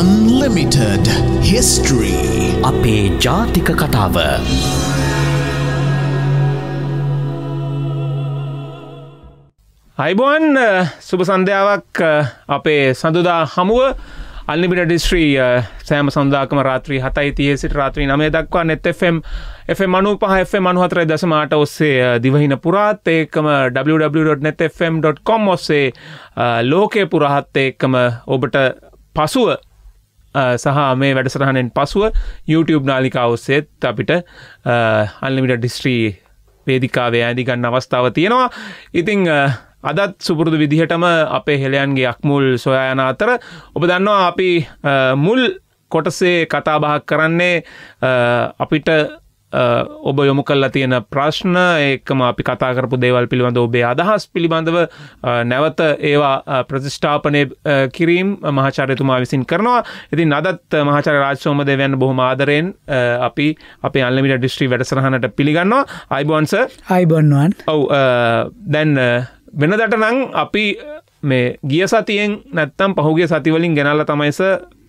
Unlimited History අපේ ජාතික කතාව අයිබෝන් සුභ සන්ධ්‍යාවක් අපේ සඳුදා හමුව අල්ලිමිට ඩිස්ත්‍රී සෑම සඳදාකම රාත්‍රී හතයි තිය සිට රාත්‍රී නමය දක්වා නැත්තෆම් එම් අනු පහ මනුහතරයි දසමට ඔස්සේ දිවහින පුරාත් ඒකම www.netfm.com ඔස්සේ ලෝකය පුරහත් ඒකම ඔබට පසුව සහ මේ වැඩසටහනෙන් පසුව YouTube නාලිකාවස්සෙත් අපිට අල්ලිමිට ඩිස්ට්‍රී වේදිකාවේ ඇදිගන්න අවස්ථාව තියෙනවා ඉතිං අදත් සුපුරුදු විදිහටම අපේ හෙළයන්ගේ අක්මුල් සොයායන අතර ඔබ දන්නවා අපි මුල් කොටසේ කතාබහක් කරන්නේ අපිට ඔබ යොමු කල්ලා තියෙන ප්‍රශ්න ඒකම අපි කතා කරපු දේවල් පිළිබඳ ඔබේ අදහස් පිළිබඳව නැවත ඒවා ප්‍රතිෂ්ඨාපනය කිරීම් මහචාරයතුමා විසින් කරනවා ඉතින් අදත් මහචර රාජසෝම දෙවන්න බොහොම ආදරයෙන් අපි අපේ අල්ලමිට ඩිස්ට්‍රී වැඩසරහනට පිළිගන්නවා අයිබොන්ස අයිබොන්වන් ඔව දැන් වෙනදට නං අපි මේ ගිය සතියෙන් නැත්තම් පහුගේ සතිවලින් ගෙනල්ල තමයිස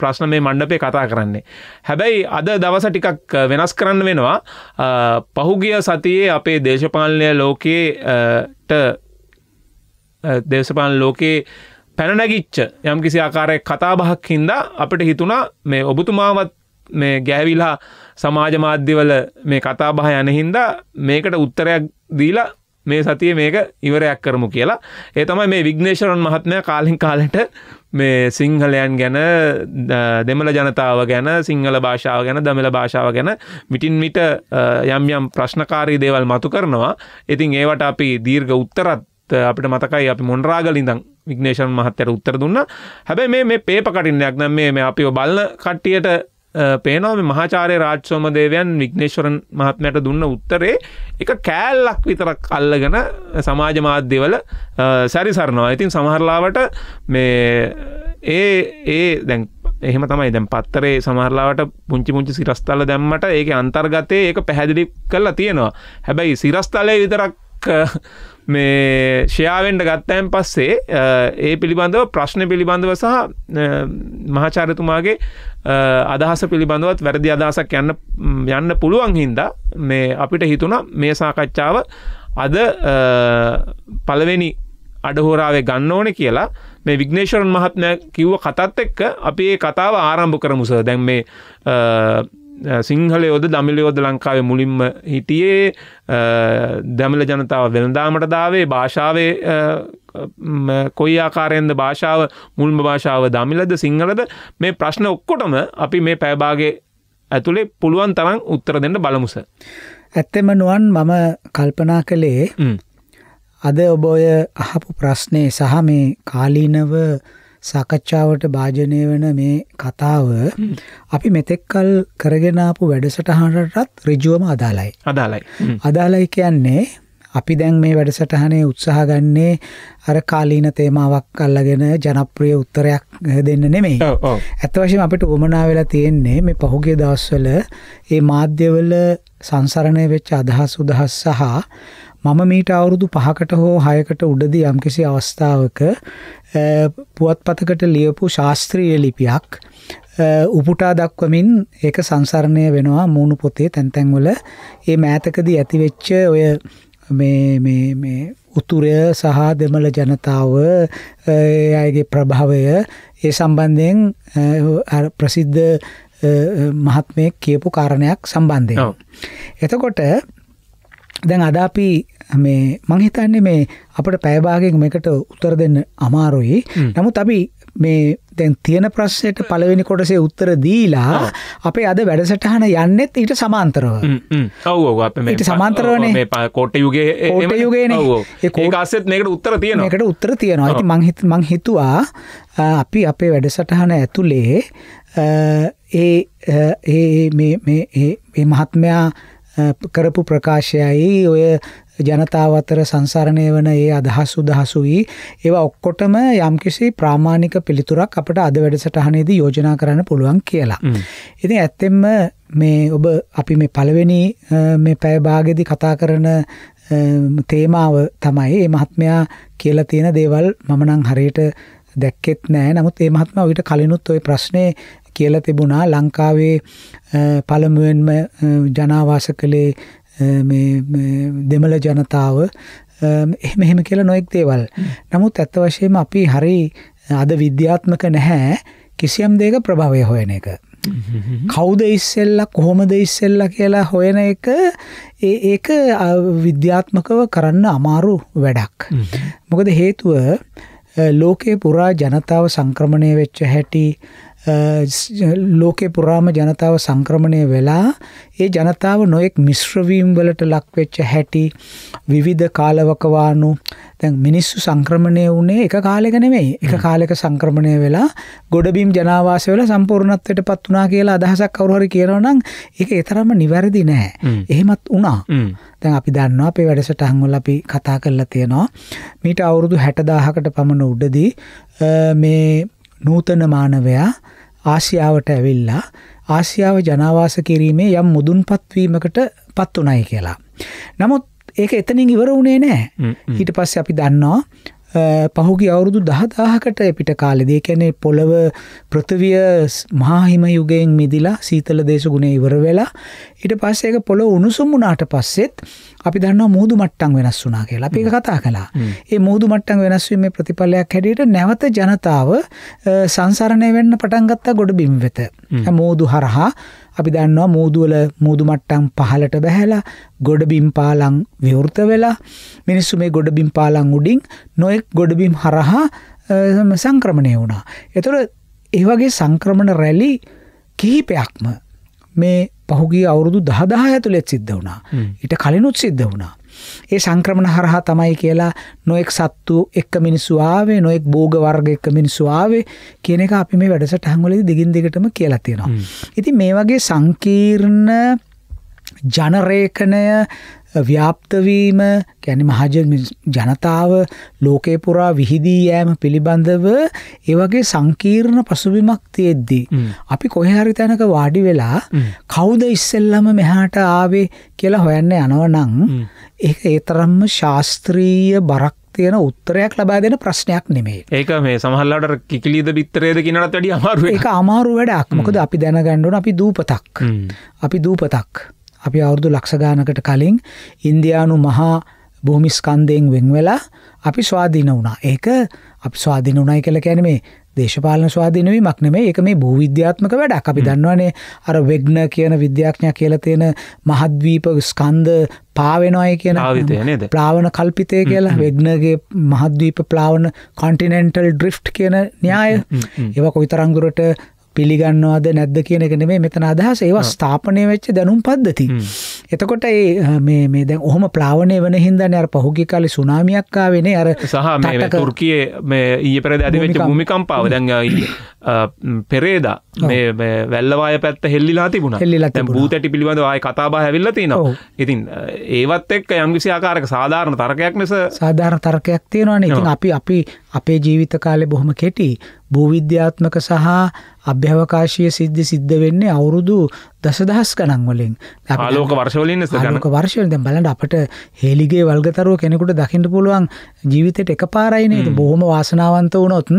ප්‍රශ්න මේ මණ්ඩපය කතා කරන්නේ. හැබැයි අද දවස ටිකක් වෙනස් කරන්න වෙනවා පහුගිය සතියේ අපේ දේශපාලනය ලෝකයේට දේශපාලන ලෝකයේ පැනනැගිච්ච යම් කිසි ආකාරයක් කතා බහක් හින්දා අපට හිතුණා මේ ඔබතුමාවත් මේ ගෑවිලා සමාජ මාධ්‍යවල මේ කතා බහ යන හින්දා මේකට උත්තරයක් දීලා මේ සතිය මේක ඉවරයක් කරමු කියලා ඒ තමයි මේ විග්නේශරන් මහත්මය කාලින් කාලට මේ සිංහලයන් ගැන දෙමළ ජනතාව ගැන සිංහල භාෂාව ගැන දමළ භාෂාව ගැන මිටින් මිට යම් යම් ප්‍රශ්නකාරී දේවල් මතු කරනවා ඉතින් ඒවට අපි දීර්ඝ උත්තරත් අපිට මතකයි අපි මොන්රාගලින්දන් විග්නේශන් මහත්තයට උත්තර දුන්න හැබැයි මේ මේ පේප කටින්නයක් නම් මේ අපි බලන කට්ටියට පේනොම මහාචාරය රාජ්සෝම දේවයන් විග්නේශ්වරන් මහත්මයට දුන්න උත්තරේ එක කෑල්ලක් විතරක් අල්ලගෙන සමාජ මාධ්‍යවල සැරිසරනවා ඉතින් සමහරලාවට මේ ඒ ඒ දැන් එහෙම තමයි දැන් පත්තරේ සමහරලාවට පුංචි පුංචි සිරස්තල දැම්මට ඒක අන්තර්ගතය ඒක පැහැදිලි කරලා තියෙනවා හැබැයි සිරස්තලය විතරක් ගොඩක් මේ ෂයාාවෙන්ට ගත්තයන් පස්සේ ඒ පිළිබඳව ප්‍රශ්න පිළිබඳව සහ මහාචාරතුමාගේ අදහස පිළිබඳවත් වැරදි අදහසක් යන්න යන්න පුළුවන් හින්දා මේ අපිට හිතුණ මේ සාකච්ඡාව අද පළවෙනි අඩහෝරාවේ ගන්න ඕන කියලා මේ විග්නේශරන් මහත්මය කිව්ව කතත් එක්ක අපි ඒ කතාව ආරම්භ කරමුස දැන් මේ සිංහලයෝද දමිලියෝද ලංකාවේ මුලින්ම හිටියේ දැමිල ජනතාව වෙනදාමට දාවේ භාෂාවේ කොයි ආකාරයෙන්ද භාෂාව මුල්ම භාෂාව දමිලද සිංහලද මේ ප්‍රශ්න ඔක්කොටම අපි මේ පැබාගේ ඇතුළේ පුළුවන් තරන් උත්තර දෙන්න බලමුස. ඇත්තෙම නුවන් මම කල්පනා කළේ අද ඔබෝය අහපු ප්‍රශ්නය සහ මේ කාලීනව සාකච්ඡාවට භාජනය වෙන මේ කතාව අපි මෙතෙක්කල් කරගෙන ආපු වැඩසටහනටත් ඍජුවම අදාළයි. අදාළයි. අදාළයි කියන්නේ අපි දැන් මේ වැඩසටහනේ උත්සාහ ගන්නේ අර කාලීන තේමාවක් අල්ලගෙන ජනප්‍රිය උත්තරයක් දෙන්න නෙමෙයි. ඇත්ත වශයෙන්ම අපිට උවමනා වෙලා තියෙන්නේ මේ පහුගිය දවස්වල මේ මාධ්‍යවල සංසරණය වෙච්ච අදහස් උදහස් සහ මම මීට අවුරුදු 5කට හෝ 6කට උඩදී යම්කිසි අවස්ථාවක පුවත්පතකට ලියපු ශාස්ත්‍රීය ලිපියක් උපුටා දක්වමින් ඒක සංසරණය වෙනවා මූුණු පොතේ තැන්තැන්වල ඒ මෑතකදී ඇතිවෙච්ච ඔය උතුරය සහ දෙමළ ජනතාව අයගේ ප්‍රභාවය ඒ සම්බන්ධයෙන් ප්‍රසිද්ධ මහත්මය කියපු කාරණයක් සම්බන්ධය. එතකොට දැන් අද අපි මේ මං හිතන්නේ මේ අපිට පැය භාගයක මේකට උත්තර දෙන්න අමාරුයි. නමුත් අපි මේ දැන් තියෙන ප්‍රශ්නෙට පළවෙනි කොටසේ උත්තර දීලා අපේ අද වැඩසටහන යන්නෙත් ඊට සමාන්තරව. ඔව් ඔව් අපේ මේ ඊට සමාන්තරවනේ මේ කෝට්ට යුගයේ කෝට්ට යුගයේනේ. ඒක අස්සෙත් මේකට උත්තර තියෙනවා. මේකට උත්තර තියෙනවා. ඉතින් මං හිත මං හිතුවා අපි අපේ වැඩසටහන ඇතුලේ ඒ ඒ මේ මේ මේ මහත්මයා කරපු ප්‍රකාශයයි ඔය ජනතාව අතර සංසරණය වන ඒ අදහස් උදහසුයි ඒවා ඔක්කොටම යම්කිසි ප්‍රාමාණික පිළිතුරක් අපට අද වැඩසටහනේදී යෝජනා කරන්න පුළුවන් කියලා. ඉතින් ඇත්තෙන්ම මේ ඔබ අපි මේ පළවෙනි මේ පැය භාගෙදී කතා කරන තේමාව තමයි මේ මහත්මයා කියලා තියෙන දේවල් මම නම් හරියට දැක්කෙත් නෑ නමුත් ඒ මහත්මයා ඔයිට කලිනුත් ওই ප්‍රශ්නේ කියලා තිබුණා ලංකාවේ පළමුවෙන්ම ජනාවාස කළේ දෙමළ ජනතාව එහෙම එහෙම කියලා නොයෙක් දේවල්. නමුත් ඇත්ත වශයෙන්ම අපි හරි අද විද්‍යාත්මක නැහැ කිසියම් දෙයක ප්‍රභවය හොයන එක. කවුද ඉස්සෙල්ලා කොහොමද ඉස්සෙල්ලා කියලා හොයන එක ඒක විද්‍යාත්මකව කරන්න අමාරු වැඩක්. මොකද හේතුව ලෝකේ පුරා ජනතාව සංක්‍රමණය වෙච්ච හැටි ලෝකේ පුරාම ජනතාව සංක්‍රමණය වෙලා ඒ ජනතාව නොයෙක් මිශ්‍රවීම් වලට ලක්වෙච්ච හැටි විවිධ කාලවකවානු දැන් මිනිස්සු සංක්‍රමණය වුණේ එක කාලෙක නෙමෙයි එක කාලෙක සංක්‍රමණය වෙලා ගොඩබිම් ජනාවාසය වෙලා සම්පූර්ණත්වයට පත් වුණා කියලා අදහසක් කවුරු හරි කියනවා නම් ඒක ඒ තරම්ම නිවැරදි නෑ එහෙමත් වුණා දැන් අපි දන්නවා අපේ වැඩසටහන් වල අපි කතා කරලා තියෙනවා මීට අවුරුදු 60000කට පමණ උඩදී මේ නූතන මානවයා ආසියාවට ඇවිල්ලා ආසියාව ජනවාස කිරීමේ යම් මුදුන්පත්වීමකට පත් වනයි කියලා. නමුත් ඒක එතනින් ඉවර වුණේ නෑ. ඊට පස්සේ අපි දන්නවා පහුගේ අවුරුදු දහදාහකට පිට කාලෙදේ කැනේ පොළව ප්‍රථවිය මහාහිම යුගයෙන් මිදිලා සීතල දේශගුණේ ඉවර වෙලා ඊට පස්සේක පොළ උණුසුම් වුණාට පස්සෙත් අපි දන්නවා මුහුදු මට්ටම් වෙනස් වුණා කියලා අපි ඒක කතා කළා. ඒ මුහුදු මට්ටම් වෙනස් වීමේ ප්‍රතිඵලයක් හැටියට නැවත ජනතාව සංසරණය වෙන්න පටන් ගත්තා ගොඩබිම් වෙත. මුහුදු හරහා අපි දන්නවා මූදුවල මුදු මට්ටම් පහලට බැහැලා ගොඩබිම් පාලං විවෘත වෙලා මිනිස්සු මේ ගොඩබිම් පාලං උඩින් නොයෙක් ගොඩබිම් හරහා සංක්‍රමණය වුණා. එතුර ඒවගේ සංක්‍රමණ රැලි කිහිපයක්ම මේ පහුගේ අවුරුදු දහදාහ ඇතුළෙත් සිද්ධ වුණා ඊට කලිනුත් සිද්ධ වුණා ඒ සංක්‍රමණ හරහා තමයි කියලා නොයෙක් සත්තු එක්ක මිනිස්සු ආවේ නොයෙක් භෝග වර්ග එක්ක මිනිස්සු ආවේ කියන එක අපි මේ වැඩසටහන් වලදී දිගින් දිගටම කියලා තියෙනවා. ඉතින් මේ වගේ සංකීර්ණ ජනරේඛණය ව්‍යාප්තවීම ගැන මහජන ජනතාව ලෝකේ පුරා විහිදී යෑම පිළිබඳව ඒ වගේ සංකීර්ණ පසුබිමක් තියෙද්දී. අපි කොහහරි තැනක වාඩි වෙලා කෞුද ඉස්සෙල්ලම මෙහාට ආවේ කියලා හොයන්න යනවනං ඒ ඒ තරම්ම ශාස්ත්‍රීය බරක් තියෙන උත්තරයක් ලබා දෙන ප්‍රශ්නයක් නෙමේ ඒක මේ සහල්ලට කිකිලිද බිත්තරේද කිනට වැඩි අමාරුව එක අමාරු වැඩක් මොකද අපි දැනගණ්ඩුන අපි දූපතක් අපි දූපතක් අපි අවුරුදු ලක්ෂගානකට කලින් ඉන්දයානු මහා භූමිස්කන්දයෙන් වෙන් වෙලා අපි ස්වාධීන වුණා ඒක අප ස්වාධීන වුණයි කළ කැන මේ දේශපාලන ස්වාධීනවීමක් නෙමේ ඒක මේ භූවිද්‍යාත්මක වැඩක් අපි දන්නවනේ අර වෙග්න කියන විද්‍යාඥා කියලා තියෙන මහද්වීප ස්කන්ධ පාවෙනොයි කියන ප්ලාවන කල්පිතය කියලා වෙග්නගේ මහද්වීප ප්ලාවන කොන්ටිනෙන්ටල් ඩ්‍රිෆ් කියන න්‍යාය ඒව කොයිතරංගුරට පිළිගන්නවද නැද්ද කියන එක නෙමේ මෙතන අදහස ඒවා ස්ථාපනය වෙච්ච දැනුම් පද්ධති. එතකොට ඒ මේ මේ දැන් ඔහොම ප්ලාවනය වෙන හින්දානේ අර පහුගිය කාලේ සුනාමියක් ආවේනේ අර සහ මේ තුර්කියේ මේ ඊයේ පෙරේදා ඇති වෙච්ච භූමිකම්පාව දැන් පෙරේදා මේ මේ වැල්ලවාය පැත්ත හෙල්ලිලා තිබුණා. දැන් භූතැටි පිළිබඳව ආයේ කතාබහ ඇවිල්ලා තිනවා. ඉතින් ඒවත් එක්ක යම්කිසි ආකාරයක සාධාරණ තර්කයක් මිස සාධාරණ තර්කයක් තියෙනවානේ. ඉතින් අපි අපි අපේ ජීවිත කාලේ බොහොම කෙටි භූවිද්‍යාත්මක සහ අභ්‍යවකාශය සිද්ධි සිද්ධ වෙන්නේ අවුරුදු දසදහස් ගනන්වලින් ලෝක වර්ශවලින් ලෝක වර්ශවලද බලට අපට හෙලිගේ වල්ගතරුව කෙනෙකුට දකිට පුළුවන් ජීවිතයට එක පාරයිනේ බොහොම වාසනාවන්ත වනොත්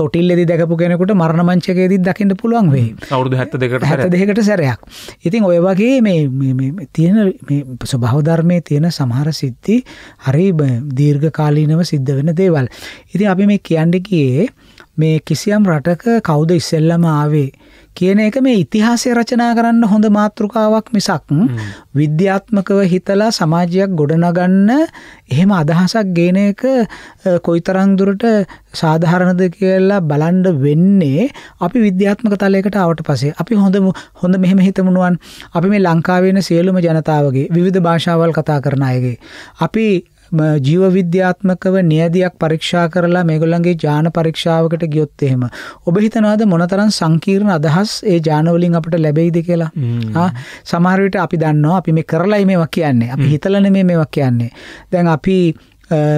තොටිල්ලෙදි දැකපු කෙනෙකුට මරණමංචකයේදී දකිට පුළුවන් වේ අවුදු හැත දෙකට හැත දෙකට සැරයක් ඉතින් ඔය වගේ මේ තියෙන ස්වභහධර්මය තියෙන සමහර සිද්ධි හරි දීර්ඝ කාලීනව සිද්ධ වෙන දේවල් ඉතින් අපි මේ කියන්ඩ කියේ මේ කිසියම් රටක කවුද ඉස්සෙල්ලම ආවේ කියන එක මේ ඉතිහාසය රචනා කරන්න හොඳ මාතෘකාවක් මිසක් විද්‍යාත්මකව හිතලා සමාජයක් ගොඩනගන්න එහෙම අදහසක් ගේන එක කොයිතරම් දුරට සාධාරණද කියලා බලන්න වෙන්නේ අපි විද්‍යාත්මක තලයකට ආවට පස්සේ අපි හොඳ හොඳ මෙහෙම හිතමුණුවන් අපි මේ ලංකාවේ ඉන්න සියලුම ජනතාවගේ විවිධ භාෂාවල් කතා කරන අයගේ අපි ජීව විද්‍යාත්මකව නියදියක් පරීක්ෂා කරලා මේගොල්ලන්ගේ ඥාන පරීක්ෂාවකට ගියොත් එහෙම ඔබ හිතනවාද මොනතරම් සංකීර්ණ අදහස් ඒ ඥාන වලින් අපිට ලැබෙයිද කියලා ආ සමහර විට අපි දන්නවා අපි මේ කරලයි මේවා කියන්නේ අපි හිතලා නෙමෙයි මේවා කියන්නේ දැන් අපි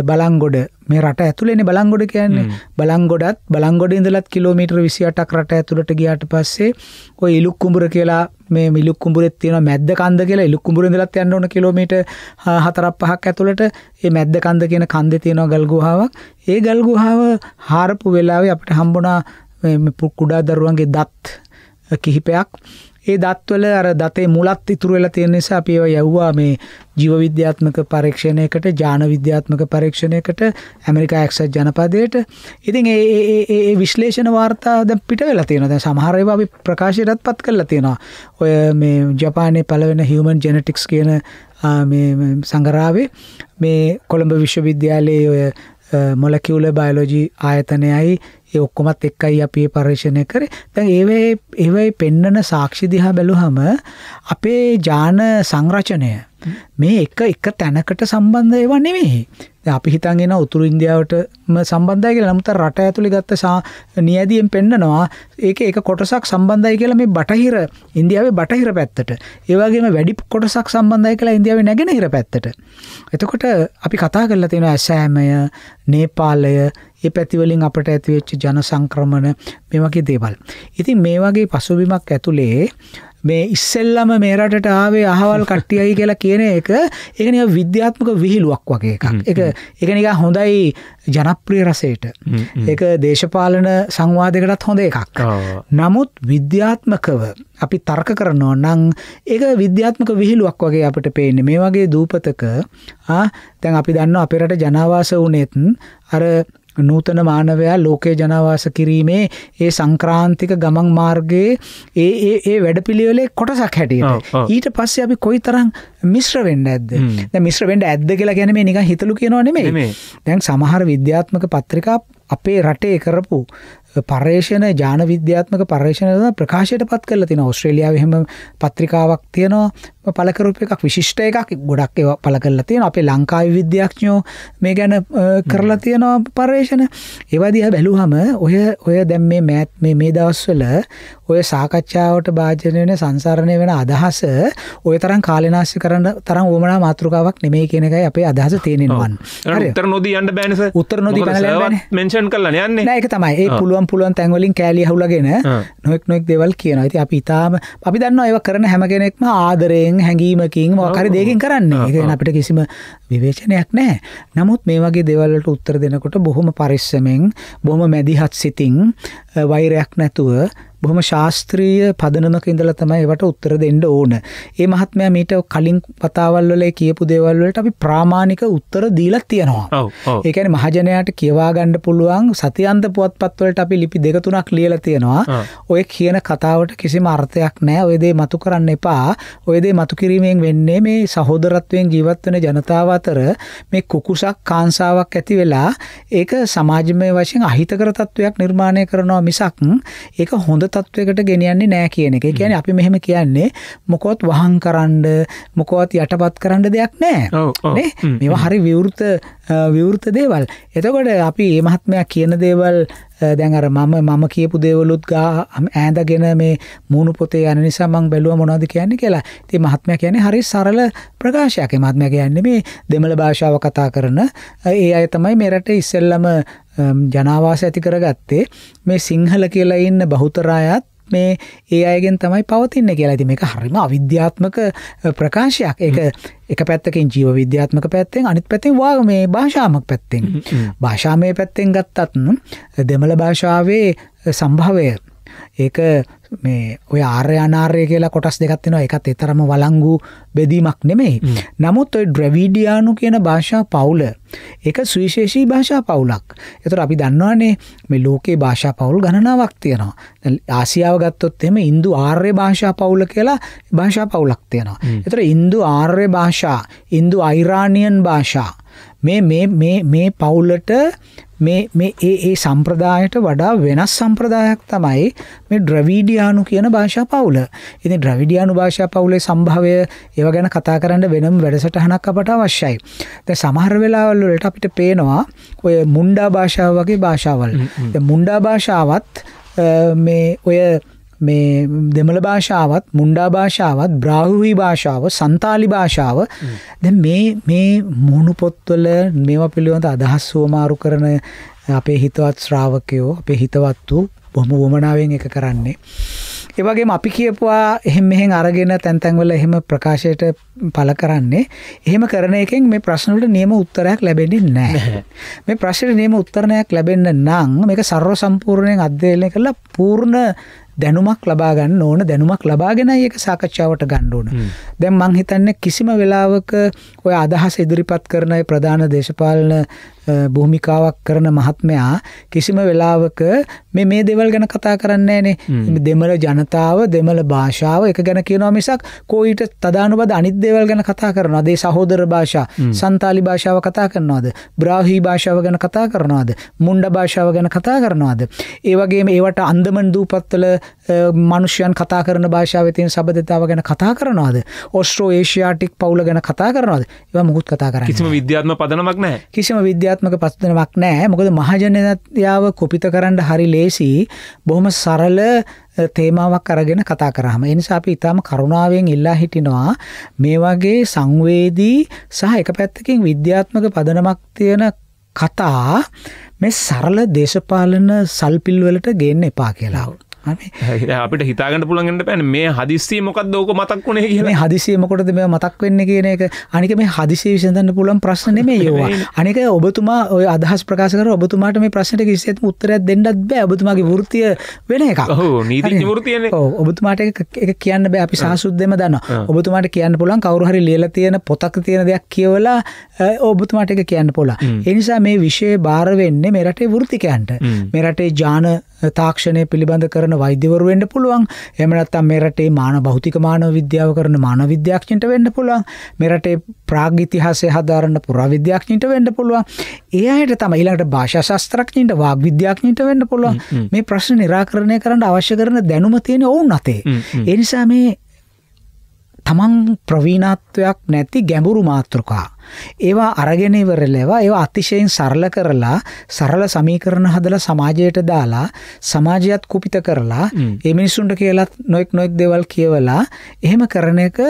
බලංගොඩ මේ රට ඇතුළෙන බලංගොඩ කියන්නේ බලංගොඩත් බලංගොඩ ඉඳලත් කිලෝමීටර් විසිටක් රට ඇතුළට ගියාට පස්සේ ඔය ඉලුක්කුඹුර කියලා මේ මිලුක්කුඹුරෙත් තියෙන මැද්ද කන්ද කියලා ඉලුක්කුඹුර ඉඳලත් යන්න ඕන කිලෝමීටර් හතරක් පහක් ඇතුළට මේ මැද්ද කන්ද කියන කන්දේ තියෙන ගල්ගුහාවක් ඒ ගල්ගුහාව හාරපු වෙලාවේ අපිට හම්බුණා මේ කුඩා දරුවන්ගේ දත් කිහිපයක් ඒ දත්වල අර දතේ මුලත් ඉතුරු වෙලා තියෙන නිසා අපි ඒවා යවුවා මේ ජීව විද්‍යාත්මක පරීක්ෂණයකට ජාන විද්‍යාත්මක පරීක්ෂණයකට ඇමරිකා එක්සත් ජනපදයට ඉතින් ඒ ඒ විශ්ලේෂණ වාර්තා දැන් පිට වෙලා තියෙනවා දැන් සමහර ඒවා අපි ප්‍රකාශයටත්පත් කරලා තියෙනවා ඔය මේ ජපානයේ පළවෙනි හියුමන් ජෙනටික්ස් කියන මේ සංගරාවේ මේ කොළඹ විශ්වවිද්‍යාලයේ ඔය මොලකියුල බයෝලොජි ආයතනයයි ඒ ඔක්කොමත් එක්කයි අපි මේ පරිශ්‍රණය කරේ. දැන් ඒවේ ඒවයි පෙන්නන සාක්ෂි දිහා බැලුවම අපේ ඥාන සංරචනය මේ එක එක තැනකට සම්බන්ධ ඒවා නෙමෙයි. දැන් අපි හිතන් එන උතුරු ඉන්දියාවටම සම්බන්ධයි කියලා. නමුත් රට ඇතුලේ ගත්ත නියැදියෙන් පෙන්නනවා ඒකේ එක කොටසක් සම්බන්ධයි කියලා මේ බටහිර ඉන්දියාවේ බටහිර පැත්තට. ඒ වගේම වැඩි කොටසක් සම්බන්ධයි කියලා ඉන්දියාවේ නැගෙනහිර පැත්තට. එතකොට අපි කතා කරලා තියෙනවා ඇසෑමය, නේපාලය, ඒ පැතිවලින් අපට ඇතිවෙච්ච ජන සංක්‍රමණ මේ වගේ දේවල්. ඉතින් මේ වගේ පසුබිමක් ඇතුලේ මේ ඉස්සෙල්ලම මේ රටට ආවේ අහවල් කට්ටියයි කියලා කියන එක ඒක නිකන් විද්‍යාත්මක විහිළුවක් වගේ එකක්. ඒක ඒක නිකන් හොඳයි ජනප්‍රිය රසයට. ඒක දේශපාලන සංවාදයකටත් හොඳ එකක්. නමුත් විද්‍යාත්මකව අපි තර්ක කරනවා නම් ඒක විද්‍යාත්මක විහිළුවක් වගේ අපිට පේන්නේ. මේ වගේ දූපතක ආ දැන් අපි දන්නවා අපේ රට ජනාවාස වුණෙත් අර නූතන මානවයා ලෝකේ ජනවාස කිරීමේ ඒ සංක්‍රාන්තික ගමන් මාර්ගයේ ඒ ඒ ඒ වැඩපිළිවෙලේ කොටසක් හැටියට ඊට පස්සේ අපි කොයි තරම් මිශ්‍ර වෙන්න ඇද්ද දැන් මිශ්‍ර වෙන්න ඇද්ද කියලා කියන්නේ මේ නිකන් හිතලු කියනවා නෙමෙයි දැන් සමහර විද්‍යාත්මක පත්‍රිකා අපේ රටේ කරපු පර්ේෂණ ජාන විද්‍යාත්මක පර්ේෂණ ප්‍රකාශයට පත් කල තින ඔස්ට්‍රලියාව හෙම පත්‍රිකාවක් තියෙනවා පලකරුප එකක් විශිෂ්ට එකක් ගොඩක් ඒව පල කරලා තියෙන අපේ ලංකාව විද්‍යාඥෝ මේ ගැන කරලා තියෙනවා පර්ේෂණ ඒවදිහ බැලුහම ඔය ඔය දැම් මේ මෑත් මේ දවස්වල ඔය සාකච්ඡාවට භාජනය වෙන සංසරණය වෙන අදහස ඔය තරම් කාලනාශි කරන්න තරම් ඕමනා මාතෘකාවක් නෙමේ කියන එකයි අපේ අදහස තියෙනවන් උත්තර නොදී යන්න බෑනස උත්තර නොදී මෙන්ෂන් කරලා යන්න ඒක තමයි ඒ පුළුවන් පුළුවන් තැන්වලින් කෑලි හුලගෙන නොෙක් නොෙක් දෙවල් කියන ඇති අපි ඉතාම අපි දන්න ඒව කරන හැමගෙනෙක්ම ආදරයෙන් හැඟීමකින් මොකරි දෙකින් කරන්න ඒ අපිට කිසිම විවේචනයක් නෑ නමුත් මේ වගේ දෙවල්ලට උත්තර දෙනකොට බොහොම පරිස්සමෙන් බොහොම මැදිහත් සිතින් වෛරයක් නැතුව බොහොම ශාස්ත්‍රීය පදනමක ඉඳලා තමයි ඒවට උත්තර දෙන්න ඕන. ඒ මහත්මයා මීට කලින් වතාවල් වල කියපු දේවල් වලට අපි ප්‍රාමාණික උත්තර දීලා තියෙනවා. ඒ කියන්නේ මහජනයාට කියවා ගන්න පුළුවන් සතියන්ත පුවත්පත් වලට අපි ලිපි දෙක තුනක් ලියලා තියෙනවා. ඔය කියන කතාවට කිසිම අර්ථයක් නැහැ. ඔය දේ මතු කරන්න එපා. ඔය දේ මතු කිරීමෙන් වෙන්නේ මේ සහෝදරත්වයෙන් ජීවත් වෙන ජනතාව අතර මේ කුකුසක් කාංසාවක් ඇති වෙලා ඒක සමාජමය වශයෙන් අහිතකර තත්වයක් නිර්මාණය කරනවා මිසක් ඒක හොඳ තත්ත්වයකට ගෙනියන්නේ නෑ කියන එක කියන අපි මෙහෙම කියන්නේ මොකොත් වහන් කරන්න මොකොත් යටපත් කරන්න දෙයක් නෑ මෙවා හරි විවෘත විවෘත දේවල් එතකොට අපි ඒ මහත්මයක් කියන දේවල් දැන් අර මම මම කියපු දේවලුත් ගා ඈඳගෙන මේ මූණු පොතේ යන නිසා මම බැලුවා මොනවද කියන්නේ කියලා. ඉතින් මහත්මයා කියන්නේ හරි සරල ප්‍රකාශයක්. මහත්මයා කියන්නේ මේ දෙමළ භාෂාව කතා කරන ඒ අය තමයි මේ රටේ ඉස්සෙල්ලම ජනාවාස ඇති කරගත්තේ මේ සිංහල කියලා ඉන්න බහුතරයත් මේ ඒ අයගෙන් තමයි පවතින්න කියලා ඇති මේක හරිම අවිද්‍යාත්මක ප්‍රකාශයක් ඒක එක පැත්තකින් ජීව විද්‍යාත්මක පැත්තෙන් අනිත් පැත්තෙන් වා මේ භාෂාමක් පැත්තෙන් භාෂාමය පැත්තෙන් ගත්තත්නු දෙමළ භාෂාවේ සම්භවය ඒක මේ ඔය ආර්ය අනාර්ය කියලා කොටස් දෙකක් වෙනවා ඒකත් තරම වළංගු බෙදීමක් නෙමෙයි. නමුත් ඔය ඩ්‍රැවිඩියානු කියන භාෂා පවුල ඒක සුවිශේෂී භාෂා පවුලක්. ඒතර අපි දන්නවානේ මේ ලෝකේ භාෂා පවුල් ගණනාවක් තියෙනවා. ආසියාව ගත්තොත් එහෙම Hindu ආර්ය භාෂා පවුල කියලා භාෂා පවුලක් තියෙනවා. ඒතර Hindu ආර්ය භාෂා, Hindu අයිරානියන් භාෂා මේ මේ මේ මේ පවුලට මේ මේ ඒ ඒ සම්ප්‍රදායට වඩා වෙනස් සම්ප්‍රදායක් තමයි මේ ද්‍රවිඩියානු කියන භාෂා පවුල. ඉතින් ද්‍රවිඩියානු භාෂා පවුලේ සම්භාවය ඒව ගැන කතා කරන්න වෙනම වැඩසටහනක් අපට අවශ්‍යයි. දැන් සමහර වෙලාවල් වලට අපිට පේනවා ඔය මුණ්ඩා භාෂාව වගේ භාෂාවල්. දැන් මුණ්ඩා භාෂාවත් මේ ඔය මේ දෙමළ භාෂාවත් මුන්ඩා භාෂාවත් බ්‍රාහුවී භාෂාව සන්තාලි භාෂාව දැ මේ මේ මුණුපොත්වල මේවා පිළිබඳ අදහස් සෝමාරු කරන අපේ හිතවත් ශ්‍රාවකයෝ අපේ හිතවත් වූ බොහොම වුවමනාවෙන් එක කරන්නේ. ඒවගේ අපි කියපුවා එහෙම මෙහෙන් අරගෙන තැන්තැන්වල එහෙම ප්‍රකාශයට පල කරන්නේ එහෙම කරන එකෙන් මේ ප්‍රශ්නට නියම උත්තරයක් ලැබෙන්නේ නෑ මේ ප්‍රශ්නයට නියම උත්තරණයක් ලැබෙන්න නං මේක සර්ව සම්පූර්ණයෙන් අධ්‍යයනය කරලා පූර්ණ දැනුමක් ලබා ගන්න ඕන දැනුමක් ලබාගෙනයි ඒක සාකච්ඡාවට ගන්න ඕන. දැන් මං හිතන්නේ කිසිම වෙලාවක ඔය අදහස ඉදිරිපත් කරන ප්‍රධාන දේශපාලන භූමිකාවක් කරන මහත්මයා කිසිම වෙලාවක මේ මේ දේවල් ගැන කතා කරන්නේ නැහනේ. දෙමළ ජනතාව, දෙමළ භාෂාව එක ගැන කියනවා මිසක් කොයිට තදානුබද අනිත් දේවල් ගැන කතා කරනවාද? ඒ සහෝදර භාෂා, සන්තාලි භාෂාව කතා කරනවාද? බ්‍රාහි භාෂාව ගැන කතා කරනවාද? මුණ්ඩ භාෂාව ගැන කතා කරනවාද? ඒ වගේම ඒවට අන්දමන් දූපත්වල මනුෂ්‍යයන් කතා කරන භාෂාවතින් සබධතාව ගැන කතා කරනවාද ඔස්ට්‍රෝ ඒෂයාටික් පවුල ගැන කතා කරනවාද ඒව මුකුත් කතා කර කිසිම විද්‍යාත්ම පදනමක් නෑ කිසිම විද්‍යාත්මක පස්තනමක් නෑ මොකද මහජනයාව කොපිත කරන්න හරි ලේසි බොහොම සරල තේමාවක් අරගෙන කතා කරහම එනිසා අපි ඉතාම කරුණාවෙන් ඉල්ලා හිටිනවා මේ වගේ සංවේදී සහ එක පැත්තකින් විද්‍යාත්මක පදනමක් තියෙන කතා මේ සරල දේශපාලන සල්පිල්වලට ගේන්න එපා කියලාව. අපිට හිතාගට පුළන්ගට පැන මේ හදිස්සේ මොකක් දෝක මතක් වුණේ කිය හදිසේ මොකටද මේ මතක් වෙන්න කියන එක අනික මේ හදිසේ විසඳන්න පුළන් ප්‍රශ්න මේ ඒවා අනික ඔබතුමා ඔය අදහස් ප්‍රකාශකර ඔබතුමාට මේ ප්‍රශ්නට කිසිත් උත්තරයක් දෙන්නත් බෑ ඔබතුමාගේ වෘතිය වෙන එක නීති ෘතිය ඔබතුමාට එක කියන්න බෑ අපි සහසුද්දෙම දන්න ඔබතුමාට කියන්න පුළන් කවරුහරි ලියල තියෙන පොතක් තියෙන දෙයක් කියවලා ඔබතුමාට එක කියන්න පොලා එනිසා මේ විෂය භාරවෙන්නේ මෙරටේ වෘතිකයන්ට මෙරටේ ජාන තාක්ෂණය පිළිබඳ කරන වෛද්‍යවරු වෙන්න පුළුවන් එමනත්තම් මෙරටේ මාන භෞතික මානව විද්‍යාව කරන මාන විද්‍යාඥන්ට වෙන්න පුළුවන් මෙරටේ ප්‍රාග්ඉතිහාසය හදාරන්න පුරාවිද්‍යාඥන්ට වෙන්න පුළුවන් ඒ අයට තම ඊළඟට භාෂා ශාස්ත්‍රඥන්ට වාග් විද්‍යාඥන්ට වෙන්න පුළුවන් මේ ප්‍රශ්න නිරාකරණය කරන්න අවශ්‍ය කරන දැනුම තියෙන ඔවුන් අතේ ඒ නිසා මේ තමන් ප්‍රවීණත්වයක් නැති ගැඹුරු මාතෘකා ඒවා අරගෙන ඉවරලේවා ඒවා අතිශයින් සරල කරලා සරල සමීකරණ හදලා සමාජයට දාලා සමාජයත් කුපිත කරලා ඒ මිනිස්සුන්ට කියලත් නොයෙක් නොයෙක් දේවල් කියවලා එහෙම කරන එක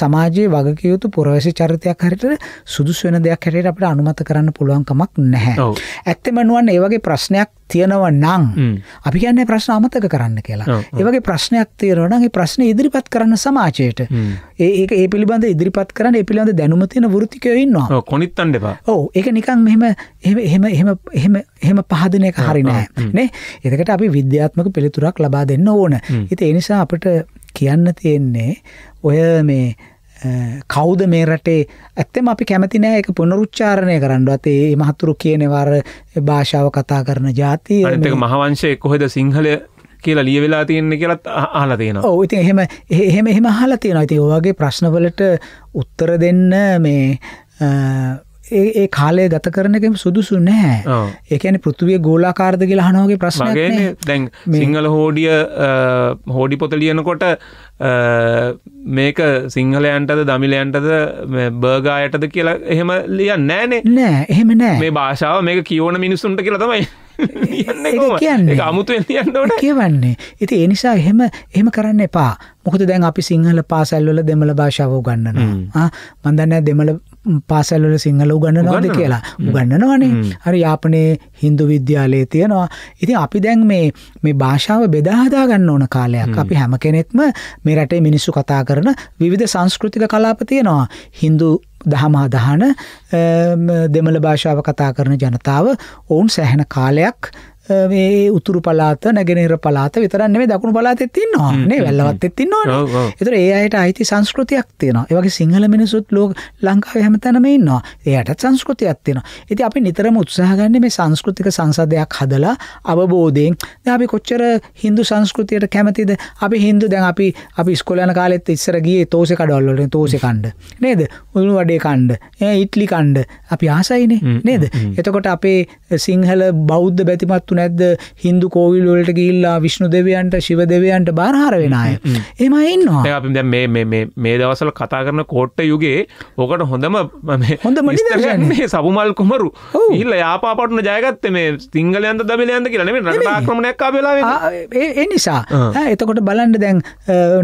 සමාජයේ වගකිය යුතු පුරවැසි චරිතයක් හරියට සුදුසු වෙන දෙයක් හැටියට අපිට අනුමත කරන්න පුළුවන් කමක් නැහැ. ඇත්තම නුවන් ඒ වගේ ප්‍රශ්නයක් තියෙනව නම් අපි කියන්නේ ප්‍රශ්න අමතක කරන්න කියලා. ඒ වගේ ප්‍රශ්නයක් තියෙනවා නම් ඒ ප්‍රශ්නේ ඉදිරිපත් කරන්න සමාජයට. ඒ ඒක ඒ පිළිබඳ ඉදිරිපත් කරන්න ඒ පිළිබඳ දැනුම තියෙන වෘත්තිකයෝ ඉන්නවා කොනිත් අන්න එපා ඔව් ඒක නිකන් මෙහෙම එහෙම එහෙම එහෙම එහෙම එහෙම පහදන එක හරි නෑ නේ එතකට අපි විද්‍යාත්මක පිළිතුරක් ලබා දෙන්න ඕන ඉතින් ඒ නිසා අපිට කියන්න තියෙන්නේ ඔය මේ කෞද මේ රටේ ඇත්තම අපි කැමති නෑ එක පුනරුච්චාරණය කරන්නවත් ඒ මහතුරු කියනවර භාෂාව කතා කරන ජාතිය මහවංශය කොහෙද සිංහල කියලා ලිය වෙලා තියෙන්නේ කියලත් අහලා තියෙනවා. ඔව් ඉතින් එහෙම එහෙම එහෙම අහලා තියෙනවා. ඉතින් ඔයගේ ප්‍රශ්නවලට උත්තර දෙන්න මේ ඒ කාලය ගත කරනකම සුදුසු නැහැ ඒකන පෘතුවේ ගෝලාකාරද කියලා හනෝගේ ප්‍රශ්නගේ දැන් සිංහල හෝඩිය හෝඩි පොත ලියනකොට මේක සිංහලයන්ටද දමිලයන්ටද බර්ගායටද කියලා එහෙම ලිය නෑනේ නෑ එහෙම නෑ මේ භාෂාව මේක කියෝන මිනිස්සුන්ට කියලා තමයි කියන්නේ අමුතු න්නට කියවන්නේ ඉති එනිසා එහෙම එහෙම කරන්න එපා මොකද දැන් අපි සිංහල පාසැල්වල දෙමළ භාෂාව ගන්නනවා මන්දන්න දෙමළ පාසැල්වල සිංහල උගන්නනවාද කියලා උගන්නනවානේ හරි යාපනයේ හින්දු විද්‍යාලයේ තියෙනවා ඉතින් අපි දැන් මේ මේ භාෂාව බෙදාහදා ගන්න ඕන කාලයක් අපි හැම කෙනෙක්ම මේ රටේ මිනිස්සු කතා කරන විවිධ සංස්කෘතික කලාප තියෙනවා හින්දු දහමාදහන දෙමළ භාෂාව කතා කරන ජනතාව ඔවුන් සැහැන කාලයක් මේ උතුරු පලාත නැගෙනර පලාත විතරන්නේ දකුණු පලාතෙත් ඉන්නවා නේ වැල්ලවත්තෙත් ඉන්නවා එතර ඒ අයට අයිති සංස්කෘතියක් තියෙනවා ඒවගේ සිංහල මිනිසුත් ලෝක ලංකාව හැමතැනම ඉන්නවා එයටත් සංස්කෘතියක් තියෙනවා ඉති අපි නිතරම උත්සාහගන්න මේ සංස්කෘතික සංසදයක් හදලා අවබෝධයෙන් අපි කොච්චර හින්දු සංස්කෘතියට කැමතිද අපි හින්දු දැන් අපි අපි ස්කොලන කාලෙත් ඉස්සර ගිය තෝස කඩවල්ලට තෝසෙ කණ්ඩ නේද උළු වඩේ කණ්ඩ ඉට්ලි කණ්ඩ අපි ආසයිනේ නේද එතකොට අපේ සිංහල බෞද්ධ බැතිමත්තු කරපු නැද්ද හින්දු කෝවිල් වලට ගිල්ලා විශ්ණු දෙවියන්ට ශිව දෙවියන්ට බාරහර වෙන අය එම ඉන්නවා අපි දැ මේ දවසල කතා කරන කෝට්ට යුගේ ඕකට හොඳම හොඳ මනිදරන්නේ සබුමල් කුමරු ඉල්ල යාපාපටන ජයගත්ත මේ සිංහලයන්ත දමිලයන්ද කියලනේ ක්‍රමණයක් වෙලා ඒ නිසා එතකොට බලන්න දැන්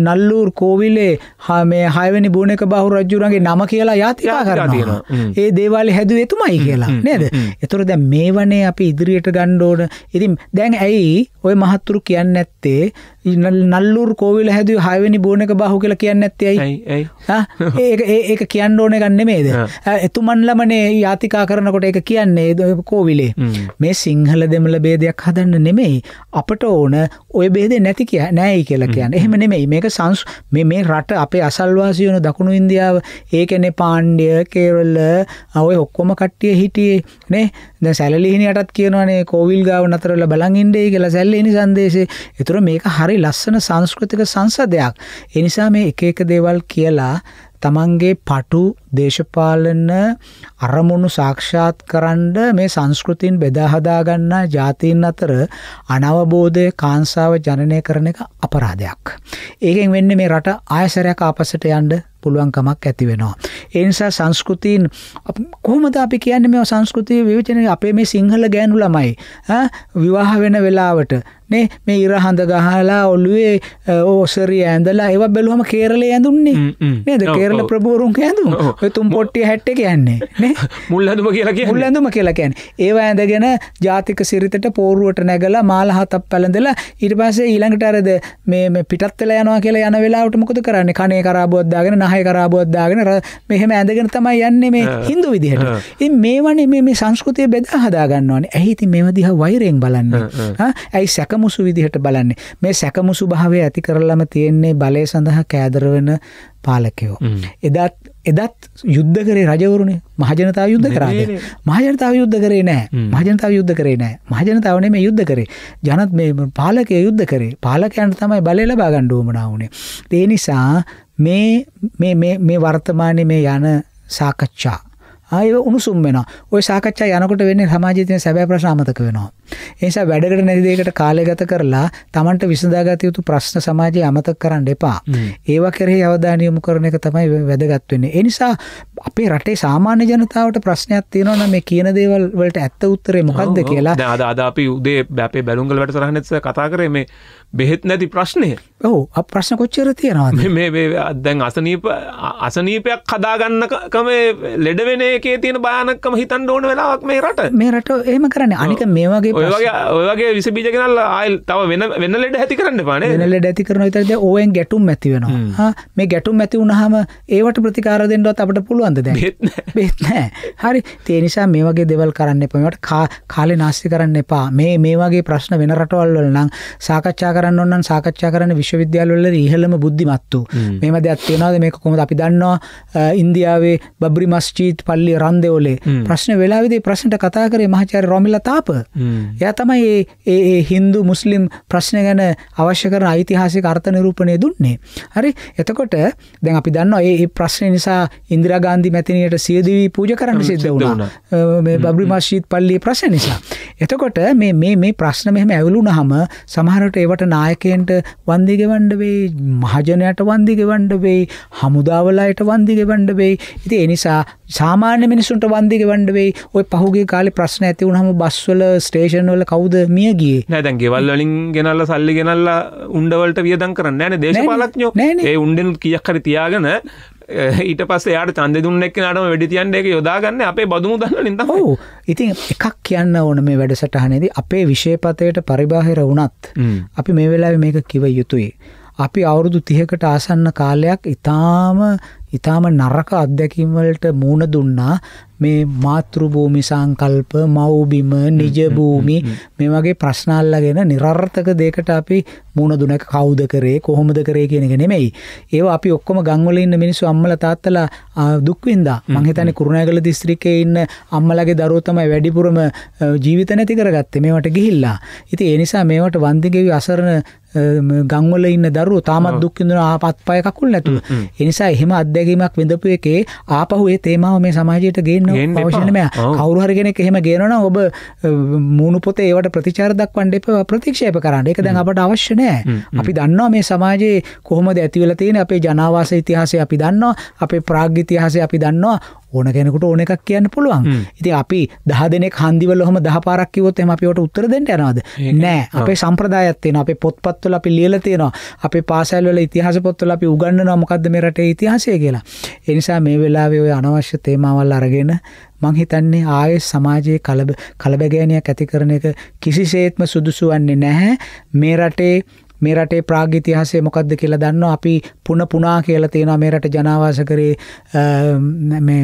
නල්ලූර් කෝවිලේ හා මේ හයවැනි බූනක බහු රජ්ජුරන්ගේ නම කියලා යාතිකා කරනවා ඒ දේවාලි හැදුව එතුමයි කියලා නේද එතුර දැ මේ වනේ අපි ඉදිරියට ගණ්ඩෝන ඉතින් දැන් ඇයි ඔය මහත්තුරු කියන්න ඇත්තේ නල්ලුර් කෝවිල හැද හයවැනි බෝන එක බහු කියලා කියන්න ඇත්තයි ඒ ඒක කියන්න ඕන ගන්න මේද එතුමන්ලමනේ යාතිකා කරනකොට එක කියන්නේ ද කෝවිලේ මේ සිංහල දෙමල බේදයක් හදන්න නෙමෙයි අපට ඕන ඔය බේද නැති කිය නෑයි කියලා කියන්න එහෙම නෙමෙයි මේක සංස් මේ රට අපේ අසල්වාසියන දකුණු ඉන්දියාව ඒකනෙ පාණ්ඩිය කේරල්ල ඔය ඔක්කොම කට්ටිය හිටියේ නේ ද සැලලිහිනියටත් කියනවනේ කෝවිල් ගාව නතරල බලන් ඉන්ඩේ කියලා සැල්ලනි සන්දේශේ එතුර මේක හරි හරි ලස්සන සංස්කෘතික සංසදයක්. එනිසා මේ එක එක දේවල් කියලා තමන්ගේ පටු දේශපාලන අරමුණු සාක්ෂාත් කරන්න මේ සංස්කෘතින් බෙදාහදාගන්නා ජාතීන් අතර අනවබෝධය කාංසාව ජනනය කරන එක අපරාධයක්. ඒකෙන් වෙන්න මේ රට ආයසරයක් ආපසට යන්ඩ පුළුවන්කමක් ඇති වෙනවා. එනිසා සංස්කෘතින් කොහොමද අපි කියන්නේ මේ සංස්කෘතිය විවචනය අපේ මේ සිංහල ගෑනු ළමයි විවාහ වෙන වෙලාවට නේ මේ ඉර හඳ ගහලා ඔල්ලුවේ ඕසරිය ඇඳලා ඒව බැලුවම කේරලේ ඇඳුන්නේ නේද කේරල ප්‍රභූරුන් ඇඳුම් ඔය තුම් පොට්ටිය හැට්ට කියන්නේ නේ මුල් ඇඳුම කියලා කියන්නේ මුල් ඇඳුම කියලා කියන්නේ ඒව ඇඳගෙන ජාතික සිරිතට පෝරුවට නැගලා මාල හතක් පැලඳලා ඊට පස්සේ ඊළඟට අරද මේ මේ පිටත් වෙලා යනවා කියලා යන වෙලාවට මොකද කරන්නේ කනේ කරාබුවක් දාගෙන නහය කරාබුවක් දාගෙන මෙහෙම ඇඳගෙන තමයි යන්නේ මේ හින්දු විදිහට ඉතින් මේවනේ මේ මේ සංස්කෘතිය බෙදා හදා ගන්න ඕනේ ඇයි ඉතින් මේව දිහා වෛරයෙන් බලන්නේ ඇයි සැකම සැකමුසු විදිහට බලන්නේ මේ සැකමුසු භාවය ඇති කරලම තියෙන්නේ බලය සඳහා කෑදර වෙන පාලකයෝ. එදත් එදත් යුද්ධ කරේ රජවරුණේ මහජනතාව යුද්ධ කරන්නේ මහජනතාව යුද්ධ කරේ නෑ මහජනතාව යුද්ධ කරේ නෑ මහජනතාවනේ මේ යුද්ධ කරේ ජනත් මේ පාලකය යුද්ධ කරේ පාලකයන්ට තමයි බලය ලබා ගන්න උවමනා වුණේ. ඒ නිසා මේ මේ මේ මේ වර්තමානයේ මේ යන සාකච්ඡා ආයෙ උණුසුම් වෙනවා. ওই සාකච්ඡා යනකොට වෙන්නේ සමාජයේ තියෙන සැබෑ ප්‍රශ්න අමතක වෙනවා. ඒසා වැඩකට නැති දෙයකට කාලය ගත කරලා Tamanට විසඳාගත යුතු ප්‍රශ්න සමාජයේ අමතක කරන්න එපා. ඒවා කෙරෙහි අවධානය යොමු කරන එක තමයි වැදගත් වෙන්නේ. ඒ නිසා අපේ රටේ සාමාන්‍ය ජනතාවට ප්‍රශ්නයක් තියෙනවා නම් මේ කියන දේවල් වලට ඇත්ත උත්තරේ මොකක්ද කියලා. දැන් අද අද අපි උදේ අපේ බැලුම්ගල වැඩසටහනෙත් කතා කරේ මේ බෙහෙත් නැති ප්‍රශ්නය. ඔව් අප ප්‍රශ්න කොච්චර තියෙනවද? මේ මේ දැන් අසනීප අසනීපයක් හදාගන්නකම ලෙඩ වෙන එකේ තියෙන භයානකම හිතන්න ඕන වෙලාවක් මේ රට. මේ රට එහෙම කරන්නේ. අනික මේ වගේ ඔයගේ ඔයගේ විසබීජ කෙනල් ආයිල් තව වෙන වෙන්නලට ඇති කරන්න පාන ලට ඇති කරන තරද ඕයෙන් ගැටුම් ඇති වෙනවා මේ ගැටුම් ඇති උනහම ඒවට ප්‍රතිකාරදෙන්ටත් අපට පුළුවන්ද දැ බෙත්නෑ හරි තේනිසා මේ වගේ දෙවල් කරන්න එපමට කා කාලෙ නාස්ති කරන්න එපා මේ මේ වගේ ප්‍රශ්න වෙන රටවල්වල නම් සාකච්ඡා කරන්න ඔන්නන් සාකච්ඡා කරන්න විශ්වවිද්‍යාලවල ඉහළම බුද්ධිමත්තු මෙම දෙයක් තියෙනවාද මේක කොමද අපි දන්නවා ඉන්දියාවේ බබ්‍රි මස්චීත් පල්ලි රන්දෙවලේ ප්‍රශ්න වෙලාවිදේ ප්‍රශ්නට කතා කරේ මහචාර රොමිල තාප එයා තමයි ඒ හින්දු මුස්ලිම් ප්‍රශ්න ගැන අවශ්‍ය කරන ඓතිහාසික අර්ථ නිරූපණය දුන්නේ. හරි එතකොට දැන් අපි දන්නවා ඒ ප්‍රශ්නය නිසා ඉන්දිරා ගාන්ධි මැතිනියට සියදිවි පූජ කරන්න සිද්ධ වුණා. මේ බබ්රි මස්ජිද් පල්ලියේ ප්‍රශ්න නිසා. එතකොට මේ මේ මේ ප්‍රශ්න මෙහෙම ඇවිලුනහම සමහරට ඒවට නායකයන්ට වන්දි ගෙවන්න වෙයි, මහජනයාට වන්දි ගෙවන්න වෙයි, හමුදාවලයට වන්දි ගෙවන්න වෙයි. ඉතින් ඒ නිසා සාමාන්‍ය මිනිසුන්ට වන්දි ගෙවන්න වෙයි. ওই පහුගිය කාලේ ප්‍රශ්න ඇති වුණාම බස්වල ස්ටේෂන් ස්ටේෂන් වල කවුද මිය ගිය නැතැන් ගෙවල් වලින් ගෙනල්ල සල්ලි ගෙනල්ලා උන්ඩවලට වියදන් කරන්න ෑන දේශපාලක්ඥෝ ඒ උන්ඩෙන් කියක් හරි තියාගෙන ඊට පස් යාට චන්ද දුන්නෙක් නටම වැඩි තියන්ට එක යොදාගන්න අපේ බදමු දන්න නිද හෝ ඉතින් එකක් කියන්න ඕන මේ වැඩසටහනේද අපේ විශේපතයට පරිබාහිර වුණත් අපි මේ වෙලා මේක කිව යුතුයි. අපි අවුරුදු තිහකට ආසන්න කාලයක් ඉතාම ඊටාම නරක අත්දැකීම් වලට මූණ දුන්නා මේ මාතෘ භූමි සංකල්ප මව්බිම නිජ භූමි මේ වගේ ප්‍රශ්න අල්ලගෙන નિરර්ථක දෙයකට අපි මූණ දුන එක කවුද කරේ කොහොමද කරේ කියන එක නෙමෙයි ඒව අපි ඔක්කොම ගම් වල ඉන්න මිනිස්සු අම්මලා තාත්තලා දුක් විඳා මං හිතන්නේ කුරුණෑගල දිස්ත්‍රික්කයේ ඉන්න අම්මලාගේ දරුවෝ තමයි වැඩිපුරම ජීවිත නැති කරගත්තේ මේවට ගිහිල්ලා ඉතින් ඒ නිසා මේවට වන්දි ගෙවි අසරණ ගංවල ඉන්න දරුව තාමත් දුක්කිඳන ආපත් පය කකුල් නැතුව. එනිසා එහෙම අත්දැකීමක් විඳපු එකේ ආපහු ඒ තේමාව මේ සමාජයට ගේන්න පවශනමය කවරුහර කෙනෙක් එහෙම ගේනන ඔබ මූුණු පොතේ ඒවට ප්‍රතිචාර දක්වන්ඩ එප ප්‍රතික්ෂේප කරන්න එක දැන් අපට අවශ්‍ය නෑ අපි දන්නවා මේ සමාජයේ කොහොමද ඇතිවල තියෙන අපේ ජනවාස ඉතිහාසය අපි දන්නවා අපේ ප්‍රාග්ගිතිහාසය අපි දන්නවා ඕන කෙනෙකුට ඕන එකක් කියන්න පුළුවන් ඉති අපි දහ දෙනෙක් හන්දිවල හොම දහපාරක්කිවොත් එම අපිට උත්තර දෙට යනවාද නෑ අපේ සම්ප්‍රදායත්තියන අපේ පොත්පත්වල අපි ලියල තියෙනවා අපේ පාසැල්වල ඉතිහාස පොත්වල අපි උගන්න නොමකක්ද මේ රටේ ඉතිහාසය කියලා එනිසා මේ වෙලාවේ ඔය අනවශ්‍ය තේමාවල් අරගෙන මං හිතන්නේ ආයෙ සමාජයේ කලබ කලබගෑනයක් ඇති කරන එක කිසිසේත්ම සුදුසු වන්නේ නැහැ මේ රටේ මේ රටේ ප්‍රාග් ඉතිහාසය මොකද්ද කියලා දන්නවා අපි පුන පුනා කියලා තියෙනවා මේ රට ජනාවාස කරේ මේ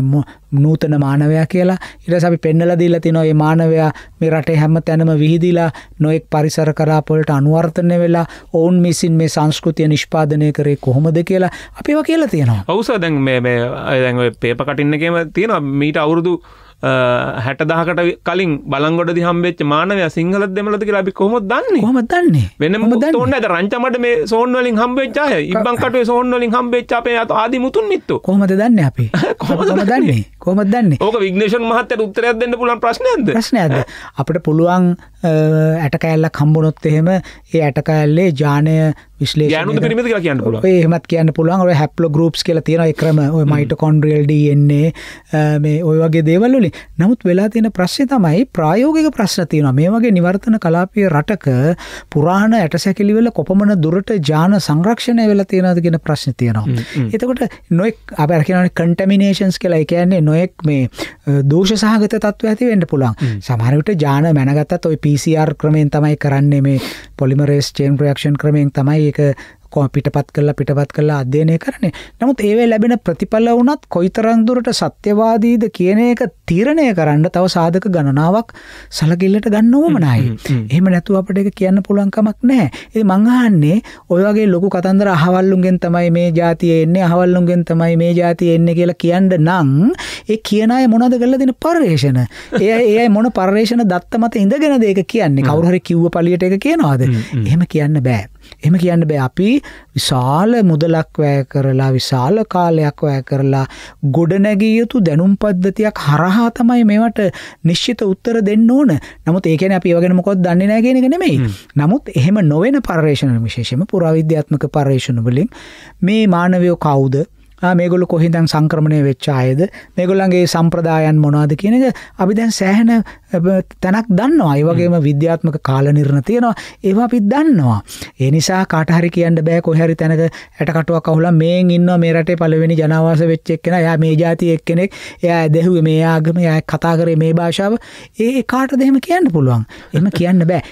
නූතන මානවයා කියලා ඊට පස්සේ අපි පෙන්නලා දීලා තිනවා මේ මානවයා මේ රටේ හැම තැනම විහිදිලා නොඑක් පරිසර කලාප වලට අනුවර්තනය වෙලා ඔවුන් මිසින් මේ සංස්කෘතිය නිෂ්පාදනය කරේ කොහොමද කියලා අපි ඒවා කියලා තියෙනවා. ඔව් සර් දැන් මේ මේ දැන් ඔය පේපර් කටින් එකේම තියෙනවා මීට අවුරුදු හැටදහකට කලින් බලගොඩ හම්බෙච් මානවය සිංහල දෙමලද ලබි කොම දන්නේ හොම දන්නේ වෙනම දන්න ඇත රංචමට මේ සෝන්වලින් හම්බේච්චාය ඉබංකටේ සෝන්වලින් හම්බේච්චාපේ අත ආදි මුතුන් මිත්තු කොමද දන්න අපි කොම දන්නේ කොහොම දන්නේ ඕක විග්නේෂන් මහත්තයට උත්තරයක් දෙන්න පුළුවන් ප්‍රශ්නයක්ද ප්‍රශ්නයක්ද අපිට පුළුවන් ඇටකෑල්ලක් හම්බුනොත් එහෙම ඒ ඇටකෑල්ලේ ජානය විශ්ලේෂණ පිරිමි කියන්න පුළුවන් එහෙමත් කියන්න පුළුවන් ඔය හැප්ලෝ ගෲප්ස් කියලා තියෙන ඒ ක්‍රම ඔය මයිටොකොන්ඩ්‍රියල් DNA මේ ඔය වගේ දේවල් වලින් නමුත් වෙලා තියෙන ප්‍රශ්නේ තමයි ප්‍රායෝගික ප්‍රශ්න තියෙනවා මේ වගේ නිවර්තන කලාපීය රටක පුරාණ ඇටසැකිලි වල කොපමණ දුරට ජාන සංරක්ෂණය වෙලා තියෙනවද කියන ප්‍රශ්නේ තියෙනවා එතකොට නොයෙක් අපි අර කියනවානේ කන්ටැමිනේෂන්ස් කියලා ඒ කියන්නේ නොයෙක් නොයෙක් මේ දෝෂ සහගත තත්ව ඇති වෙන්ඩ පුළන් සමහරට ජාන මැනගත්තත් ඔයි පිසිR ක්‍රමයෙන් තමයි කරන්නේ මේ පොලිමරේස් චේන් ප්‍රක්ෂන් ක්‍රමයෙන් තමයි එක කොහොම පිටපත් කරලා පිටපත් කරලා අධ්‍යයනය කරන්නේ. නමුත් ඒවේ ලැබෙන ප්‍රතිඵල වුණත් කොයිතරම් දුරට සත්‍යවාදීද කියන එක තීරණය කරන්න තව සාධක ගණනාවක් සලකිල්ලට ගන්න ඕමනයි. එහෙම නැතුව අපිට ඒක කියන්න පුළුවන් කමක් නැහැ. ඉතින් මං අහන්නේ ඔය වගේ ලොකු කතන්දර අහවල්ලුන්ගෙන් තමයි මේ જાතිය එන්නේ, අහවල්ලුන්ගෙන් තමයි මේ જાතිය එන්නේ කියලා කියන්න නම් ඒ කියන අය මොනවද කරලා දෙන පරිශ්‍රණ? ඒ ඒ අය මොන පරිශ්‍රණ දත්ත මත ඉඳගෙනද ඒක කියන්නේ? කවුරු හරි කිව්ව පළියට ඒක කියනවාද? එහෙම කියන්න බෑ. එහෙම කියන්න බෑ අපි විශාල මුදලක් වැය කරලා විශාල කාලයක් වැය කරලා ගොඩනැගිය යුතු දැනුම් පද්ධතියක් හරහා තමයි මේවට නිශ්චිත උත්තර දෙන්න ඕන. නමුත් ඒ කියන්නේ අපි ඒව ගැන මොකවත් දන්නේ නැහැ කියන එක නෙමෙයි. නමුත් එහෙම නොවන පර්යේෂණ විශේෂයෙන්ම පුරාවිද්‍යාත්මක පර්යේෂණ වලින් මේ මානවය කවුද මේගොල්ල කොහිදන් සංක්‍රමණය වෙච්ච අයද මේගොල්ලන්ගේ සම්ප්‍රදායන් මොනවාද කියන එක අපි දැන් සෑහෙන තැනක් දන්නවා ඒ වගේම විද්‍යාත්මක කාලනිර්ණ තියෙනවා ඒවා අපි දන්නවා ඒ නිසා කාට හරි කියන්න බෑ කොහරි තැනක ඇටකටුවක් අහුලා මේන් ඉන්නවා මේ රටේ පළවෙනි ජනවාස වෙච්ච එක්කෙනා එයා මේ ජාතියේ එක්කෙනෙක් එයා ඇදහුවේ මේ ආගම එයා කතා කරේ මේ භාෂාව ඒ කාටද එහෙම කියන්න පුළුවන් එහෙම කියන්න බෑ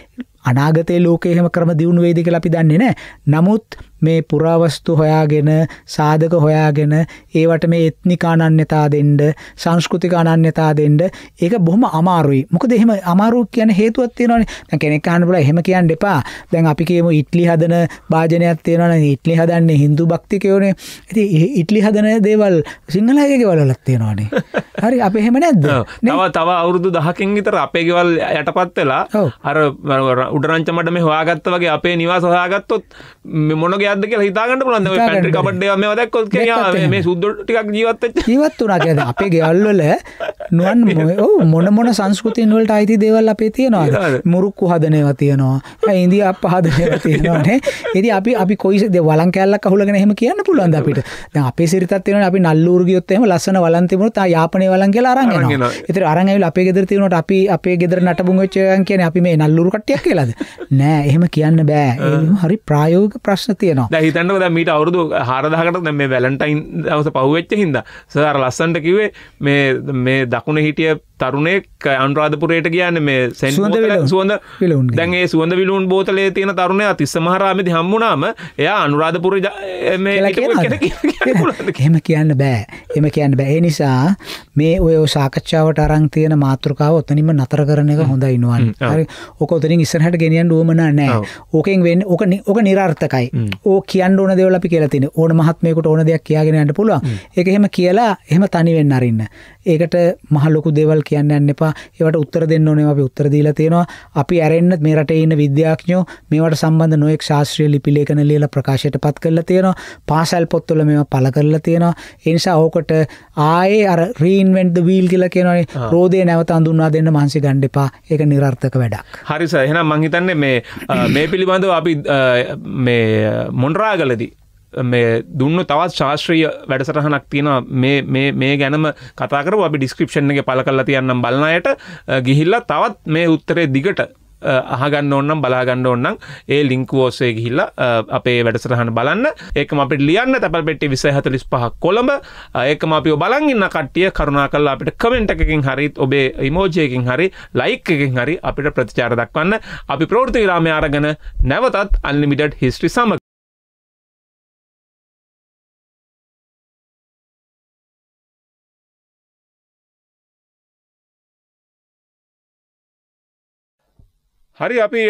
අනාගතයේ ලෝකේ එහෙම ක්‍රම දියුණු වෙයිද කියලා අපි දන්නේ නැහැ නමුත් මේ පුරාවස්තු හොයාගෙන සාධක හොයාගෙන ඒවට මේ එත්නික අනන්‍යතා දෙන්න සංස්කෘතික අනන්‍යතා දෙන්න ඒක බොහොම අමාරුයි. මොකද එහෙම අමාරු කියන හේතුවක් තියෙනවනේ. දැන් කෙනෙක් අහන්න බුණා එහෙම කියන්න එපා. දැන් අපි කියමු ඉට්ලි හදන වාදනයක් තියෙනවනේ. ඉට්ලි හදන්නේ Hindu භක්තිකයෝනේ. ඉතින් ඉට්ලි හදන දේවල් සිංහල අයගේ ගෙවල් වලත් තියෙනවනේ. හරි අපි එහෙම නැද්ද? තව තව අවුරුදු 10කින් විතර අපේ ගෙවල් යටපත් වෙලා අර උඩරංච මඩ මේ හොයාගත්ත වගේ අපේ නිවාස හොයාගත්තොත් මොනගේ වගේ අද කියලා හිතාගන්න පුළන්ද පැටි කබඩ්ඩ මේ දක්කොත් කිය මේ සුද්ද ටිකක් ජීවත්ත ජීවත් වනා කියන අපේ ගෙවල්වල නුවන් මොන මොන සංස්කෘතින් වලට අයිති දේවල් අපේ තියෙනවා මුරුක්කු හදනව තියෙනවා ඉන්දිය අප හදනව තියෙනවානේ එති අපි අපි කොයිසද වලන් කැල්ලක් අහුලගෙන එහෙම කියන්න පුළුවන් අපිට දැන් අපේ සිරිතත් තියෙනවා අපි නල්ලූරු ගියොත් එහෙම ලස්සන වලන් තිබුණොත් ආ යාපනයේ වලන් කියලා අරන් එනවා ඒතර අරන් ඇවිල්ලා අපේ ගෙදර තියෙනකොට අපි අපේ ගෙදර නටබුන් වෙච්ච එකන් කියන්නේ අපි මේ නල්ලූරු කට්ටියක් කියලාද නෑ එහෙම කියන්න බෑ හරි ප්‍රායෝගික ප්‍රශ්න තියෙනවා වෙනවා හිතන්නක ද මීට අවුරදු හරදාකට මේ වැලන්ටයින් දවස පහුවෙච්ච හින්ද සර ලස්සන්ට කිවේ මේ දකුණ හිටිය තරුණෙක් අන්රාධපුරයට කියන්න මේ සැන්ුවඳ සුවඳ දැන්ගේ සුවඳ විලුන් බෝතලේ තියෙන තරුණය අතිස්ස මහරාමිදි හම්බුණාම එයා අනුරාධපුර එහෙම කියන්න බෑ එම කියන්න බෑ නිසා මේ ඔය සාකච්ඡාවට අරං තියෙන මාතෘකාව ඔතනින්ම නතර කරන එක හොඳ ඉනුවන් හරි ඕක ඔතනින් ඉස්සරහට ගෙනියන්න ඕමනා නෑ ඕකෙන් වෙන්න ඕක ඕක නිරර්ථකයි ඕ කියන්න ඕන දේවල් අපි කියලා තියෙන ඕන මහත්මයෙකුට ඕන දෙයක් කියාගෙන යන්න පුළුවන් ඒක එහෙම කියලා එහෙම තනි වෙන්න අරින්න ඒකට මහ ලොකු දේවල් කියන්න යන්න එපා. ඒවට උත්තර දෙන්න ඕනේ අපි උත්තර දීලා තියෙනවා. අපි ඇරෙන්න මේ රටේ ඉන්න විද්‍යාඥයෝ මේවට සම්බන්ධ නොයෙක් ශාස්ත්‍රීය ලිපි ලේඛන ලියලා ප්‍රකාශයටපත් කරලා තියෙනවා. පාසල් පොත්වල මේවා පළ කරලා තියෙනවා. ඒ නිසා ඕකට ආයේ අර reinvent the wheel කියලා කියනවානේ. රෝදේ නැවත අඳුන්වා දෙන්න මහන්සි ගන්න එපා. ඒක નિરර්ථක වැඩක්. හරි සර්. එහෙනම් මම හිතන්නේ මේ මේ පිළිබඳව අපි මේ මොන්රාගලදී මේ දුන්න තවත් ශාස්ත්‍රීය වැඩසටහනක් තියෙන මේ ගැනම කතාකර අපි ඩිස්ක්‍රපෂන් එක පල කල්ලා තියන්නම් බලන්නයට ගිහිල්ලා තවත් මේ උත්තරේ දිගට අහගන්න ඔන්නම් බලාගන්න ඔන්නම් ඒ ලිංකුවෝසේ ගිහිල්ල අපේ වැඩසරහන බලන්න ඒකම අපට ලියන්න තැපල් පෙටි විසය හතලිස් පහ කොළඹ ඒකම අපි බලගන්න කට්ටිය කරුණා කල්ලා අපට කමෙන්ට් එකකින් හරිත් ඔබේ ඉමෝජයකින් හරි ලයික් එකින් හරි අපිට ප්‍රතිචාර දක්වන්න අපි ප්‍රෝෘති රාමය අරගෙන නැවතත් අල්ලිමිඩට් හිස්ට්‍රි සමග හරි අපි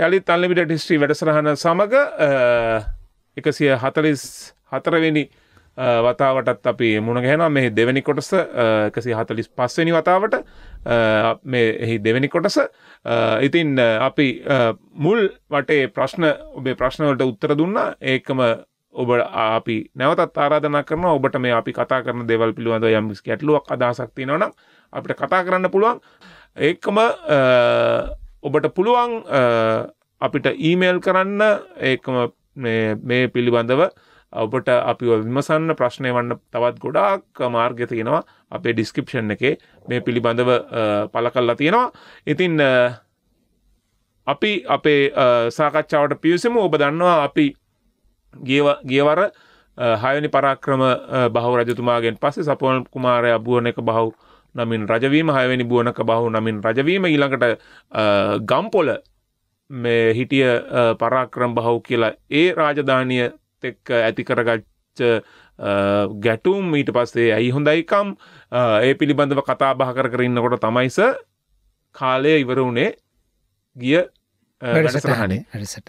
යළි තල්ලිමිට හිස්ට්‍රී වැඩසරහන සමඟ එකසිය හතලිස් හතරවෙනි වතාවටත් අපි මුණ ගැන මෙහි දෙවැනි කොටස එකසි හතලිස් පස්වෙනි වතාවට එහි දෙවැනි කොටස ඉතින් අපි මුල් වටේ ප්‍රශ්න ඔබේ ප්‍රශ්නවලට උත්තර දුන්නා ඒකම ඔබ අපි නැවතත් ආරාධන කරන ඔබට මේ අපි කතා කරන දෙවල් පිළිබඳ යම්ස් කැටලුවක් අදහසක් තියෙනවනම් අපිට කතා කරන්න පුළුවන් ඒකම ඔබට පුළුවන් අපිට ඊමේල් කරන්න ඒකම මේ පිළිබඳව ඔබට අපි විමසන්න ප්‍රශ්නය වන්න තවත් ගොඩාක් මාර්ග තියෙනවා අපේ ඩිස්ක්‍රිප්ෂන් එකේ මේ පිළිබඳව පල කල්ලා තියෙනවා ඉතින් අපි අපේ සාකච්ඡාවට පිවිසමු ඔබ දන්නවා අපි ගියවර හයනි පරාක්‍රම බහු රජතුමාගෙන් පස්සේ සපුවල් කුමාරය අබුවන එක බහු නමින් රජවීම හයවැනි බුවනක බහු නමින් රජවීම ඊළඟට ගම්පොල මේ හිටිය පරාක්‍රම් බහව් කියලා ඒ රාජධානිය තෙක් ඇති කරගච්ච ගැටුම් ඊට පස්සේ ඇයි හොඳයිකම් ඒ පිළිබඳව කතා බහ කර කරන්නකොට තමයිස කාලය ඉවර වුණේ ගිය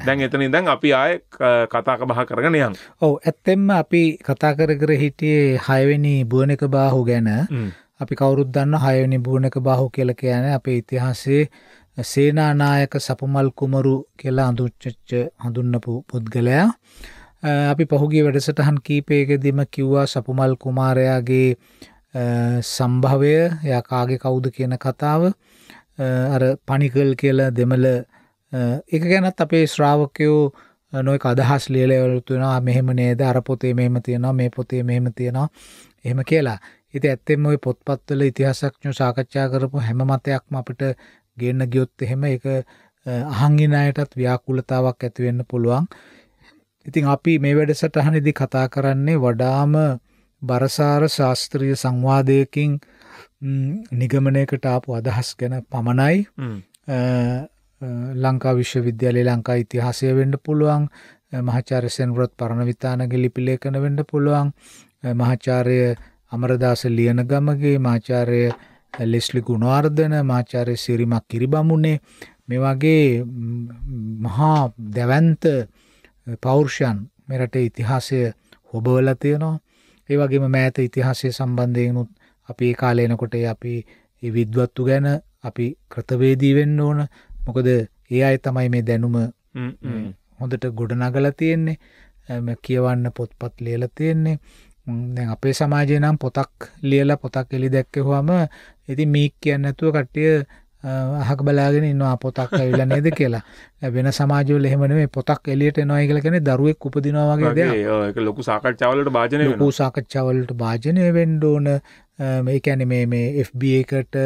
දැන් එතන දැන් අපි ආය කතාක බහ කරගෙන යන් ඔව ඇත්තෙම අපි කතා කර කර හිටියේ හයවෙනි බුවන එක බාහු ගැන අපි කවුරුද්දන්න හයනි භූනක බාහු කියලක යන අපේ ඉතිහාසේ සේනානායක සපමල් කුමරු කියලා අඳුච්චච්ච හඳුන්නපු පුද්ගලයා. අපි පහුගේ වැඩසටහන් කීපයකදීම කිව්වා සපුමල් කුමාරයාගේ සම්භවය යකාගේ කවුද කියන කතාව අර පනිකල් කියල දෙමල එක ගැනත් අපේ ශ්‍රාවකයෝ නොයක අදහස් ලියලවලතුනා මෙහෙම නේද අර පොතේ මෙහෙම තියෙනවා මේ පොතේ මෙහෙම තියෙනවා එහෙම කියලා ඉතින් ඇත්තෙන්ම ওই පොත්පත්වල ඉතිහාසඥයෝ සාකච්ඡා කරපු හැම මතයක්ම අපිට ගේන්න ගියොත් එහෙම ඒක අහන් ඉන අයටත් ව්‍යාකූලතාවක් ඇති වෙන්න පුළුවන්. ඉතින් අපි මේ වැඩසටහනේදී කතා කරන්නේ වඩාම බරසාර ශාස්ත්‍රීය සංවාදයකින් නිගමනයකට ආපු අදහස් ගැන පමණයි. ලංකා විශ්වවිද්‍යාලයේ ලංකා ඉතිහාසය වෙන්න පුළුවන් මහාචාර්ය සෙන්වරත් පරණවිතානගේ ලිපිලේඛන වෙන්න පුළුවන් මහාචාර්ය අමරදාස ලියනගමගේ මාචාර්ය ලෙස්ලි ගුණවර්ධන මාචාර්ය සිරිමක් කිරිබමුණේ මේ වගේ මහා දැවන්ත පෞර්ෂයන් මෙරට ඉතිහාසය හොබවල තියෙනවා ඒ වගේම මෑත ඉතිහාසය සම්බන්ධයෙන්ුත් අපි ඒ කාලේ එනකොට අපි ඒ විද්වත්තු ගැන අපි කෘතවේදී වෙන්න ඕන මොකද ඒ අය තමයි මේ දැනුම හොඳට ගොඩනගලා තියෙන්නේ කියවන්න පොත්පත් ලියලා තියෙන්නේ දැන් අපේ සමාජය නම් පොතක් ලියලා පොතක් එලි දැක්කෙහුවම ඉති මීක් කියන්න ඇතුව කට්ටිය අහක් බලාගෙන ඉන්නවා පොතක් ඇවිල නේද කියලා වෙන සමාජල එහෙමනේ පොතක් එලියට නොයි කියල කෙන දරුවෙක් උපදිනවාගේ ලොකු සාකච්චාවලට භාජනය ලොකු සාකච්ඡාවලට භාජනය වෙන්ඩෝන මේකැන මේ මේ FB එකට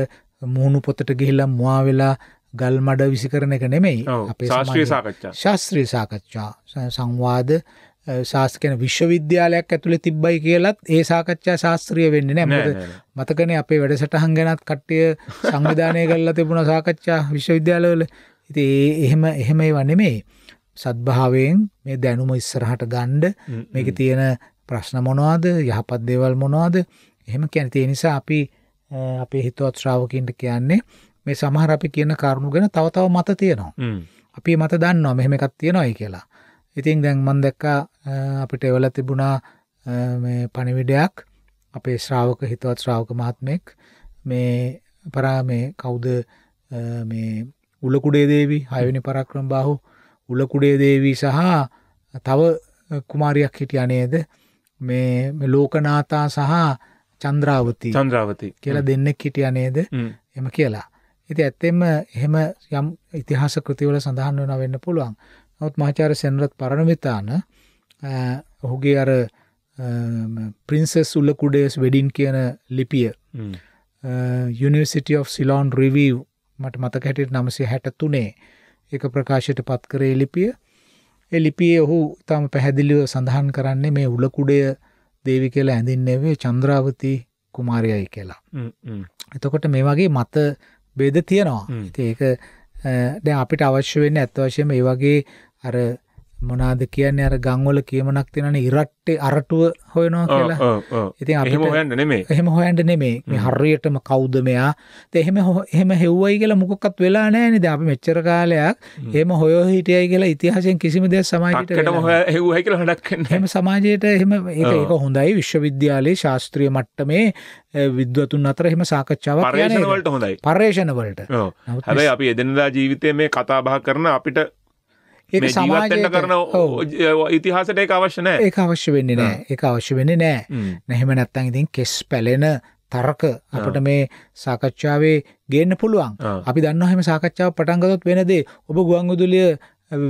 මුහුණු පොතට ගිහිල්ලා මවා වෙලා ගල් මඩ විසි කරන එක නෙමෙයි අපේ ශාස්ත්‍රී සාකච්ඡා ශාස්ත්‍රී සාකච්ඡා සංවාද ශාස්කන විශ්වවිද්‍යාලයක් ඇතුළේ තිබ්බයි කියලත් ඒ සාකච්ඡා ශාස්ත්‍රීය වෙන්නේ නැහැ. මොකද මතකනේ අපේ වැඩසටහන් ගැනත් කට්ටිය සංවිධානය කරලා තිබුණ සාකච්ඡා විශ්වවිද්‍යාලවල. ඉතින් එහෙම එහෙම ඒවා නෙමෙයි. සත්භාවයෙන් මේ දැනුම ඉස්සරහට ගන්න මේක තියෙන ප්‍රශ්න මොනවාද යහපත් දේවල් මොනවාද එහෙම කියන්නේ ඒ නිසා අපි අපේ හිතවත් ශ්‍රාවකින්ට කියන්නේ මේ සමහර අපි කියන කරුණු ගැන තව තව මත තියෙනවා. අපි මත දන්නවා මෙහෙම එකක් තියෙනවායි කියලා. ඉතින් දැන් මන් දැක්කා අපිට එවල තිබුණා පණිවිඩයක් අපේ ශ්‍රාවක හිතවත් ශ්‍රාවක මහත්මෙක් මේ පරා මේ කවුද මේ උලකුඩේ දේවී හයවනි පරක්‍රම බාහු උලකුඩේ දේවී සහ තව කුමාරියක් හිටිය නේද මේ ලෝකනාතා සහ චන්ද්‍රාවති චන්ද්‍රාවති කියලා දෙන්නෙක් හිටිය නේද එම කියලා. ඉති ඇත්තෙම එහෙම යම් ඉතිහාස කෘතිවල සඳහන් වෙන වෙන්න පුළුවන් නවත් මහාචාර සෙන්රත් පරණවිතාන ඔහුගේ අර පින්සෙස් උල්ල කුඩේස් වෙඩින් කියන ලිපිය යනිවර්සිට of සිලෝන් රිවීව් මට මතක හැටියට නමසේ හැට තුනේ එක ප්‍රකාශයට පත්කරේ ලිපිය ඒ ලිපියේ ඔහු තම පැහැදිලිව සඳහන් කරන්නේ මේ උලකුඩය දේවි කියලා ඇඳින්නෙවේ චන්ද්‍රාවති කුමාරයයි කියලා. එතකොට මේ වගේ මත බේද තියෙනවා. ඒක දැන් අපිට අවශ්‍ය වෙන්නේ ඇත්ත වශයෙන්ම මේ වගේ අර මොනාද කියන්නේ අර ගංවල කියමනක් තියෙනනේ ඉරට්ටේ අරටුව හොයනවා කියලා. ඉතින් අපිට එහෙම හොයන්න නෙමෙයි. එහෙම හොයන්න නෙමෙයි. මේ හරියටම කවුද මෙයා? ඉතින් එහෙම එහෙම හෙව්වයි කියලා මොකක්වත් වෙලා නැහැනේ. දැන් අපි මෙච්චර කාලයක් එහෙම හොයෝ හිටියයි කියලා ඉතිහාසයෙන් කිසිම දෙයක් සමාජයට ටක්කටම හෙව්වයි කියලා හඩක් වෙන්නේ. එහෙම සමාජයට එහෙම ඒක ඒක හොඳයි. විශ්වවිද්‍යාලයේ ශාස්ත්‍රීය මට්ටමේ විද්වතුන් අතර එහෙම සාකච්ඡාවක් යන්නේ. පර්යේෂණ වලට හොඳයි. පර්යේෂණ වලට. හැබැයි අපි එදිනදා ජීවිතයේ මේ කතා බහ කරන අපිට ඒක සමාජයට කරන ඉතිහාසට ඒක අවශ්‍ය නැහැ. ඒක අවශ්‍ය වෙන්නේ නැහැ. ඒක අවශ්‍ය වෙන්නේ නැහැ. නැහිම නැත්තම් ඉතින් කෙස් පැලෙන තර්ක අපිට මේ සාකච්ඡාවේ ගේන්න පුළුවන්. අපි දන්නවා හැම සාකච්ඡාවක් පටන් ගත්තොත් වෙන දේ ඔබ ගුවන් විදුලිය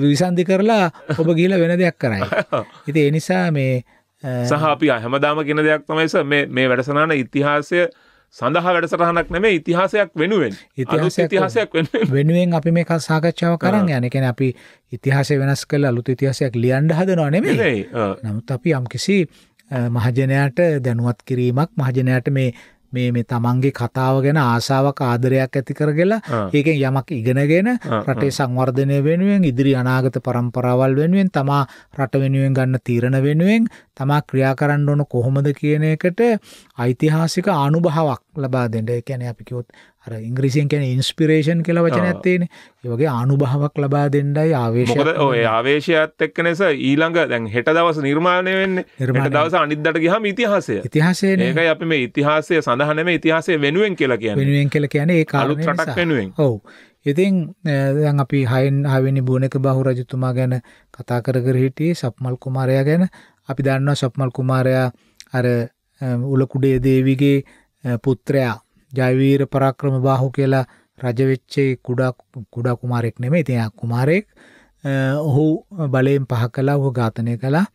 විසන්ධි කරලා ඔබ ගිහිලා වෙන දෙයක් කරයි. ඉතින් ඒ නිසා මේ සහ අපි හැමදාම කියන දෙයක් තමයි මේ මේ වැඩසටහන ඉතිහාසය සඳහා වැඩසටහනක් නෙමේ ඉතිහාසයක් වෙනුවෙන් ඉතිහාස ඉතිහාසයක් වෙනුවෙන් අපි මේ සාකච්ඡාව කරන්න යන කෙන අපි ඉතිහාසය වෙනස් කළ අලුත් ඉතිහාසයක් ලියන්ඩ හදනවා නෙමේ නමුත් අපි යම්කිසි මහජනයට දැනුවත් කිරීමක් මහජනයට මේ මේ මේ තමන්ගේ කතාව ගැන ආසාාවක් ආදරයක් ඇති කරගෙලා ඒකෙන් යමක් ඉගෙනගෙන රටේ සංවර්ධනය වෙනුවෙන් ඉදිරි අනාගත පරම්පරාවල් වෙනුවෙන් තමා රට වෙනුවෙන් ගන්න තීරණ වෙනුවෙන් තමා ක්‍රියා කරන්න ඕන කොහොමද කියන එකට ඓතිහාසික ආනුභාවක් ලබා දෙන්න එකැන අපිකිවොත් අර ඉංග්‍රීසියෙන් කැන ඉන්ස්පිරේෂන් කියල වචන ඇත්තේන ඒවගේ අනුභාවක් ලබා දෙන්නයි ආවේශ ඔය ආවේශයත් එක්ක නෙස ඊළඟ දැන් හෙට දවස නිර්මාණය වෙන්න නිර්මට දවස අනිදට ගහම ඉතිහාසය ඉතිහාසය ඒක අප මේ ඉතිහාසය සඳහනම ඉතිහාසය වෙනුවෙන් කියලා කිය වෙනුවෙන් කියල කියන ඒ කාලු ටක් වෙනුවෙන් ඔව ඉතින් දැන් අපි හයින් හවෙනි බුවනක බහු රජතුමා ගැන කතා කරගර හිටියේ සප්මල් කුමාරයා ගැන අපි දන්නවා සප්මල් කුමාරයා අර උලකුඩේ දේවිගේ පුත්‍රයා ජයවීර පරාක්‍රම බාහු කියලා රජවෙච්චේ කුඩා කුඩා කුමාරෙක් නෙමේ තියා කුමාරෙක් ඔහු බලයෙන් පහ කලා ඔහ ඝාතනය කලා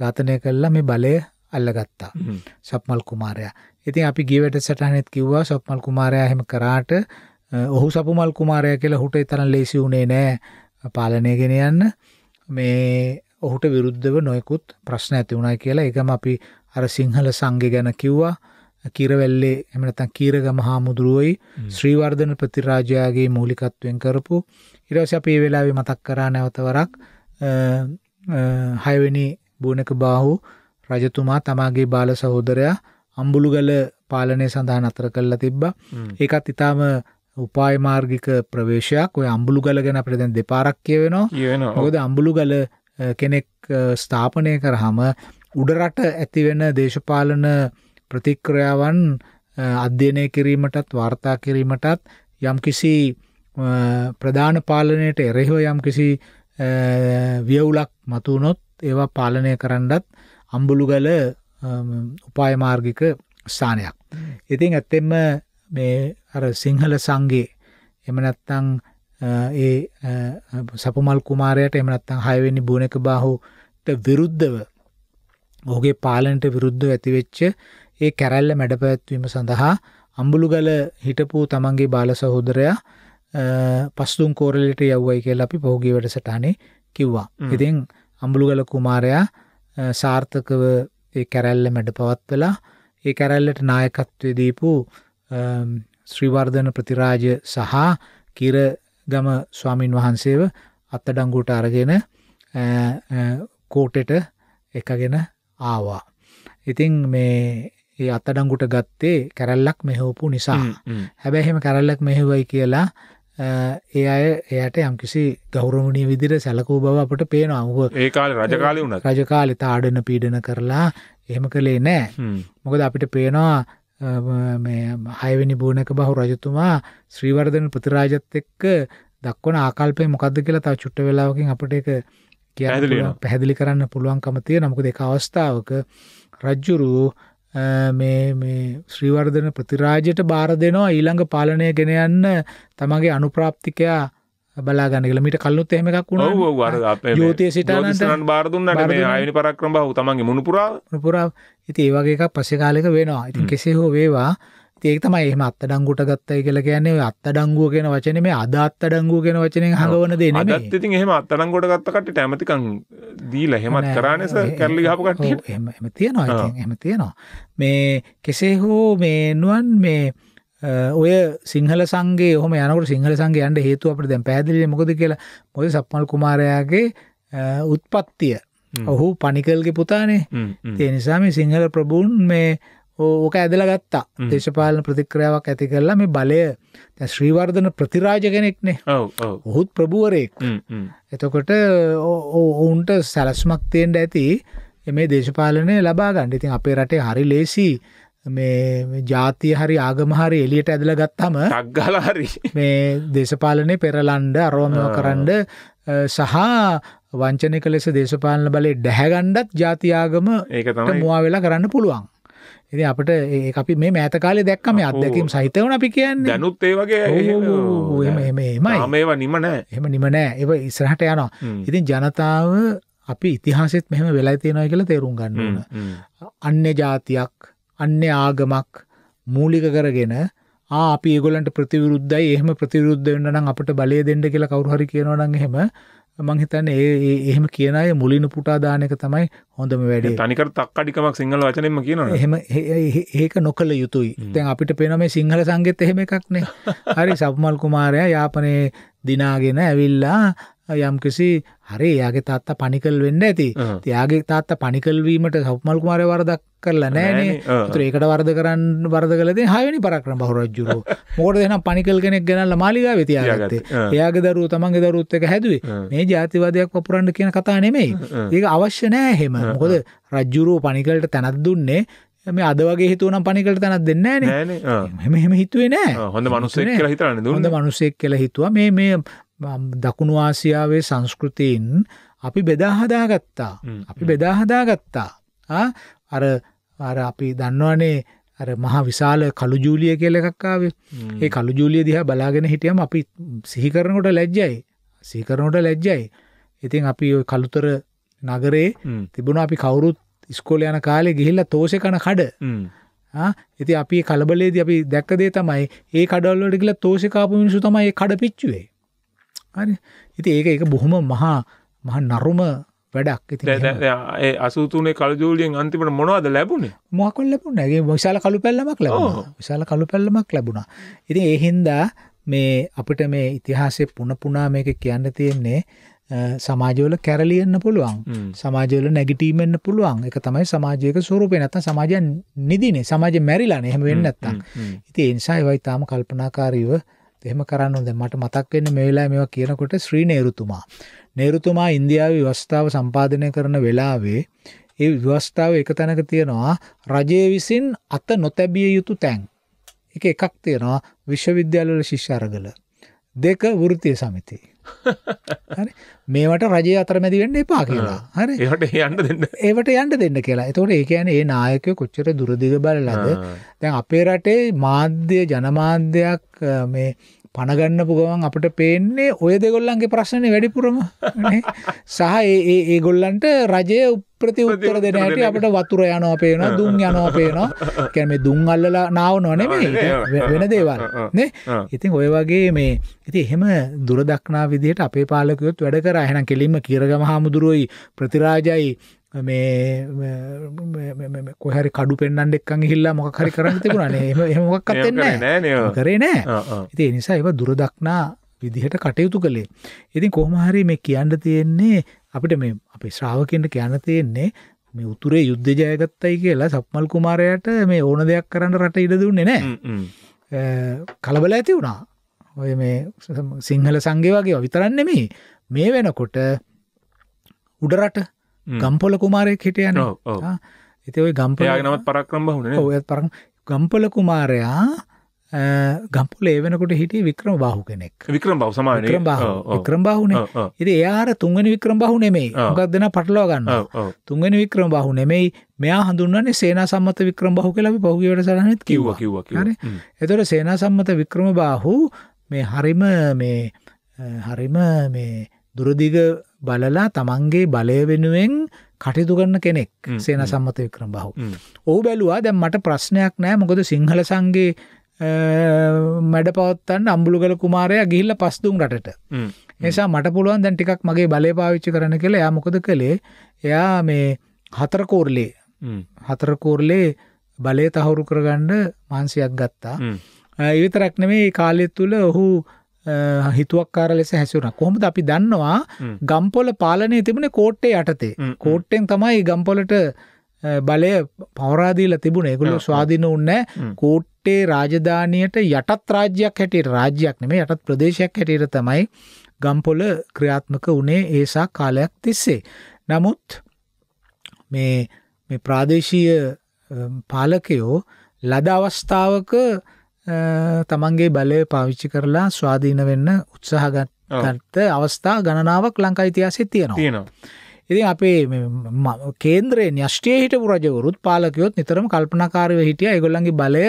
ඝාතනය කල්ලා මේ බලය අල්ලගත්තා සප්මල් කුමාරයා ඉතින් අපි ගිවට සටහනෙත් කිව්වා සප්මල් කුමාරයා හෙම කරාට ඔහු සපුමල් කුමාරය කියලා හුට තරන් ලේසි වුණේ නෑ පාලනයගෙන යන්න මේ ඔහුට විරුද්ධව නොයකුත් ප්‍රශ්න ඇති වුණයි කියලා එකම අපි අර සිංහල සංග ගැන කිව්වා කීරවැල්ලේ එහෙම නැත්නම් කීරගම හාමුදුරුවෝයි ශ්‍රීවර්ධන ප්‍රතිරාජයාගේ මූලිකත්වයෙන් කරපු ඊට පස්සේ අපි මේ වෙලාවේ මතක් කරා නැවත වරක් හයවෙනි බුණක බාහු රජතුමා තමාගේ බාල සහෝදරයා අම්බුලුගල පාලනය සඳහා නතර කළා තිබ්බා. ඒකත් ඊටාම උපාය මාර්ගික ප්‍රවේශයක්. ඔය අම්බුලුගල ගැන අපිට දැන් දෙපාරක් කියවෙනවා. මොකද අම්බුලුගල කෙනෙක් ස්ථාපනය කරාම උඩරට ඇතිවෙන දේශපාලන ප්‍රතික්‍රියාවන් අධ්‍යයනය කිරීමටත් වාර්තා කිරීමටත් යම්කිසි ප්‍රධාන පාලනයට එරෙහිව යම්කිසි වියවුලක් මතුනොත් ඒවා පාලනය කරන්නත් අම්බුලුගල උපායමාර්ගික ස්ථානයක්. ඉතින් ඇත්තෙම මේ අර සිංහල සංගේ එමනැත්තං ඒ සපුමල් කුමාරයට එමනත්තං හයවෙනි බුවනක බාහුට විරුද්ධව ඔහුගේ පාලනට විරුද්ධ ඇතිවෙච්ච ඒ කැරැල්ල මැඩපැත්වීම සඳහා අම්ඹුළුගල හිටපු තමන්ගේ බාල සහෝදරයා පස්තුම් කෝරලිට යව්වයි කියලා අපි පහෝගී වැඩසටහනේ කිව්වා. ඉතින් අම්ඹුළුගල කුමාරයා සාර්ථකව ඒ කැරැල්ල මැඩ පවත්වලා ඒ කැරැල්ලට නායකත්වය දීපු ශ්‍රීවර්ධන ප්‍රතිරාජ සහ කිර ගම ස්වාමීන් වහන්සේව අත්තඩංගුට අරගෙන කෝටෙට එකගෙන ආවා. ඉතිං මේ ඒ අත්තඩංගුට ගත්තේ කැරල්ලක් මෙහෝපු නිසා. හැබැහෙම කැරල්ලක් මෙහෙවයි කියලා ඒ අය එයට යම්කිසි ගෞරමණය විදිර සැලකූ බව අපට පේන අහුව ඒකාල රජකාලි වුණ රජකාලි තාඩන පීඩන කරලා එහෙම කළේ නෑ මොකද අපිට පේනවා හයවැනි භූනක බහු රජතුමා ශ්‍රීවර්ධන ප්‍රතිරාජත් එක්ක දක්වන ආකල්පය මොකක්ද කියලා තව චුට්ට වෙලාවකින් අපට එක කිය පැහැදිලි කරන්න පුළුවන්කම තිය නමුක දෙක අවස්ථාවක රජ්ජුරුවූ මේ මේ ශ්‍රීවර්ධන ප්‍රතිරාජයට බාර දෙනවා ඊළඟ පාලනය ගෙන යන්න තමගේ අනුප්‍රාප්තිකයා බලාගන්න කියලා මීට කල්ලුත් එහෙම එකක් වුණා. ඔව් ඔව් අර අපේ ජෝතිය සිතානන්ට බාර දුන්නාට මේ ආයනි පරක්‍රම බහු තමන්ගේ මුණුපුරාව. මුණුපුරාව. ඉතින් ඒ වගේ එකක් පස්සේ කාලෙක වෙනවා. ඉතින් කෙසේ හෝ වේවා ඒක තමයි එහෙම අත්තඩංගුට ගත්තයි කියලා කියන්නේ ඔය අත්තඩංගුව කියන වචනේ මේ අද අත්තඩංගුව කියන වචනෙන් හඟවන දෙ නෙමෙයි. අදත් ඉතින් එහෙම අත්තඩංගුවට ගත්ත කට්ටියට ඇමතිකම් දීලා එහෙමත් කරානේ සර් කැරලි ගහපු කට්ටියට. එහෙම එහෙම තියනවා ඉතින් එහෙම තියනවා. මේ කෙසේ හෝ මේ නුවන් මේ ඔය සිංහල සංගේ ඔහම යනකට සිංහල සංගේ යන්න හේතුව අපිට දැන් පැහැදිලිනේ මොකද කියලා මොකද සප්මල් කුමාරයාගේ උත්පත්තිය. ඔහු පනිකල්ගේ පුතානේ. ඒ නිසා මේ සිංහල ප්‍රබුන් මේ ඕක ඇදල ගත්තා දේශපාලන ප්‍රතික්‍රියාවක් ඇති කරලා මේ බලය ශ්‍රීවර්ධන ප්‍රතිරාජ කෙනෙක්නේ ඔහුත් ප්‍රභුවරයෙක් එතකොට ඔවුන්ට සැලස්මක් තියෙන්ට ඇති මේ දේශපාලනය ලබා ගණ්ඩ ඉතින් අපේ රටේ හරි ලේසි මේ ජාතිය හරි ආගමහරි එලියට ඇදල ගත්තම ටක්ගලහරි මේ දේශපාලනය පෙරලන්ඩ අරෝමෝ කරන්ඩ සහ වංචනක ලෙස දේශපාලන බලේ ඩැහැගණ්ඩත් ජාතියාගම ඒකතම මවා වෙලා කරන්න පුළුවන් ඉති අපට ඒ අපි මේ මෑතකාලේ දැක්කම අදැකම් සහිතවන අපි කියන්න දැනුත් ඒ වගේ ඒවා නිමනෑ එම නිමනෑ ඒ ඉස්රහට යනවා ඉතින් ජනතාව අපි ඉතිහාසෙත් මෙහම වෙලා තියෙනවා කියලා තේරුම් ගන්නන අන්‍ය ජාතියක් අන්‍ය ආගමක් මූලික කරගෙන අපි ගොලට ප්‍රතිවරුද්ධයි එහම ප්‍රතිවරුද්ධ වන්න නම් අපට බලය දෙන්න කියලා කවරුහරි කියනවනන් හෙම මං හිතන්නේ ඒ එහෙම කියන අය මුලින පුටා දාන එක තමයි හොඳම වැඩේ. තනිකර තක්කඩිකමක් සිංහල වචනෙන්ම කියනවනේ. එහෙම ඒක නොකළ යුතුයි. දැන් අපිට පේනවා මේ සිංහල සංගෙත් එහෙම එකක් නේ. හරි සප්මල් කුමාරයා යාපනයේ දිනාගෙන ඇවිල්ලා යම්කිසි හරි යාගේ තාත්තා පනිකල් වෙන්න ඇති තියාගේ තාත්තා පනිකල්වීමට හක්මල් කුමාරය වරදක් කරලා නෑනේ ත්‍රේකට වර්ද කරන්න වර්ද කලද හයනි පරක්‍රම බහුරජ්ජුරු මෝට දෙන පනිකල් කෙනෙක් ගැනල්ල මාලිගා වෙතියාගත්තේ එයාගේ දරුව තමන්ගේ දරුත් එක හැදුවේ මේ ජාතිවාදයක් වපුරන්ඩ කියන කතා නෙමෙයි ඒක අවශ්‍ය නෑ හෙම මොකද රජ්ජුරුව පනිකල්ට තැනත් දුන්නේ මේ අද වගේ හිතුවනම් පනිකට තැනත් දෙන්න න හම හෙම හිතුවේ නෑ හොඳ මනුසෙක් හිතරන්න හොඳ මනුසෙක් කියල හිතුව මේ මේ දකුණු ආසියාවේ සංස්කෘතියන් අපි බෙදාහදා ගත්තා අපි බෙදාහදා ගත්තා අර අර අපි දන්නවනේ අර මහා විශාල කළුජූලිය කියල එකක්කාවේ ඒ කළුජූලිය දිහා බලාගෙන හිටියම අපි සිහිකරනකොට ලැජ්ජයි සීකරනොට ලැජ්ජයි ඉතින් අපි කළුතර නගරේ තිබුණ අපි කවුරුත් ස්කෝල යන කාලේ ගිහිල්ල තෝෂ කන කඩ ඉති අපි කලබලේද අපි දැක්කදේ තමයි ඒ කඩල්ලට කියලා තෝෂකාපු මිනිසු තමයි කඩ පිච්චුවේ හරි ඉති ඒක එක බොහොම මහා මහ නරුම වැඩක් ඉති අසුතුනේ කල්ජූලියෙන් අන්තිමට මොනවද ලැබුණේ මොකක් ලැබුණ නැගේ විශාල කළු පැල්ලමක් ලැබුණා විශාල කළු පැල්ලමක් ලැබුණා ඉතින් ඒ හින්දා මේ අපිට මේ ඉතිහාසය පුන පුනා මේක කියන්න තියෙන්නේ සමාජවල කැරලියන්න පුළුවන් සමාජවල නැගිටීමෙන්න්න පුළුවන් එක තමයි සමාජයක සුරූපය නැත සමාජය නිදිනේ සමාජ මැරිලාන එහෙම වෙන්නත්තම් ඉති එනිසා ඒවයි තාම කල්පනාකාරීව එහෙම කරන්න ඕනේ. මට මතක් වෙන්නේ මේ වෙලාවේ මේවා කියනකොට ශ්‍රී නේරුතුමා. නේරුතුමා ඉන්දියාවේ ව්‍යවස්ථාව සම්පාදනය කරන වෙලාවේ ඒ ව්‍යවස්ථාව එක තැනක තියෙනවා රජයේ විසින් අත නොතැබිය යුතු තැන්. එක එකක් තියෙනවා විශ්වවිද්‍යාලවල ශිෂ්‍ය අරගල. දෙක වෘත්තීය සමිතිය. හරි මේවට රජය අතරමැදි වෙන්න එපා කියලා. හරි. ඒවට යන්න දෙන්න. ඒවට යන්න දෙන්න කියලා. ඒතකොට ඒ කියන්නේ මේ නායකයෝ කොච්චර දුරදිග බලලාද? දැන් අපේ රටේ මාධ්‍ය ජනමාධ්‍යයක් මේ පණගන්නපු ගමන් අපිට පේන්නේ ඔය දෙගොල්ලන්ගේ ප්‍රශ්නේ වැඩිපුරම සහ ඒ ඒ ගොල්ලන්ට රජය උප්‍රති උත්තර දෙන හැටි අපිට වතුර යනවා පේනවා දුම් යනවා පේනවා කියන්නේ මේ දුම් අල්ලලා නාවනවා නෙමෙයි වෙන දේවල් නේ ඉතින් ඔය වගේ මේ ඉතින් එහෙම දුර දක්නා විදිහට අපේ පාලකයොත් වැඩ කරා එහෙනම් කෙලින්ම කීරගම හාමුදුරුවෝයි ප්‍රතිරාජයි මේ කොහරි කඩු පෙන්න්නට එක්කන් හිල්ලා මොක හරි කරන්න තිබුණනේ එමොක් කත්තෙන්න කරේ නෑ ඉති නිසා එව දුරදක්නා විදිහට කටයුතු කළේ ඉතින් කොහමහරි මේ කියන්න තියෙන්නේ අපිට මේ අපි ශ්‍රාවකෙන්ට කියන්න තියෙන්නේ මේ උතුරේ යුද්ධ ජයගත්තයි කියලා සප්මල් කුමාරයට මේ ඕන දෙයක් කරන්න රට ඉඩ දුන්නේ නෑ කලබල ඇති වුණා ඔය මේ සිංහල සංගේ වගේ විතරන්නෙමි මේ වෙනකොට උඩරට ගම්පොල කුමාරයෙක් හිටියන එති ඔයි ගම්පයාගෙනවත් පරක්‍රම් හුණ ඔයත් පරම් ගම්පල කුමාරයා ගම්පල ඒවනකොට හිටිය වික්‍රම බාහු කෙනෙක් වික්‍රම බව සමා වික්‍රම් බාහුනේ ඉරි එයාර තුන්ගනි වික්‍රම බහු නෙමෙයි ගත් දෙෙන පටලෝ ගන්න තුන්ගනි වික්‍රම බහු නෙමෙයි මෙයා හඳුන්න්නේ සේනා සම්මත වික්‍රම බහු කෙලබි පහුගේ වැඩ සරහත් කිව කිව එතොට සේනා සම්මත වික්‍රම බාහු මේ හරිම මේ හරිම මේ දුරදිග බලලා තමන්ගේ බලය වෙනුවෙන් කටයුතු කරන කෙනෙක් සේන සම්මත වික්‍රම බහු. ඕ බැලුවා දැන් මට ප්‍රශ්නයක් නෑ මොකද සිංහල සංගේ මැඩ පවත්තන් අම්ඹුළුගල කුමාරය ගිහිල්ල පස්තුම් රටට. නිසා මට පුළුවන් දැන් ටිකක් මගේ බලය පාවිච්චි කරන කළ යා මොකද කළේ එයා මේ හතරකෝර්ලේ හතරකෝර්ලේ බලය තහවුරු කරගණ්ඩ මාන්සියක් ගත්තා. විතරක් නෙමේ කාලෙත් තුළ ඔහු හිතුවක්කාර ලෙස හැසුන කොහොමද අපි දන්නවා ගම්පොල පාලනය තිබුණේ කෝට්ටේ යටතේ කෝට්ටෙන් තමයි ගම්පොලට බලය පවරාදීල තිබුණ ඒගොලු ස්වාධීන උන්න කෝට්ටේ රාජධානයට යටත් රාජ්‍යයක් හැටියට රාජ්‍යයක් නෙමේ යටත් ප්‍රදේශයක් හැටියට තමයි ගම්පොල ක්‍රියාත්මක වනේ ඒසා කාලයක් තිස්සේ. නමුත් මේ ප්‍රාදේශීය පාලකයෝ ලද අවස්ථාවක තමන්ගේ බලය පාවිච්චි කරලා ස්වාධීන වෙන්න උත්සාහගත්ත අවස්ථා ගණනාවක් ලංකා ඉතිහාසෙ තියෙනවා තියෙනවා. ඉතින් අපේ කේන්ද්‍රයේ න්‍යෂ්ටිය හිටපු රජවරුත් පාලකයොත් නිතරම කල්පනාකාරව හිටිය ඒගොල්ලන්ගේ බලය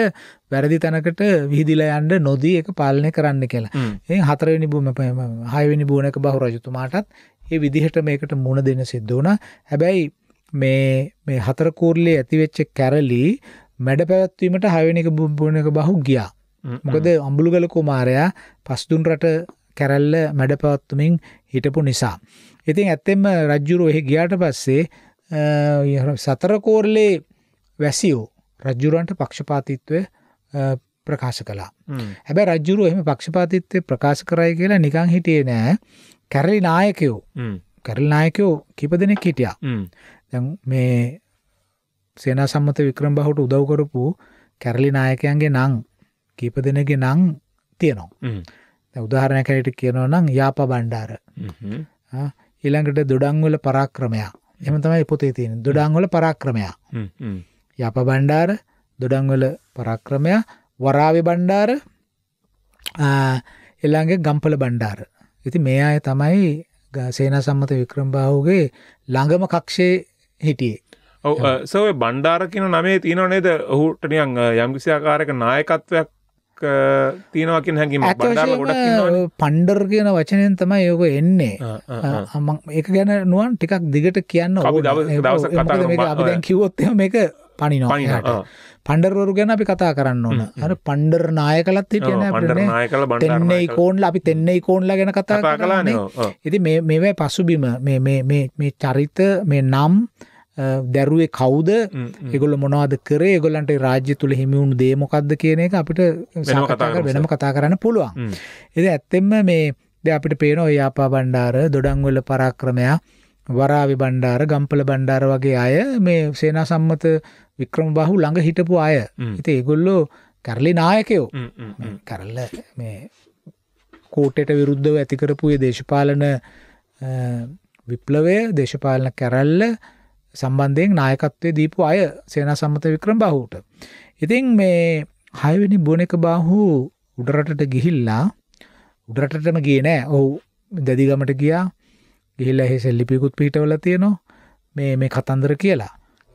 වැරදි තැනකට විහිදිලා යන්න නොදී එක පාලනය කරන්න කියලා. ඒ හතරවෙනි බුම හයවෙනි බුවනක බහු රජතුමාටත් ඒ විදිහට මේකට මුණ දෙන්න සිද්ධ වුණා. හැබැයි මේ මේ හතර කූර්ලේ ඇතිවෙච්ච කැරලි මැඩ පැවැත්වීමට හයවෙනි එක බුබ්බුණ එක බහු ගියා මොකද අම්ඹුළුගල කුමාරයා පස්දුන් රට කැරැල්ල මැඩ පැවත්තුමින් හිටපු නිසා. ඉතින් ඇත්තෙම රජ්ජුරු එහි ගියාට පස්සේ සතරකෝරලේ වැසියෝ රජ්ජුරුවන්ට පක්ෂපාතිත්වය ප්‍රකාශ කලා. හැබැ රජ්ජුරුව එහම පක්ෂපාතිත්වය ප්‍රකාශ කරයි කියලා නිකං හිටියේ නෑ කැරලි නායකයෝ කැරල් නායකයෝ කිප දෙනෙක් හිටියා. මේ සේනා සම්මත වික්‍රම් බහුට උදව් කරපු කැරලි නායකයන්ගේ නං කීප දෙනගේ නං තියනවා උදාහරණ කැයට කියනවා නම් යාප බණ්ඩාර ඊළඟට දොඩංවල පරාක්‍රමයා එම තමයි පොතේ තියෙන දොඩංවල පරාක්‍රමයා යප බණ්ඩාර දොඩංවල පරාක්‍රමයා වරාවි බණ්ඩාර එළඟ ගම්පල බණ්ඩාර ඉති මේ අය තමයි සේනා සම්මත වික්‍රම්භාවගේ ළඟම කක්ෂේ හිටියේ ඔව සව බණ්ඩාරකින නමේ තියෙනව නේද ඔහුට නියන් යම්කිසි ආකාරයක නායකත්වයක් තියෙනවකින් හැඟීම පණ්ඩර් කියන වචනයෙන් තමයි යෝක එන්නේ ඒක ගැන නුවන් ටිකක් දිගට කියන්න දැන් කිවොත් මේක පනිනවා පණ්ඩරවරු ගැන අපි කතා කරන්න ඕන අර පණ්ඩර් නායකලත් හිටියන අපිට තෙන්නේ කෝන්ල අපි තෙන්නේ කෝන්ලා ගැන කතා කරලානේ ඉතින් මේ මේවයි පසුබිම මේ මේ චරිත මේ නම් දැරුවේ කවුද එගොල මොනවාද කරේ ගොලන්ට රාජ්‍ය තුළ හිමිවුණු දේමොකක්ද කියන එක අපිට වෙනම කතා කරන්න පුළුවන්. එද ඇත්තෙම මේ ද අපිට පේන ඔයාපා බණ්ඩාර දොඩංවෙල පරාක්‍රමයා වරාවි බණ්ඩාර ගම්පල බණ්ඩාර වගේ අය මේ සේනා සම්මත වික්‍රම බහු ළඟ හිටපු අය හිත ඒගොල්ලෝ කරලි නායකයෝ කරල්ල මේ කෝටට විරුද්ධව ඇතිකරපුය දේශපාලන විප්ලවය දේශපාලන කැරල්ල සම්බන්ධයෙන් නායකත්වය දීපු අය සේනා සම්මත වික්‍රම බාහුට. ඉතින් මේ හයවෙනි බෝනක බාහු උඩරටට ගිහිල්ලා උඩරටටම ගිය නෑ ඔහු දැදිගමට ගියා ගිහිල්ල එහි සෙල්ලිපිකුත් පිහිටවල තියෙනවා මේ මේ කතන්දර කියලා.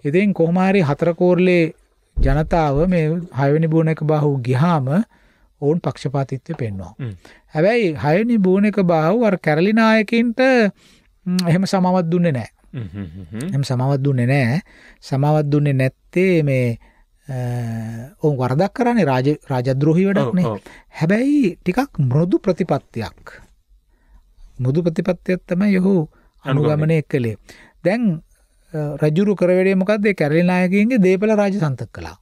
ඉතින් කොහොමාරි හතරකෝර්ලේ ජනතාව මේ හයවැනි බූන එක බාහු ගිහාම ඔවුන් පක්ෂපාතිත්වය පෙන්වා. හැබැයි හයනි බූන එක බාහු අර කැරලිනායකින්ට එහෙම සමවත් දුන්නේ නෑ එම සමවත් දුන්නේ නෑ සමවත් දුන්නේ නැත්තේ මේ ඔවු වරදක් කරන්නේ රාජද්‍රෝහි වැඩක්නේ හැබැයි ටිකක් මෘදු ප්‍රතිපත්තියක් මුදු ප්‍රතිපත්තියක් තම යොහු අනුගමනය කළේ දැන් රජුරු කරවැඩේමකක්දේ කැරලිනායකන්ගේ දේපල රාජ සන්තක් කලා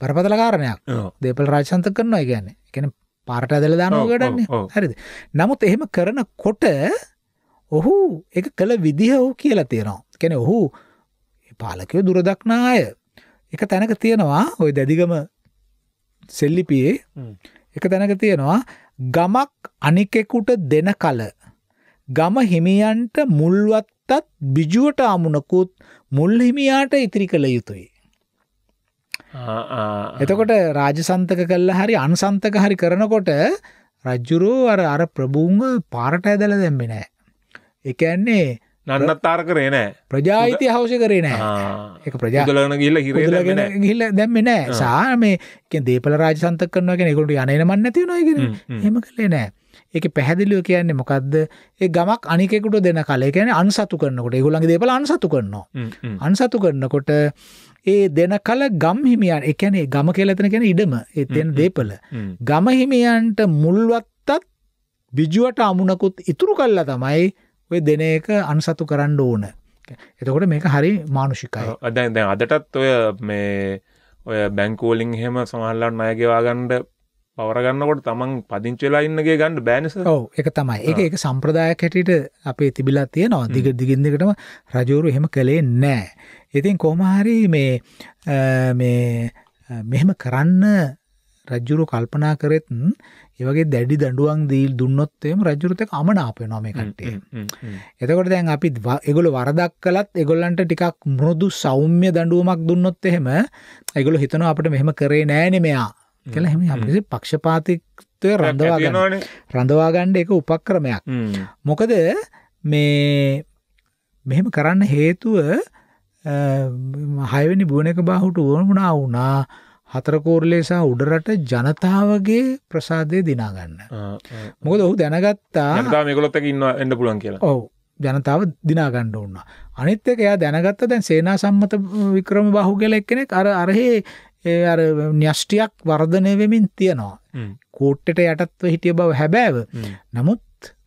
පරපතල කාරණයක් දේපල රාජසන්ත කරනවා ගැන එකන පාරට ඇදල දානෝ ගඩන්නේ හරිද නමුත් එහෙම කරන කොට ඔහු එක කළ විදිහ ඔහු කියලා තියෙනවා. කැන ඔහු පාලකයෝ දුරදක්නා අය එක තැනක තියෙනවා ඔය දැදිගම සෙල්ලිපියේ එක තැනක තියෙනවා ගමක් අනිකෙකුට දෙන කල ගම හිමියන්ට මුල්වත්තත් බිජුවට අමුණකුත් මුල් හිමියාට ඉතිරි කළ යුතුයි. එතකොට රාජසන්තක කල්ල හරි අන්සන්තක හරි කරනකොට රජ්ජුරෝ අර අර ප්‍රභූංග පාරට ඇදල දැම්බෙනෑ එකන්නේ නන්නත්තාර කරේ නෑ ප්‍රජාහිතය හවස කරේ නෑ එක ප්‍රජාගලන ගිල්ල හිරගෙන ගිල්ල දැම්ම නෑ සා මේ දේපල රාජසන්ත කරනගෙන එකුට යනන මන්න ඇති නොයගෙන හෙම කළේ නෑ ඒක පැහැදිලිව කියන්නේ මොකක්ද ඒ ගමක් අනිකෙකුට දෙන කලේ කියන අන්සතු කරනකොට ඒගොල්ලන්ගේ දේපල අන්සතු කරනවා අන්සතු කරනකොට ඒ දෙන කල ගම් හිමියන් එකැනේ ගම කියලතන ගැන ඉඩම ඒ දෙන දේපල ගම හිමියන්ට මුල්වත්තත් බිජුවට අමුණකුත් ඉතුරු කල්ලා තමයි ඔය දෙන එක අන්සතු කරන්න ඕන එතකොට මේක හරි මානුෂිකයි අදැන් දැන් අදටත් ඔය මේ ඔය බැංකෝලිින් හෙම සමහල්ලන්න අයගේවාගන්ඩ පවරගන්නකොට තමන් පදිංචලා ඉන්නගේ ගණඩ බෑනිස ඔව එක තමයි ඒ එක සම්ප්‍රදායක් හැටියට අපේ තිබිලා තියෙනවා දිග දිගින්දිකටම රජෝරු එහෙම කළේ නෑ. ඉතින් කොමහරි මේ මෙහෙම කරන්න රජ්ජුරු කල්පනා කරෙත් ඒවගේ දැඩි දඩුවන් දීල් දුන්නොත්තේම රජුරතක අමනාපයනොම කටේ. එතකොට දැන් අපි එගොල වරදක් කලත් එගොල්ලන්ට ටිකක් මුරුදු සෞම්‍ය දඩුවමක් දුන්නොත් එහෙම එගොල හිතන අපට මෙහෙම කරේ නෑනෙමයා කළ හෙම හමි පක්ෂපාතිත්වය රඳවාගන්න රඳවාගණ්ඩ එක උපක්‍රමයක්. මොකද මේ මෙහෙම කරන්න හේතුව හයවැනි බුවනක බාහුට ඕනමුණා වුනා හතරකෝරලේ සහ උඩරට ජනතාවගේ ප්‍රසාදය දිනාගන්න. මොකද ඔහු දැනගත්තා මේකොත් ඉන්න එන්න පුලන් කියලා ඔවු ජනතාව දිනාගණ්ඩ ඔන්න. අනිත් එක එයා දැනගත්ත දැන් සේනා සම්මත වික්‍රම බහු කියල එක්කෙනෙක් අර අරහේ ඒ අර න්‍යෂ්ටියක් වර්ධනය වෙමින් තියෙනවා. කෝට්ටට යටත්ව හිටිය බව හැබෑව. නමුත්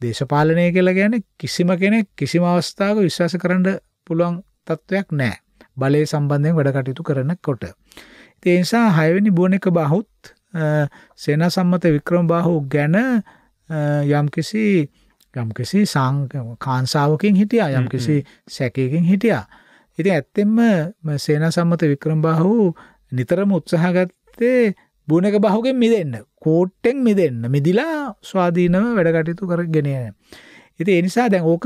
දේශපාලනය කියලා ගැන කිසිම කෙනෙක් කිසිම අවස්ථාව විශ්වාස කරන්න පුළුවන් තත්ත්වයක් නෑ. බලය සම්බන්ධයෙන් වැඩ කටයුතු කරන කොට. ඒ නිසා හයවෙනි බුවනෙක බාහුත් සේනා සම්මත වික්‍රම බාහු ගැන යම්කිසි යම්කිසි කාංසාාවකින් හිටියා යම්කිසි සැකයකින් හිටියා. ඉතින් ඇත්තෙන්ම සේනා සම්මත වික්‍රම බාහු නිතරම උත්සාහ ගත්තේ බුණක බහුගෙන් මිදෙන්න කෝට්ටෙන් මිදෙන්න මිදිලා ස්වාධීනව වැඩකටයුතු කරගෙන යන. ඉතින් ඒ නිසා දැන් ඕක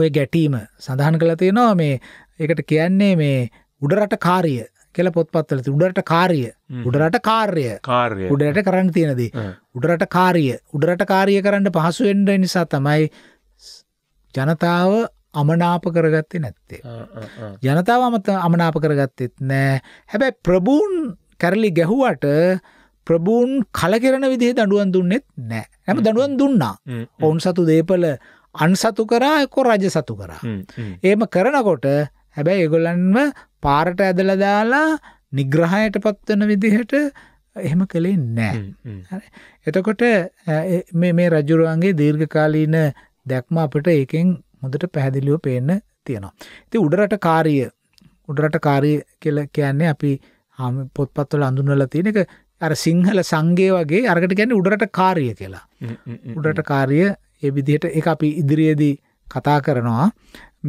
ඔය ගැටීම සඳහන් කළා තියෙනවා මේ ඒකට කියන්නේ මේ උඩරට කාර්ය කියල පොත්පත්වල උඩරට කාරිය උඩරට කාර්ය කාර්ය උඩට කරන්න තියෙනදී උඩරට කාරිය උඩරට කාරිය කරන්න පහසුවෙන්ඩ නිසා තමයි ජනතාව අමනාප කරගත්තේ නැත්තේ. ජනතාව අමත අමනාප කරගත්තෙත් නෑ හැබැයි ප්‍රබූන් කැරලි ගැහුවට ප්‍රබූන් කලකෙරන විදිහ දඩුවන් දුන්නෙත් නෑ හැම දඩුවන් දුන්නා ඔවුන් සතු දේපල අන්සතු කරා කො රජ සතු කරා. ඒම කරනකොට හැබැයි ඒගොල්ලන්ව පාරට ඇදලා දාලා නිග්‍රහයට පත්වන විදිහට එහෙම කළේ නෑ. එතකොට මේ මේ රජුරුවන්ගේ දීර්ඝකාලීන දැක්ම අපට ඒකෙන් හොඳට පැහැදිලිව පේන්න තියෙනවා. ඉතින් උඩරට කාර්ය උඩරට කාර්ය කියලා කියන්නේ අපි පොත්පත්වල අඳුනලා තියෙන එක අර සිංහල සංගේ වගේ අරකට කියන්නේ උඩරට කාර්ය කියලා. උඩරට කාර්ය ඒ විදිහට ඒක අපි ඉදිරියේදී කතා කරනවා.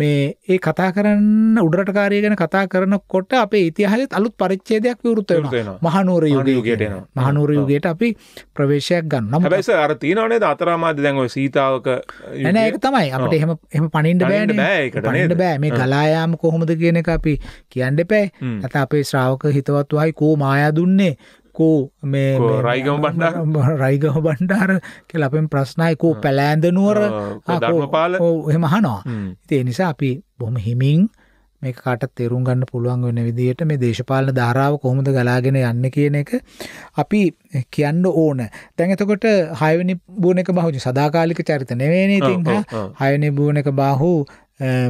මේ ඒ කතා කරන්න උඩරට කාරය ගැන කතා කරනකොට අපේ ඉතිහාසෙත් අලුත් පරිච්ඡේදයක් විවෘත වෙනවා මහනුවර යුගයට එනවා මහනුවර යුගයට අපි ප්‍රවේශයක් ගන්නවා හැබැයි සර් අර තියෙනව නේද අතරාමාද දැන් ඔය සීතාවක නෑ ඒක තමයි අපිට එහෙම එහෙම පණින්න බෑනේ පණින්න බෑ මේ ගලා යාම කොහොමද කියන එක අපි කියන්න එපා නැත්නම් අපේ ශ්‍රාවක හිතවත් වහයි කෝ මායා දුන්නේ කෝ මේ රයිගම බණ්ඩාර රයිගම බණ්ඩාර කියලා අපෙන් ප්‍රශ්නයකෝ පැලෑන්ද නුවර ධර්මපාල එහෙමහනවා. ඉතින් ඒ නිසා අපි බොහොම හිමින් මේක කාටත් තේරුම් ගන්න පුළුවන් වෙන විදිහට මේ දේශපාලන ධාරාව කොහොමද ගලාගෙන යන්නේ කියන එක අපි කියන්න ඕන. දැන් එතකොට 6 වෙනි බුණේක බාහුජි සදාකාලික චරිත නෙවෙයිනේ ඉතින් 6 වෙනි බුණේක බාහු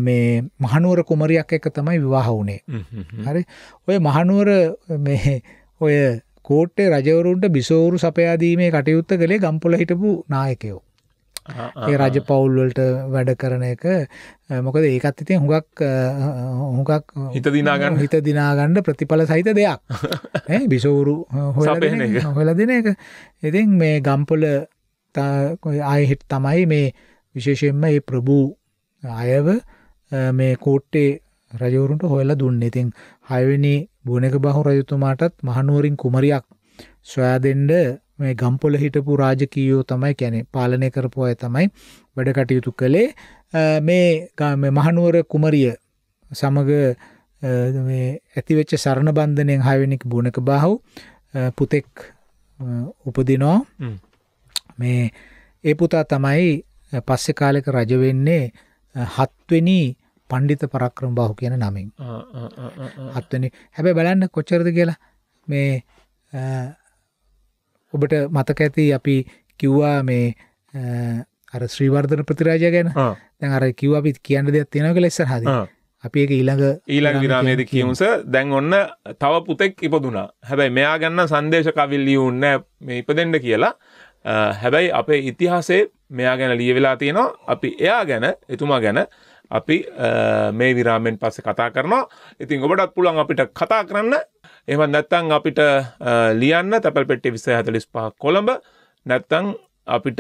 මේ මහනුවර කුමරියක් එක්ක තමයි විවාහ වුනේ. හරි. ඔය මහනුවර මේ ඔය කෝට්ටේ රජවරුන්ට බිසෝරු සපයාදීමේ කටයුත්ත කළේ ගම්පොල හිටපු නායකයෝ. ඒ රජ පවුල්වලට වැඩ කරන එක මොකද ඒකත් ඉතින් හුඟක් හුඟක් හිත දිනාගන්න හිත දිනාගන්න ප්‍රතිඵල සහිත දෙයක් බිසෝරු හොල දෙන එක ඉතින් මේ ගම්පොල ආයහිට තමයි මේ විශේෂයෙන්ම ඒ ප්‍රභූ අයව මේ කෝට්ටේ රජවරුන්ට හොයලා දුන්න ඉතින් හයවෙනි බොනක බහු රජතුමාටත් මහනුවරින් කුමරියක් සොයා දෙන්න මේ ගම්පොල හිටපු රාජකීයෝ තමයි කැනෙ පාලනය කරපු අය තමයි වැඩ කටයුතු කළේ මේ මහනුවර කුමරිය සමඟ ඇතිවෙච්ච සරණ බන්ධනයෙන් හයවෙනික් බුණක බාහු පුතෙක් උපදිනෝ මේ ඒ පුතා තමයි පස්සෙ කාලෙක රජවෙන්නේ හත්වෙනි පණ්ඩිත පරක්‍රම බහු කියන නමින් හත්වනි හැබැ බලන්න කොච්චරද කියලා මේ ඔබට මතක ඇති අපි කිව්වා මේ අර ශ්‍රීවර්ධන ප්‍රතිරාජය ගැන දැන් අර කිව් අපිත් කියන්න දෙයක් තියෙනක ලෙස්සර හද අපි එක ඊළඟ ඊළඟ විරාමේද කියමුස දැන් ඔන්න තව පුතෙක් ඉපදුනා හැබැයි මෙයා ගන්න සංදේශ කවිල්ලිය උන්න මේ ඉපදෙන්ඩ කියලා හැබැයි අපේ ඉතිහාසේ මෙයා ගැන ලිය වෙලා තියෙනවා අපි එයා ගැන එතුමා ගැන අපි මේ විරාමෙන් පස්සේ කතා කරනවා. ඉතින් ඔබටත් පුළුවන් අපිට කතා කරන්න. එහෙම නැත්නම් අපිට ලියන්න තැපල් පෙට්ටිය 2045 කොළඹ නැත්නම් අපිට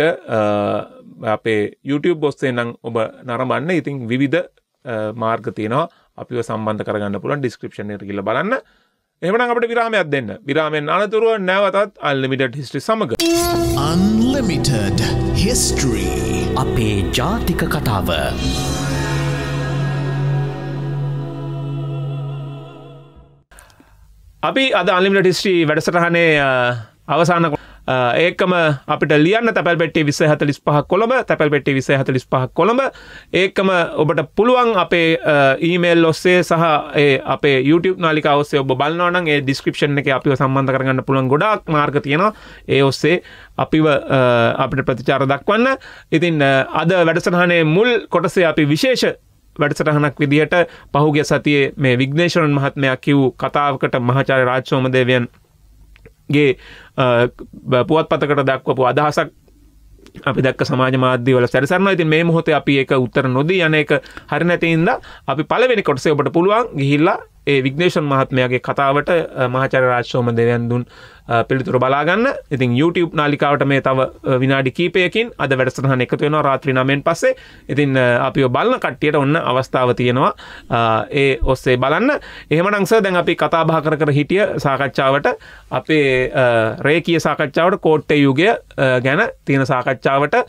අපේ YouTube ඔස්සේ නම් ඔබ නරඹන්න. ඉතින් විවිධ මාර්ග තියෙනවා. අපිව සම්බන්ධ කරගන්න පුළුවන් description එකට ගිහලා බලන්න. එහෙමනම් අපිට විරාමයක් දෙන්න. විරාමෙන් අනතුරුව නැවතත් unlimited history සමග. unlimited history අපේ ජාතික කතාව. අපි අද අලිමිට හිස්ට්‍රී වැඩසටහනේ අවසාන ඒකම අපිට ලියන්න තැල් පෙටි විස හතලිස් පහ කොළඹ තැල් පෙටි විස හතලිස් පහ කොළඹ ඒකම ඔබට පුළුවන් අපේ ඊමේල් ඔස්සේ සහ අපේ YouTube නාලිකාවස්සේ ඔබ බලන්නවන ඒ ඩිස්ක්‍රපෂන් එක අපිව සම්බන්ධ කරගන්න පුළුවන් ගොඩක් මාර්ග තියෙනවා ඒ ඔස්සේ අපිව අපිට ප්‍රතිචාර දක්වන්න ඉතින් අද වැඩසටහනේ මුල් කොටසේ අපි විශේෂ වැඩසටහනක් විදිහට පහුගිය සතියේ මේ විග්නේශරන් මහත්මයා කිව් කතාවකට මහාචාර්ය රාජසෝම දේවයන් ගේ පුවත්පතකට දක්වපු අදහසක් අපි දක් සමාජ මාධ්‍යවල සැරසරනවා ඉතින් මේ මොහොතේ අපි ඒක උත්තර නොදී යන එක හරි නැති හින්දා අපි පළවෙනි කොටසේ ඔබට පුළුවන් ගිහිල්ලා ඒ විග්නේෂන් මහත්මයාගේ කතාවට මහාචාර්ය රාජසෝම දේවයන් දුන් පිළිතුර බලාගන්න ඉතින් YouTube නාලිකාවට මේ තව විනාඩි කීපයකින් අද වැඩසටහන එකතු වෙනවා රාත්‍රී 9න් පස්සේ ඉතින් අපිව බලන කට්ටියට ඔන්න අවස්ථාව තියෙනවා ඒ ඔස්සේ බලන්න එහෙමනම් සර් දැන් අපි කතා බහ කර කර හිටිය සාකච්ඡාවට අපේ රේකීය සාකච්ඡාවට කෝට්ටේ යුගය ගැන තියෙන සාකච්ඡාවට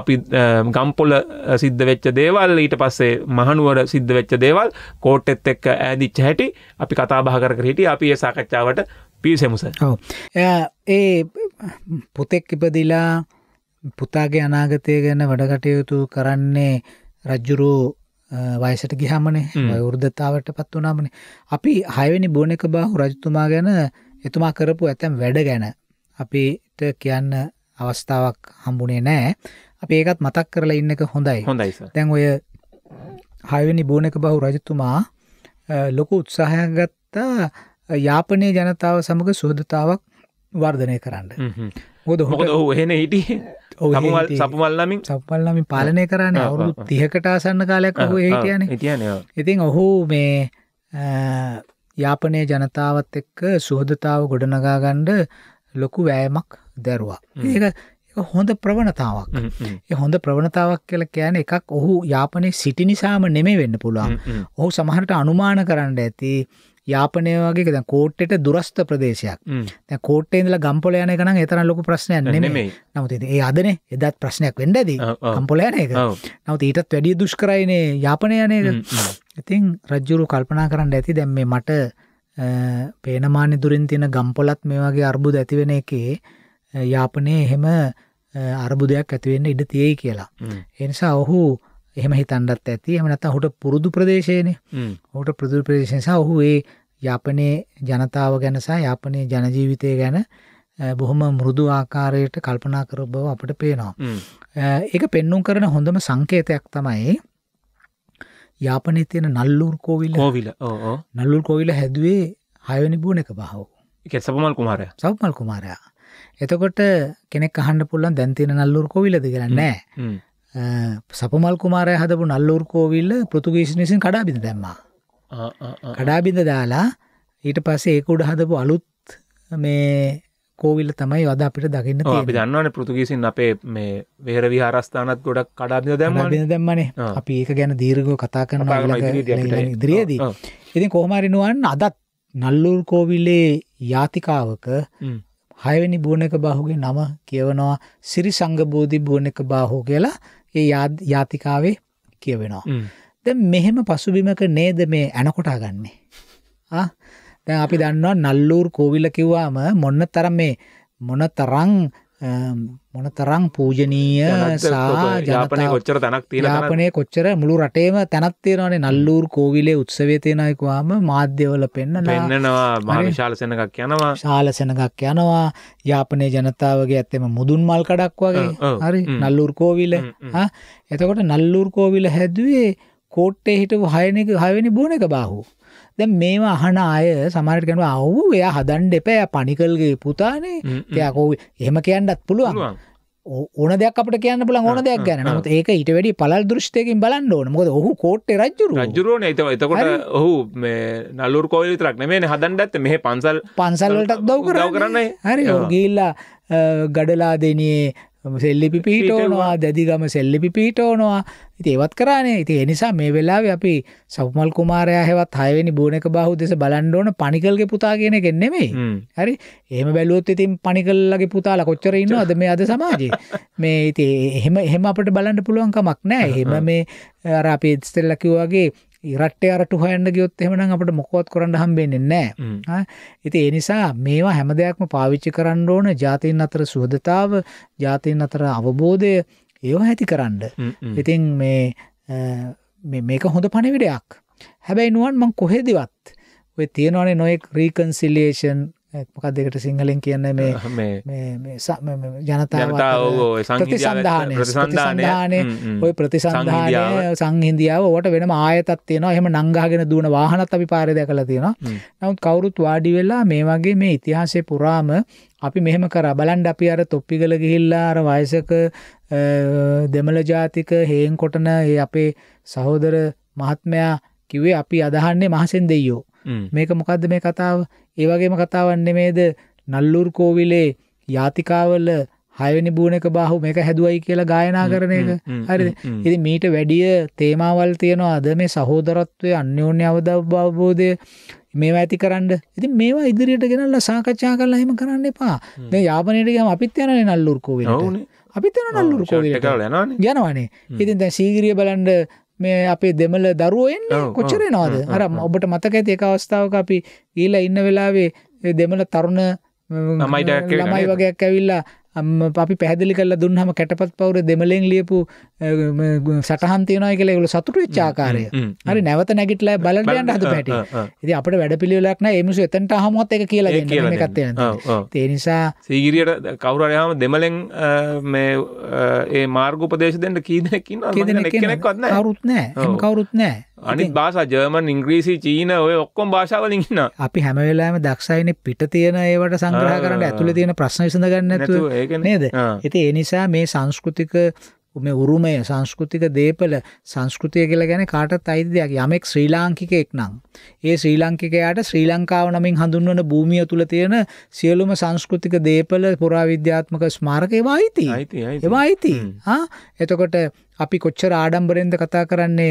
අපි ගම්පොල සිද්ධ වෙච්ච දේවල් ඊට පස්සේ මහනුවර සිද්ධ වෙච්ච දේවල් කෝට්ටෙත් එක්ක ඈදිච්ච හැටි අපි කතා බහ කර කර හිටිය අපි ඒ සාකච්ඡාවට පිසමුස ඒ පුතෙක් ඉපදිලා පුතාගේ අනාගතය ගැන වැඩකටයුතු කරන්නේ රජ්ජුරූ වයසට ගිහමනේ වෘද්ධතාවට පත් වනාමනේ අපි හයවැනි බෝන එක බාහු රජතුමා ගැන එතුමා කරපු ඇතැම් වැඩ ගැන අපිට කියන්න අවස්ථාවක් හම්බුනේ නෑ අපි ඒකත් මතක් කරලා ඉන්න එක හොඳයි හොඳයි තැන් ඔය හයවැනි බෝන එක බහු රජතුමා ලොකු උත්සාහයක් ගත්තා යාපනය ජනතාව සමඟ සුහදතාවක් වර්ධනය කරන්න හොද හොද හන හිටිය ඔහමල් සපමල්ලමින් සපල්ලමින් පාලනය කරන්න අවුරු තිහකටාසන්න කාලයක් ඔහු හිටියන හිටියන ඉතින් ඔහු මේ යාපනය ජනතාවත් එක්ක සුහදතාව ගොඩනගාගණ්ඩ ලොකු වෑයමක් දැරවා ඒක හොඳ ප්‍රවණතාවක් හොඳ ප්‍රවණතාවක් කියල කියන එකක් ඔහු යාපනය සිටි නිසාම නෙමේ වෙන්න පුළුවන් ඔහු සමහට අනුමාන කරන්න ඇති යාපනය වගේ දැ කෝට්ට දුරස්ත ප්‍රදේශයක් කෝට්ටේ දල ගම්පොල යන කන එතන ලොක ප්‍රශ්නයක් නෙමේ නමුති ඒ අදන එදත් ප්‍රශ්නයක් වෙන්ඩ ඇද කම්පොලයන එක නවති ඊටත් වැඩිය දුෂ්කරයිනේ යාපනය යනය ඉතින් රජ්ජුරු කල්පනා කරන්න ඇති දැම් මේ මට පේනමාන්‍ය දුරින් තියෙන ගම්පොලත් මේ වගේ අර්බුද ඇතිවෙන එකේ යාපනය එහෙම අර්බුදයක් ඇතිවෙන්න ඉඩ තියෙයි කියලා. එනිසා ඔහු එහෙම හිතන්ඩත් ඇති එම නත හුට පුරුදු ප්‍රදේශයනය හුට පුරදු ප්‍රදේශසා ඔහු ඒ යාපනයේ ජනතාව ගැනසා යාපනය ජනජීවිතය ගැන බොහොම මුරුදු ආකාරයට කල්පනා කර බව අපට පේනවා ඒක පෙන්නුම් කරන හොඳම සංකේතයක් තමයි යාපනය තියෙන නල්ලුර් කෝවිල් හෝවිල නල්ලුල් කෝවිල හැදුවේ හයවනි බුවන එක බහෝ එක සබමල් කුමාරය සබමල් කුමාරයා එතකොට කෙනෙක් අහන්න පුල්ලන් දැන්තින නල්ලුර් කොවිලද කරන්නෑ සපමල් කුමාරය හදපු නල්ලෝර්කෝවිල්ල පෘතුගීසින් විසින් කඩාබිඳ දැම්මා කඩාබිඳ දාලා ඊට පස්සේ ඒකුඩ හදපු අලුත් මේ කෝවිල්ල තමයි වද අපිට දකින්න අපි දන්නවන පෘතුගීසින් අපේ මේ වේර විහාරස්ථානත් ගොඩක් කඩාබිඳ දැම්ම බිඳ දැම්මනේ අපි ඒක ගැන දීර්ගව කතා කරන ඉදිරියේදී ඉතින් කොහමරිනුවන් අදත් නල්ලුර් කෝවිල්ලේ යාතිකාවක හයවැනි බුවන එක බාහුගේ නම කියවනවා සිරි සංගබෝධි බුවන එක බාහෝ කියලා ඒ යාතිකාවේ කියවෙනවා. ද මෙහෙම පසුබිමක නේද මේ ඇනකොටා ගන්නේ. දැන් අපි දන්නවා නල්ලූර් කෝවිල කිව්වාම මොන්න තරම් මේ මොන තරං මොනතරම් පූජනීය සා ජාපනය කොච්චර තැනක් තියෙන යාපනය කොච්චර මුළු රටේම තැනක් තියෙනවානේ නල්ලූර් කෝවිලේ උත්සවය තියෙනයිකවාම මාධ්‍යවල පෙන්න පෙන්නවා ශාලසනකක් යනවා ශාලසනකක් යනවා යාපනය ජනතාවගේ ඇත්තෙම මුදුන් මල් කඩක් වගේ හරි නල්ලූර් කෝවිල එතකොට නල්ලූර් කෝවිල හැදුවේ කෝට්ටේ හිටපු හයනක හයවැනි බෝන එක බාහෝ දැන් මේවා අහන අය සමහරට කියනවා අවු එයා හදන්න එපා එයා පණිකල්ගේ පුතානේ එයා කොහොම එහෙම කියන්නත් පුළුවන් ඕන දෙයක් අපට කියන්න පුළුවන් ඕන දෙයක් ගැන. නමුත් ඒක ඊට වැඩි පළල් දෘෂ්ටියකින් බලන්න ඕන. මොකද ඔහු කෝට්ටේ රජුරු. රජුරුනේ ඒතකොට එතකොට ඔහු මේ නළුරු කෝවිල විතරක් නෙමෙයිනේ හදන්න ඇත්තේ මෙහි පන්සල් පන්සල් වලටත් දව කරන්නේ. හරි. ඔහු ගිහිල්ලා ගඩලා දෙනියේ සෙල්ලිපි පීටෝනවා දැදිගම සෙල්ලිපි පීටෝනවා ඉති ඒවත් කරානේ ඉති එනිසා මේ වෙලාව අපි සෞමල් කුමාරයා හෙවත් හයවැනි බූනක බහු දෙෙස බලන්ඩෝන පනිකල්ගේ පුතා කියෙන කෙන්නෙමේ හරි එහම බැලුවත් ඉතින් පනිකල්ලගේ පුතාල කොච්චර ඉන්න අද මේ අද සමාජයේ මේ ඉති එහෙම එහෙම අපට බලන්න පුළුවන්කමක් නෑ එහෙම මේ අර අපි ස්තෙල්ලකිවගේ ඉරට්ටේ අරට හොයන්න ගියොත් එහෙමනම් අපිට මොකවත් කරන්න හම්බෙන්නේ නැහැ. ඉතින් ඒ නිසා මේවා හැම දෙයක්ම පාවිච්චි කරන්න ඕන ජාතීන් අතර සුහදතාව, ජාතීන් අතර අවබෝධය ඒව ඇතිකරන්න. ඉතින් මේ මේක හොඳ පණිවිඩයක්. හැබැයි නුවන් මං කොහෙදවත් ඔය තියෙනවානේ නොයෙක් රීකන්සිලියේෂන් මොකක් දෙකට සිංහලෙන් කියන්න මේ ජනතාව සන්ධානය සන්ධානය ඔය ප්‍රතිසන්ධානය සංහින්දියාව ඕට වෙන ආයතත් තියෙන එහම නංගාගෙන දුවන වාහනත් අපි පාරය දැකලා තියෙන නමුත් කවුරුත් වාඩි වෙල්ලා මේ වගේ මේ ඉතිහාසය පුරාම අපි මෙහෙම කර බලන්ඩ අපි අර තොප්පිගල ගිහිල්ලා අර වයසක දෙමළ ජාතික හේන් කොටන ඒ අපේ සහෝදර මහත්මයා කිවේ අපි අදහන්නේ මහසෙන් දෙයෝ මේක මොකක්ද මේ කතාව ඒ වගේම කතාවක් නෙමේද නල්ලුර් කෝවිලේ යාතිකාවල හයවෙනි බූනක බාහු මේක හැදුවයි කියලා ගායනා කරන එක හරිද ඉතින් මීට වැඩිය තේමාවල් තියෙනවා අද මේ සහෝදරත්වය අන්‍යෝන්‍ය අවබෝධය මේවා ඇති කරන්න ඉතින් මේවා ඉදිරියට ගෙනල්ලා සාකච්ඡා කරලා එහෙම කරන්න එපා දැන් යාපනයට ගියාම අපිත් යනනේ නල්ලුර් කෝවිලට අපිත් යන නල්ලුර් කෝවිලට යනවනේ ඉතින් දැන් සීගිරිය බලන්න මේ අපේ දෙමළ දරුවෝ එන්නේ කොච්චර එනවද? අර ඔබට මතක ඇති එක අවස්ථාවක අපි ගිහිලා ඉන්න වෙලාවේ දෙමළ තරුණ ළමයි වගේක් ඇවිල්ලා අපි පැදිලි කල දුන්නහම කැටපත් පවර දෙමලෙන් ලියපු සටහන් තියනය කියල ගල සතුට චාකාරය හරි නැවත නැගිටල බලටයන්ට හතු පැට ඉති අපට වැඩ පිළිවෙලක්න එමසු එතන්ට හමොත් එක කියලා ගත්ය තේනිසා සීගිරියට කවුරයාම දෙමලෙන් මේ ඒ මාර්ගපදේශදෙන්ට කීදනකින්න කවරුත් නෑ කවරුත් නෑ අනිත් භාෂා ජර්මන් ඉංග්‍රීසි චීන ඔය ඔක්කොම භාෂාවලින් ඉන්න අපි හැමවෙලාම දක්ෂයින පිට තියෙන ඒවට සංග්‍රහ කරන්න ඇතුළ තියෙන ප්‍රශ්න විසඳ ගන්න ඇතු නේද ඇති එනිසා මේ සංස්කෘතික මේ උරුමය සංස්කෘතික දේපල සංස්කෘතිය කියලා ගැන කාටත් අයිති දෙයක් යමෙක් ශ්‍රී ලාංකිකයෙක් නම් ඒ ශ්‍රී ලාංකිකයාට ශ්‍රී ලංකාව නමින් හඳුන්වන භූමිය තුළ තියෙන සියලුම සංස්කෘතික දේපල පුරාවිද්‍යාත්මක ස්මාරක ඒවා අයිති ඒවා අයිති එතකොට අපි කොච්චර ආඩම්බරෙන්ද කතා කරන්නේ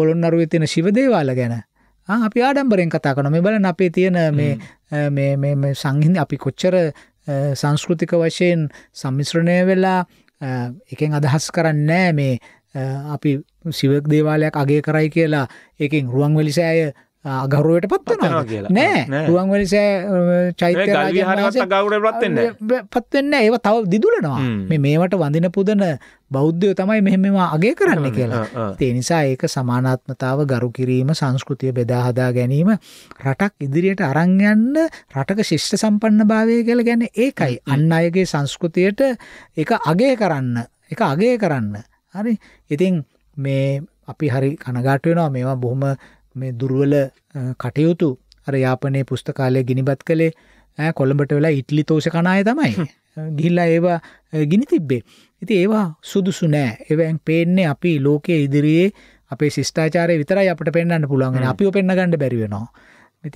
පොළොන්නරුවේ තියෙන ශිව දේවාල ගැන අපි ආඩම්බරෙන් කතා කරන මේ බලන අපේ තියෙන මේ සංහිඳ අපි කොච්චර සංස්කෘතික වශයෙන් සම්මිශ්‍රණය වෙලා එකෙන් අදහස් කරන්නේ මේ අපි සිවක් දේවාලයක් අගේ කරයි කියලා එකෙන් රුවන්වැලිසෑය අගරුවට පත්වනවා කියලා නෑ රුවන්වැලිසෑ චෛත්‍ය ගෞරවත්වෙන්න පත්වෙන්න ඒව තව දිදුලනවා මේ මේවට වඳින පුදන බෞද්ධය තමයි මෙහෙමවා අගේ කරන්න කියලා ඒ නිසා ඒක සමානාත්මතාව ගරු කිරීම සංස්කෘතිය බෙදාහදා ගැනීම රටක් ඉදිරියට අරංයන්න රටක ශිෂ්ට සම්පන්න භාවය කියලා ගැන ඒකයි අන්න අයගේ සංස්කෘතියට එක අගේ කරන්න එක අගේ කරන්න හරි ඉතින් මේ අපි හරි කනගාට වෙනවා මේවා බොහොම මේ දුර්වල කටයුතු අර යාපනය පුස්තකාලය ගිනිබත් කළේ කොළඹට වෙලා ඉටලි තෝෂ කනාය තමයි ගිල්ලා ඒවා ගිනි තිබ්බේ ඉති ඒවා සුදුසු නෑ එවැන් පේන්නේ අපි ලෝකයේ ඉදිරියේ අපේ ශිෂ්ාචාරය විතරයි අපට පෙන්න්න පුළුවන් අපි පෙන්න්න ගණඩ බැරිවෙනවා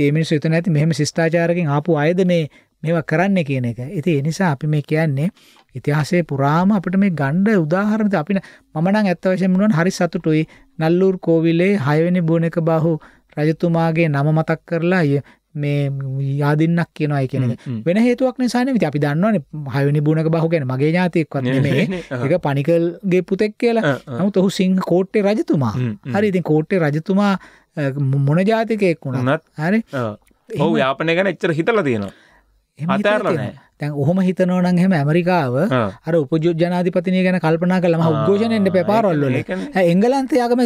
ඒමිනිස් යුතු නැති මෙහම ශිෂ්ාචාරකින් ආපු අයද මේ මේවා කරන්න කියන එක ඉති එනිසා අපි මේ කියන්නේ ඉතිහාසේ පුරාම අපිට මේ ගණ්ඩ උදාහරණත අපින මනං ඇත්තවශයෙන්මුවන් හරි සතුටුයි නල්ලූර් කෝවිලේ හයවැනි බුවන එක බාහු රජතුමාගේ නම මතක් කරලා මේ යාදින්නක් කියනවා කියන වෙන හේතුවක් නිසාන විති අපි දන්නවන හයනි බුණක බහු ගැන මගේ ඥාතයෙක්වත් මේ එක පනිකල්ගේ පුතෙක් කියලා නමුත් ඔහු සිංහ කෝට්ටේ රජතුමා හරි ඉතින් කෝට්ටේ රජතුමා මොන ජාතිකයෙක් වුණත් හරි ඔහු යාපනය ගැන එච්චර හිතල තියෙනවා අතරලනෑ තැන් ඔහොම හිතනවනන් හෙම ඇමරිකාව අර උපජ ජනාධපතිනය ගැන කල්පනා කළම උද්ගෝෂණයට පැපාරොල්ල එංගලන්තයාගම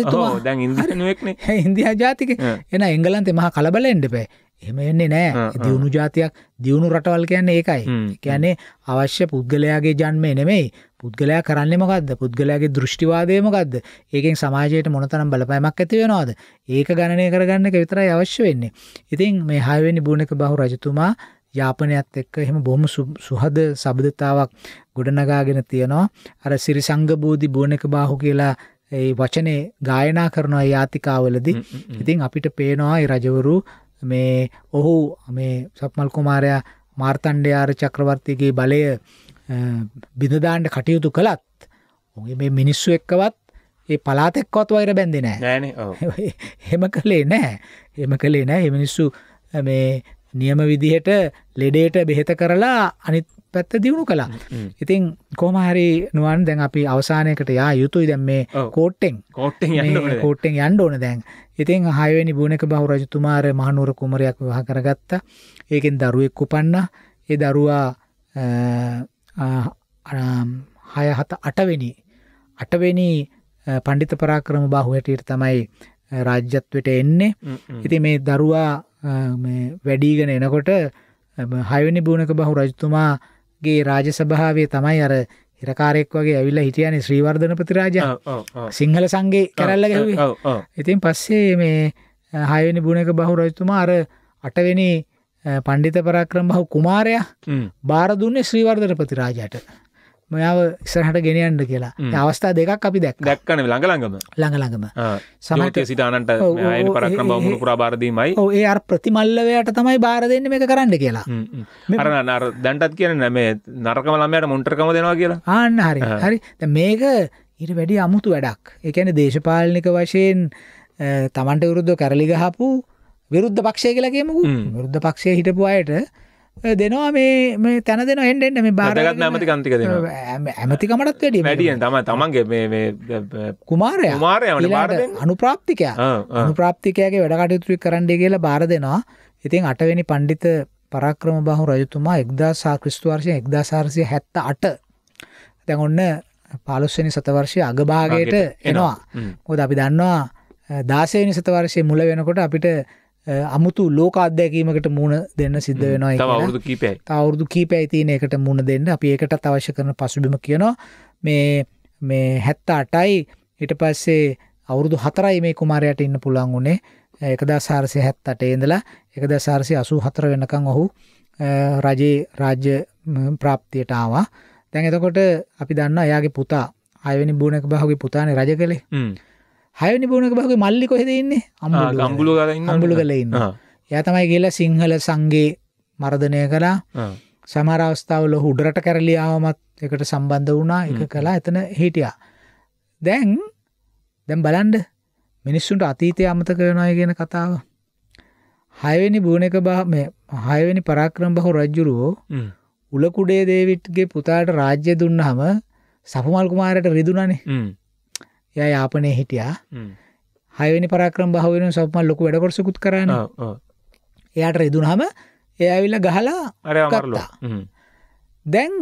දැන් ඉන්දයා ජාතික එන එංගලන්තේ මහ කලබල එන්ඩපේ එහෙම එන්නේ නෑ දියුණු ජාතියක් දියුණු රටවල් කියන්නේ ඒකයි කියන්නේ අවශ්‍ය පුද්ගලයාගේ ජන්මය නෙමෙයි පුද්ගලයා කරන්නේ මොකක්ද පුද්ගලයාගේ දෘෂ්ටිවාදය මොකක්ද ඒකෙන් සමාජයට මොනතරම් බලපෑමක් ඇති වෙනවද ඒක ගණනය කරගන්න එක විතරයි අවශ්‍ය වෙන්නේ ඉතින් මේ හයවෙනි බුණක බහු රජතුමා යාපනයත් එක්ක එහෙම බොහොම සුහද සබඳතාවක් ගොඩනගාගෙන තියෙනවා අර සිරිසංගබෝධි බුවනක බාහු කියලා ඒ වචනේ ගායනා කරනවා යාතිකාවලදී ඉතින් අපිට පේනවා ඒ රජවරු මේ ඔහු මේ සප්මල් කුමාරයා මාර්තණ්ඩයාර චක්‍රවර්තිගේ බලය බිඳදාන්ට කටයුතු කළත් ඔගේ මේ මිනිස්සු එක්කවත් ඒ පලාතෙක්කොත් වෛර බැඳි නෑ හෙම කළේ නෑ එම කළේ නෑ මිනිස්සු මේ නියම විදිහට ලෙඩේට බෙහෙත කරලා අනිත් පැත්ත දියුණු කලා ඉතින් කෝමහරි නුවන් දැන් අපි අවසානයකට යා යුතුයි දැම් මේ කෝට්ටෙන් කෝට්ටෙන් කෝට්ටෙන් යන්න ඕන දැන් ඉතින් හයවැනි බුණක බහු රජතුමාර මහනුවර කුමරයක් වහ කරගත්තා ඒකෙන් දරුවෙක්කු පන්න ඒ දරුවා හය හත අටවෙනි අටවෙනි පණ්ඩිත පරාක්‍රම බාහු හැටියට තමයි රාජ්‍යත්වට එන්නේ ඉති මේ දරුවා වැඩීගෙන එනකොට හයවනි භූනක බහු රජතුමාගේ රාජ සභාවේ තමයි අර හිරකාරෙක් වගේ ඇවිල්ල හිටියන ශ්‍රීවර්ධන ප්‍රතිරාජ සිංහල සංගේ කරල්ල ගැවේ ඉතින් පස්සේ මේ හයවනි භුණක බහු රජතුමා අර අටවෙනි පණ්ඩිත පරාක්‍රම් බහු කුමාරය බාර දුන්නේ ශ්‍රීවර්ධන ප්‍රතිරාජයට මොයාව ඉස්සරහට ගෙනයන්ඩ කියලා අවස්ථා දෙකක් අපි දැක් දැක්කන ළඟළඟම ළඟළඟම සමට සිටානට පරක්න බමුණු පුරා බාරදීමයි ඒ අ ප්‍රතිමල්ලවයට තමයි බාර දෙන්න මේ කරන්න කියලා මරනර දැන්ටත් කියන නැමේ නරකමලමයට මුන්ටර්කම දෙනවා කියලා ආන්න හරි හරි මේක ඉට වැඩි අමුතු වැඩක් එකන දේශපාලනික වශයෙන් තමන්ට විරුද්ධ කරලි ගහපු විරුද්ධ පක්ෂය කියලාගේමු විරුද්ධ පක්ෂය හිටපු අයට දෙනවා මේ මේ තැන දෙන එන්න එන්න මේ බාරගත් ඇමති කන්තික දෙනවා ඇමති කමටත් වැඩිය වැඩියෙන් තමයි තමන්ගේ මේ මේ කුමාරයා කුමාරයා වනේ බාර දෙන්නේ අනුප්‍රාප්තිකයා අනුප්‍රාප්තිකයාගේ වැඩ කටයුතු කරන්නයි කියලා බාර දෙනවා ඉතින් 8 වෙනි පඬිත පරාක්‍රම බහු රජතුමා 1000 ක්‍රිස්තු වර්ෂය 1478 දැන් ඔන්න 15 වෙනි සතවර්ෂයේ අගභාගයට එනවා මොකද අපි දන්නවා 16 වෙනි සතවර්ෂයේ මුල වෙනකොට අපිට අමුතු ලෝක අත්දැකීමකට මුණ දෙන්න සිද්ධ වෙනවා අවුරදු කීපයි අවුරදු කීපැයි තියෙන එකට මුණ දෙන්න අපි ඒකට අවශ්‍ය කරන පසුබිම කියනවා මේ මේ හැත්ත අටයි ඉට පස්සේ අවුරුදු හතරයි මේ කුමාරයට ඉන්න පුළන් වුණේ එකදා සාර්සය හැත් අට ඉඳලා එකද සාර්සය අසු හතර වෙනකං ඔහු රජයේ රාජ්‍ය ප්‍රාප්තියට ආවා තැන් එතකොට අපි දන්න යාගේ පුතා අයවැනි බුණක බහගේ පුතානේ රජ කළේ හයනි බුණක බහගේ මල්ලි කොහෙද ඉන්නේ අම්බුලු අම්බුලු කල ඉන්න යා තමයි කියලා සිංහල සංගේ මර්ධනය කලා සමර අවස්ථාවල හුඩරට කැරලියාවමත් එකට සම්බන්ධ වුණා එක කලා එතන හිටියා දැන් දැම් බලන්ඩ මිනිස්සුන්ට අතීතය අමතක වෙනය ගෙන කතාව හයවෙනි බුණ එක බා මේ හයවෙනි පරාක්‍රම් බහු රජ්ජුරුවෝ උලකුඩේ දේවිට්ගේ පුතාට රාජ්‍ය දුන්න හම සපුමල්කුමාරයට රිදුනනේ එයා යාපනය හිටියා හයවනි පරාක්‍රම භාවන සම ලොක වැඩකොටසකුත් කරන්න එයාට රෙදුනහම එයවිල්ල ගහලා අරමරලා දැන්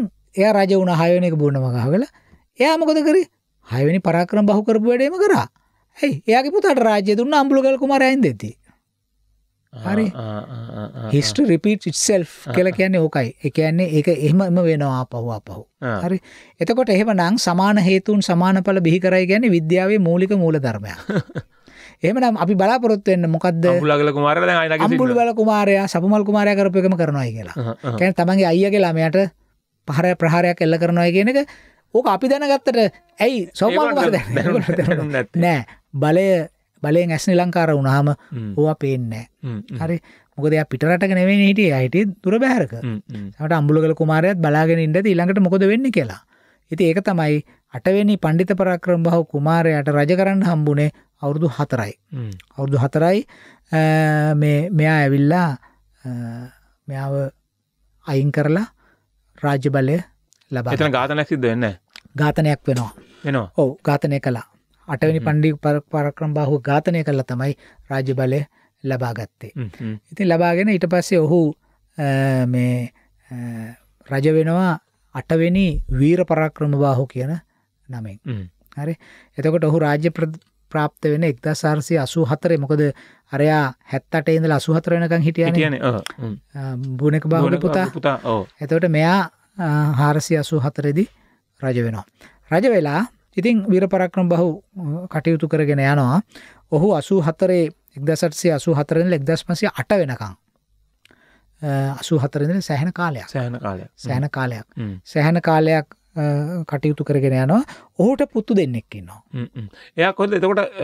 එය රජ වුණ හයවනක බුණම ගහගල එයා මොකද කර හයවනි පරාක්‍රම බහු කරපු වැඩේම කරා ඇයි එයාගේ පුතට රාජ්‍ය දුන්න අම්ඹුලගල් කුමරයින් දෙති හරි හිස්ට රිපීට් ඉට්සෙල් කල කියන්නේ ඕකයි එකන්නේ ඒක එහමම වෙනවා පහවා පහු හරි එතකොට එහෙම නං සමාන හේතුන් සමානඵල බිහිකරයි ගැන විද්‍යාවේ මූලික මූල ධර්මය එමනම් අපි බලාපොරොත්වවෙන්න මොකක්ද ලගල කුමාර අම්බුල බල කුමාරයා සපුමල් කුමාරය කරපයකම කරනයි කියලා කැන තමගේ අයියගේ ළමයට පහර ප්‍රහාරයක් එල්ල කරනයි කියන එක ඕක අපි දැනගත්තට ඇයි සෝමාල් නෑ බලය බලයෙන් ඇස් නිලංකාර වුණහම ඕවා පේන්නෑ හරි මොකද පිටරට නෙවේ හිටිය අයිට දුර බැහරක සට අම්ඹුලගල කුමාරයත් බලාගෙන ඉට ඉළඟට මොකද වෙන්න කියලා ඉති ඒක තමයි අටවෙනි පණ්ඩිත පරාක්‍රම් බහු කුමාරයට රජ කරන්න හම්බුනේ අවුරුදු හතරයි අවුරුදු හතරයි මෙයා ඇවිල්ලා මොව අයින් කරලා රාජ්‍ය බලය ලබ ගාතනයක් සිද වෙන්න ඝාතනයක් වෙනවා වෙනවා ඔව ඝාතනය කලා අටවැනි පණ්ඩි පරක්‍රම් බාහු ඝාතනය කරලා තමයි රාජ්‍ය බලය ලබාගත්තේ. ඉතින් ලබාගෙන ඊට පස්සේ ඔහු මේ රජ වෙනවා අටවෙනි වීර පරාක්‍රම බාහු කියන නමෙන්. හරි එතකොට ඔහු රාජ්‍ය ප්‍රාප්ත වෙන එක්දා සාර්සය අසු හතරේ මොකද අරයා හැත්තට ඉඳල අසු හතර වෙනකං හිටිය කියන බුණක බාහුල පුතා පුතා එතවට මෙයා හාරසි අසු හතරෙදි රජ වෙනවා. රජ වෙලා ඉතින් විරපරක්‍රම බහු කටයුතු කරගෙන යනවා ඔහු අසු හතරේ එක්දසටසේ අසු හතරෙන් එක්දස්මසි අට වෙනකං අසු හතරදෙන සැහන කාලයක් සෑන කාලය සෑන කාලයක් සැහැන කාලයක් කටයුතු කරගෙන යනවා ඔහුට පුත්තු දෙන්නෙක් නවා එයා කොද එතකොට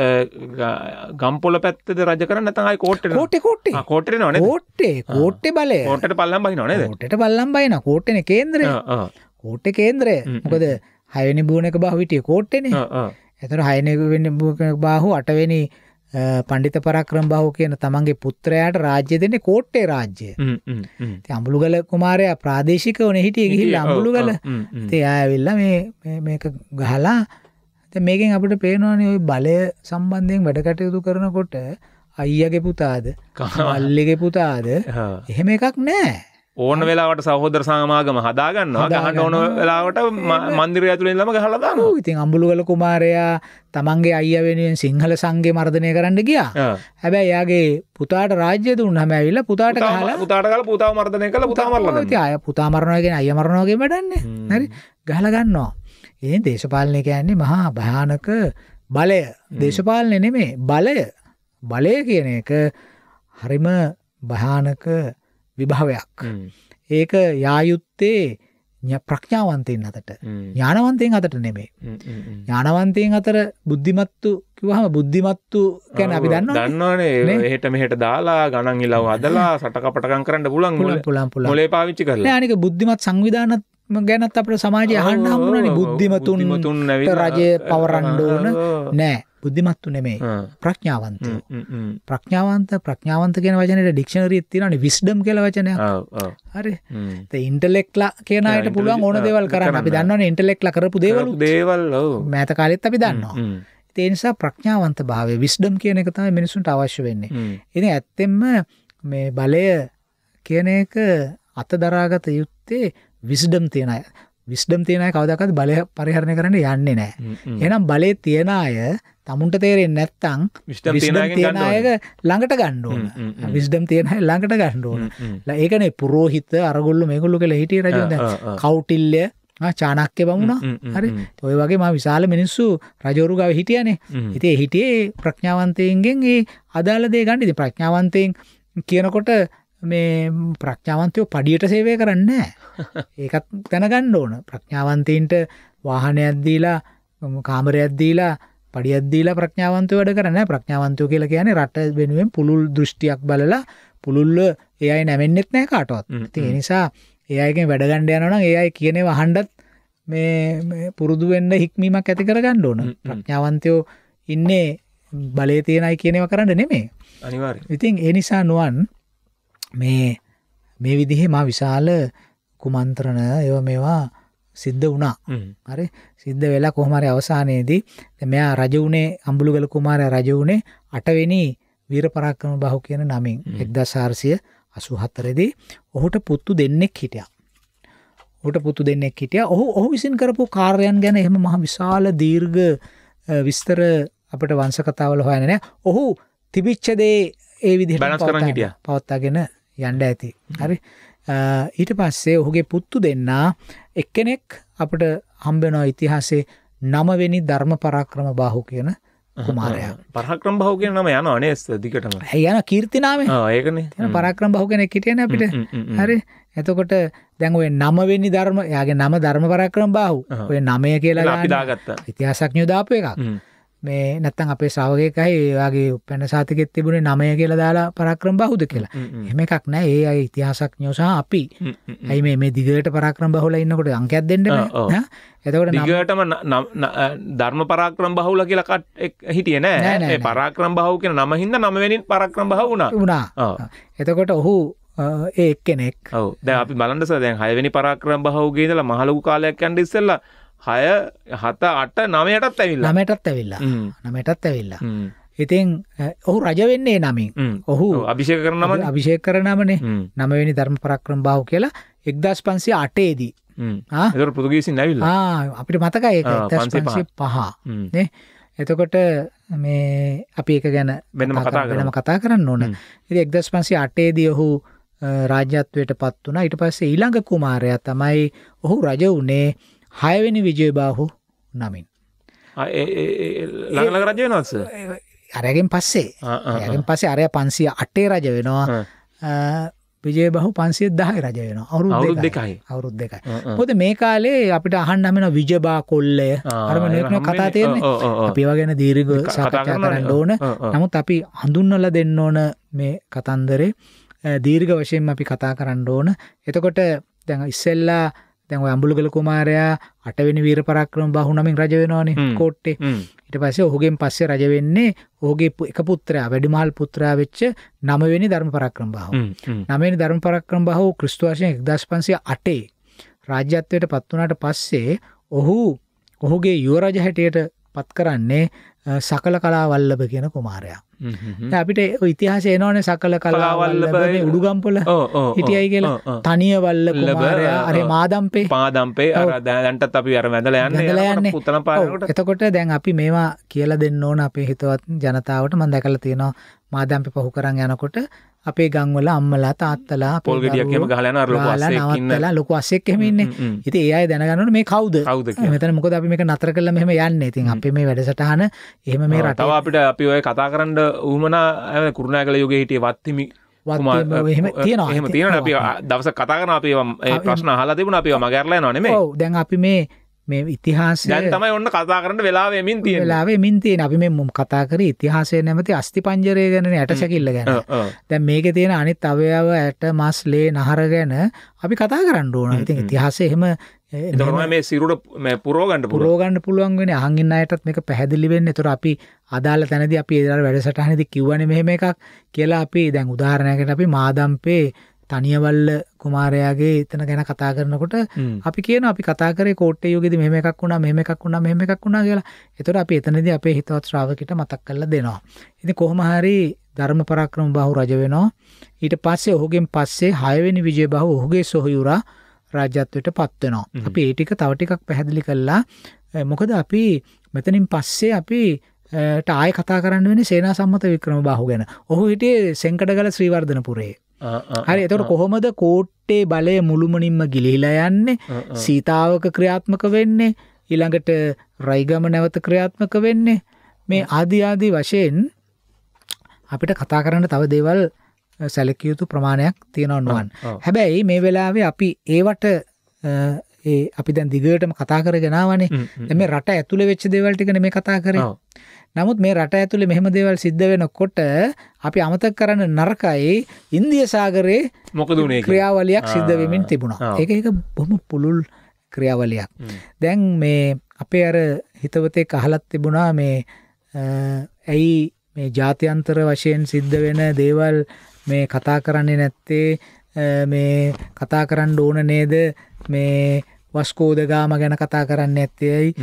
ගම්පොල පැත්තද රජ කරන්න තයි කෝට ෝට කොට කොට න ෝට්ටේ කෝට්ට බල ෝට පල්ලම් බයි න ෝට බල්ලම් බයින කෝට්ටන කේන්ද්‍රය කෝට්ට කේන්ද්‍රය මොකද හයනි බූනක බාවිටිය කෝට්ටන ඇතර හයනවෙන්න බාහු අටවෙනි පණ්ඩිත පරක්‍රම් බහු කියන තමන්ගේ පුත්‍රයාට රාජ්‍ය දෙන්නේ කෝට්ටේ රාජ්‍ය අඹුළුගල කුමාරය ප්‍රාදේශික ඕන හිටිය ගිහිල් අඹුළුගල තියඇවිල්ල මේක ගහලා මේකෙන් අපට පේනවාන ඔයි බලය සම්බන්ධයෙන් වැඩකටයුතු කරනකොට අයියගේ පුතාද කල්ලිගේ පුතාද එහෙම එකක් නෑ ඕන වෙලාවට සහෝදර සාමාගම හදාගන්නවා ගහන්න ඕන වෙලාවට මන්දිරය ඇතුළෙන් ළම ගහලා දානවා. ඉතින් අඹුලුවල කුමාරයා තමන්ගේ අයියා වෙනුවෙන් සිංහල සංගේ මර්ධනය කරන්න ගියා. හැබැයි එයාගේ පුතාට රාජ්‍ය දුන්නම ඇවිල්ලා පුතාට ගහලා පුතාට ගහලා පුතාව මර්ධනය කළා පුතාව මරලා දැම්මා. ඉතින් අය පුතා මරනවා කියන්නේ අයියා මරනවා වගේ වැඩන්නේ. හරි ගහලා ගන්නවා. ඉතින් දේශපාලනය කියන්නේ මහා භයානක බලය. දේශපාලනය නෙමෙයි බලය. බලය කියන එක හරිම භයානක විභාවයක් ඒක යායුත්තේ ප්‍රඥාවන්තයෙන් අතට ඥානවන්තයෙන් අතට නෙමේ ඥානවන්තයෙන් අතර බුද්ධිමත්තු කිවහම බුද්ධිමත්තු කැන අපි දන්න දන්නවානේ එහට මෙහට දාලා ගණන් ඉලව අදලා සටකපටකන් කරන්න පුලන් පුලන් පුල ලේ පාවිච්චි කරලා අනික බුද්ධිමත් සංවිධානත් ගැනත් අපට සමාජය හන්න හම්බුණන බුද්ධිමතුන් තුන් රජය පවරණ්ඩෝන නෑ බුද්ධිමත්තු නෙමේ ප්‍රඥාවන්ත ප්‍රඥාවන්ත ප්‍රඥාවන්ත කියෙන වචනයට ඩික්ෂණරී තිරන විස්්ඩම් කියල වචනය හරි ඉන්ටලෙක්ලා කියනට පුළුව ඕන දෙවල් කරන්න අපි දන්න ඉන්ටලෙක්ල කරපු දේවල් දේවල් මෑත කාලෙත් අපි දන්නවා ඒනිසා ප්‍රඥාවන්ත භාව විස්්ඩම් කියන එක තම මිනිසුන්ට අවශ්‍ය වෙන්නේ එන ඇත්තෙම මේ බලය කියන එක අත දරාගත යුත්තේ විසිඩම් තියෙන විස්්ඩම් තියෙනයි කවදකත් බලය පරිහරණය කරන්න යන්නේ නෑ එනම් බලය තියෙන අය තමුන්ට තේරෙන් නැත්තං තියෙනයක ළඟට ගණ්ඩුවන විස්්ඩම් තියෙනයි ළඟට ගණ්ඩුවන ඒකනේ පුරෝහිත අරගොල්ලු මේකුල්ලු කළ හිටිය රජද කවුටිල්ලය චානක්්‍ය බමුණ හරි ඔය වගේ ම විශාල මිනිස්සු රජෝරු ගව හිටියනේ හිතේ හිටියේ ප්‍රඥාවන්තයන්ගෙන් ඒ අදාලදේ ගණ්ඩිති ප්‍රඥාවන්තයෙන් කියනකොට මේ ප්‍රඥාවන්තයෝ පඩියට සේවය කරන්න ඒකත් තැනගන්න ඕන ප්‍රඥාවන්තීන්ට වාහනයක්දීලා කාමරයක්දීලා පඩියදීලා ප්‍රඥාවන්ත වැඩ කරන ප්‍රඥාවන්තය කියලා කියන රට වෙනුවෙන් පුළුල් දෘෂ්ටියක් බලලා පුළුල්ල එයයි නැමෙන්න්නෙත් නෑ කාටවත් ති නිසා ඒයගෙන් වැඩගණ්ඩ යනන ඒයි කියනෙ වහන්ඩත් මේ පුරුදුුවෙන්ඩ හික්මීමක් ඇති කරගන්න ඕන ප්‍රඥාවන්තයෝ ඉන්නේ බලය තියෙනයි කියනව කරන්න නෙමේ අනිවාර් ඉතින් ඒ නිසා නුවන් මේ මේ විදිහේ මා විශාල කුමන්ත්‍රණ එව මේවා සිද්ධ වුණා හරි සිද්ධ වෙලා කොහමරි අවසානයේදී මෙයා රජවුනේ අම්ඹුළුගල කුමාරය රජවුනේ අටවෙනි වීර පරක්කම බහු කියන නමින් එක්ද සාර්සිය අසු හත්තරදී ඔහුට පුත්තු දෙන්නෙක් හිටිය ඔට පුතු දෙන්නෙක් හිටිය ඔහු ඔහු විසින් කරපු කාර්යන් ගැන එහෙම මහ විශාල දීර්ග විස්තර අපට වංසකතාවල හොයනනෑ ඔහු තිබිච්චදේ ඒ විදි පවත්තාගෙන යන්ඩ ඇති හරි ඊට පස්සේ ඔහුගේ පුත්තු දෙන්නා එක්කෙනෙක් අපට හම්බෙනෝ ඉතිහාසේ නමවෙනි ධර්ම පරාක්‍රම බාහු කියන කුමාරය පරක්‍රම් බහුග නම යන අනේස් දිකටම යන කීර්තිනාව ඒකන පරක්‍රම් බහු කෙනෙක් හිටියන අපිට හරි එතකොට දැන්ුවේ නමවෙනි ධර්ම යාගේ නම ධර්ම පරක්‍රම් බාහු ඔය නමය කියලා දාගත්ත ඉතිහාසක් යුදාපය එකක් මේ නැත්තන් අපේ සහෝගයකයි ඒවාගේ පැන සාතිකෙත් තිබුණේ නමය කියලා දාලා පරක්‍රම බහුද කියලා එම එකක් නෑ ඒ අයි ඉතිහාසක් නියෝසා අපි ඇයි මේ මේ දිගට පරක්‍රම බහුල ඉන්නකොට අංකයක් දෙන්නට එතකොට නිගටම ධර්ම පරාක්‍රම බහුල කියලා හිටිය නෑ පරාක්‍රම බහු කියෙන නම හින්ද නමවැනින් පරක්‍රම බහ වුණා වුණා එතකොට ඔහු ඒ එක්කෙනෙක් ඔව දැ අපි බලන්ටස දැන් හයවැනි පරාක්‍රම බහුගේදලා මහලු කාලයක් ඇන්ඩ ඉස්සල්ලා හය හත අට නමයටත් ඇවිල්ලා නමටත් ඇවිල්ලා නමටත් ඇවිල්ලා ඉතින් ඔහු රජවෙන්නේ නමින් ඔහු අභිෂය කරනම අභිෂය කරනමනේ නමවෙනි ධර්ම පරක්‍රම බාහු කියලා එක්දස් පන්සේ අටේදී පුතුගේසි නැවිල් අපිට මතකයි පන්සේ පහ එතකොට මේ අපි එක ගැන වෙනම කතාගෙනම කතා කරන්න ඕන ඉති එක්දස් පන්සේ අටේදී ඔහු රාජ්‍යත්වයට පත් වුණ ඉට පස්සේ ඊළඟ කුමාරය තමයි ඔහු රජ වනේ හයවෙනි විජයබාහු නමින් ලඟලඟ රජය නොස අරගෙන් පස්සේ යගෙන් පස්සේ අරය පන්සිය අටේ රජ වෙනවා විජය බහු පන්සිය දහයි රජ වෙන අවරු දෙකයි අවුරුද් දෙකයි හොද මේ කාලේ අපිට අහන්නමෙන විජබා කොල්ලය අරමන කතා තේරන අපි වගෙන දීර්ග සකතා කරන්න ඕන නමුත් අපි හඳුන්නල දෙන්න ඕන මේ කතන්දරේ දීර්ඝ වශයෙන් අපි කතා කරන්න ඕන එතකොට දැඟ ඉස්සෙල්ලා දැන් අඹුලගල කුමාරයා අටවෙනි වීර පරාක්‍රම බහුනමින් රජ වෙනවානේ කෝට්ටේ ඊට පස්සේ ඔහුගෙන් පස්සේ රජ වෙන්නේ ඔහුගේ එක පුත්‍රයා වැඩිමහල් පුත්‍රයා වෙච්ච නවවෙනි ධර්ම පරාක්‍රම බහු නවවෙනි ධර්ම පරාක්‍රම බහු ක්‍රිස්තු වර්ෂයෙන් 1508 රාජ්‍යත්වයට පත් වුණාට පස්සේ ඔහු ඔහුගේ යුවරජ හැටියට පත් කරන්නේ සකල කලා වල්ලභ කියන කුමාරයා අපිට ඉතිහාස නෝන සකල කලාවල්ල උඩුගම්පොල හිටියයි කියලා තනිය වල්ල කුමාරයා අර මාදම්පේ පාදම්පේ දැන්ටත් අපි අර වැඳල යන්න පුතන පාට එතකොට දැන් අපි මේවා කියල දෙන්න ඕන අපේ හිතවත් ජනතාවට මන්දැකල තියෙනවා මාදම්පි පහු කරන්න යනකොට අපේ ගංවල අම්මලා තාත්තලා පොල් ගෙඩියක්ම ගහලා යන ලොකු අස්සෙක් ඉන්නලා ලොකු අස්සෙක් එහෙම ඉන්නේ. ඉතින් ඒ අය දැනගන්න මේ කවුද? මෙතන මොකද අපි මේක නතර කළා මෙහෙම යන්නේ. ඉතින් අපි මේ වැඩසටහන එහෙම මේ රටේ තව අපිට අපි ඔය කතා කරන්න උමනා කුරුණෑගල යුගයේ හිටියේ වත්තිමි එහෙම තියෙන අපි දවස කතාගන අපේ ප්‍රශ්න හලා තිබුණ අපිව මගැරලා නොනෙමේ දැන් අපි මේ මේ ඉතිහාස දැන් තමයි ඔන්න කතා කරන්න වෙලාව එමින් තියෙන වෙලාව එමින් තියෙන අපි මේ මුම් කතා කරේ ඉතිහාසය නැමැති අස්ති පංජරය ගැන ඇටසැකිල්ල ගැන දැන් මේකේ තියෙන අනිත් අවයව ඇට මස් ලේ නහර ගැන අපි කතා කරන්න ඕන ඉතින් ඉතිහාසය එහෙම මේ සිරුට පුරෝගන්ඩ පුරෝගන්ඩ පුළුවන් වෙන හඟන්න අයටත් මේක පැහැදිලිවෙන්න තුර අපි අදාල තැනද අපි ඒදර වැඩසටහනද කිවන මෙහෙම එකක් කියලා අපි දැන් උදාහරණයකට අපි මාදම්පේ තනියවල්ල කුමාරයාගේ එතන ගැන කතා කරනකොට අපි කියන අපි කතාකර කෝට්ට යුගෙද මෙම එකක් වුණා මෙම එකක් වුණා මෙම එකක් වුණා කියලා එතොට අපි එතනද අපේ හිතවත් ශ්‍රාවකට මතක් කල දෙනවා. ඉති කොහොමහරි ධර්ම පරාක්‍රම බහු රජ වෙනවා ඊට පස්සේ ඔහුගෙන් පස්සේ හයවෙනි විජය බහු ඔහුගේ සොහයුරා රාජ්‍යත්වයට පත්වනවා. අපි ඒටික තවටිකක් පැහැදිලි කල්ලා මොකද අපි මෙතනින් පස්සේ අපි ටආය කතා කරන්න වෙන සේනා සම්මත වික්‍රම බහු ගැන ඔහු හිටේ සංකඩගල ශ්‍රීවර්ධනපුරේ හරි එතට කොහොමද කෝට්ටේ බලය මුළුමනින්ම ගිලිහිලා යන්නේ සීතාවක ක්‍රියාත්මක වෙන්නේ ඊළඟට රයිගම නැවත ක්‍රියාත්මක වෙන්නේ මේ ආදිආදී වශයෙන් අපිට කතා කරන්න තව දේවල් සැලකියයුතු ප්‍රමාණයක් තියෙනවන්නුවන් හැබැයි මේ වෙලාවේ අපි ඒවට අපි දැන් දිගටම කතා කරගෙනවනේ මේ රට ඇතුළ වෙච්ච දේවල්ටිකන මේ කතා කරේ නමුත් මේ රට ඇතුලේ මෙහෙම දේවල් සිද්ධ වෙනකොට අපි අමතක කරන්න නරකයි ඉන්දිය සාගරයේ මොකද උනේ ක්‍රියාවලියක් සිද්ධ වෙමින් තිබුණා. ඒක ඒක බොහොම පුළුල් ක්‍රියාවලියක්. දැන් මේ අපේ අර හිතවතේ කහලත් තිබුණා මේ ඇයි මේ ජාත්‍යන්තර වශයෙන් සිද්ධ වෙන දේවල් මේ කතා කරන්නේ නැත්තේ මේ කතා කරන්න ඕන නේද මේ වස්කෝදගාම ගැන කතා කරන්න ඇත්තේයි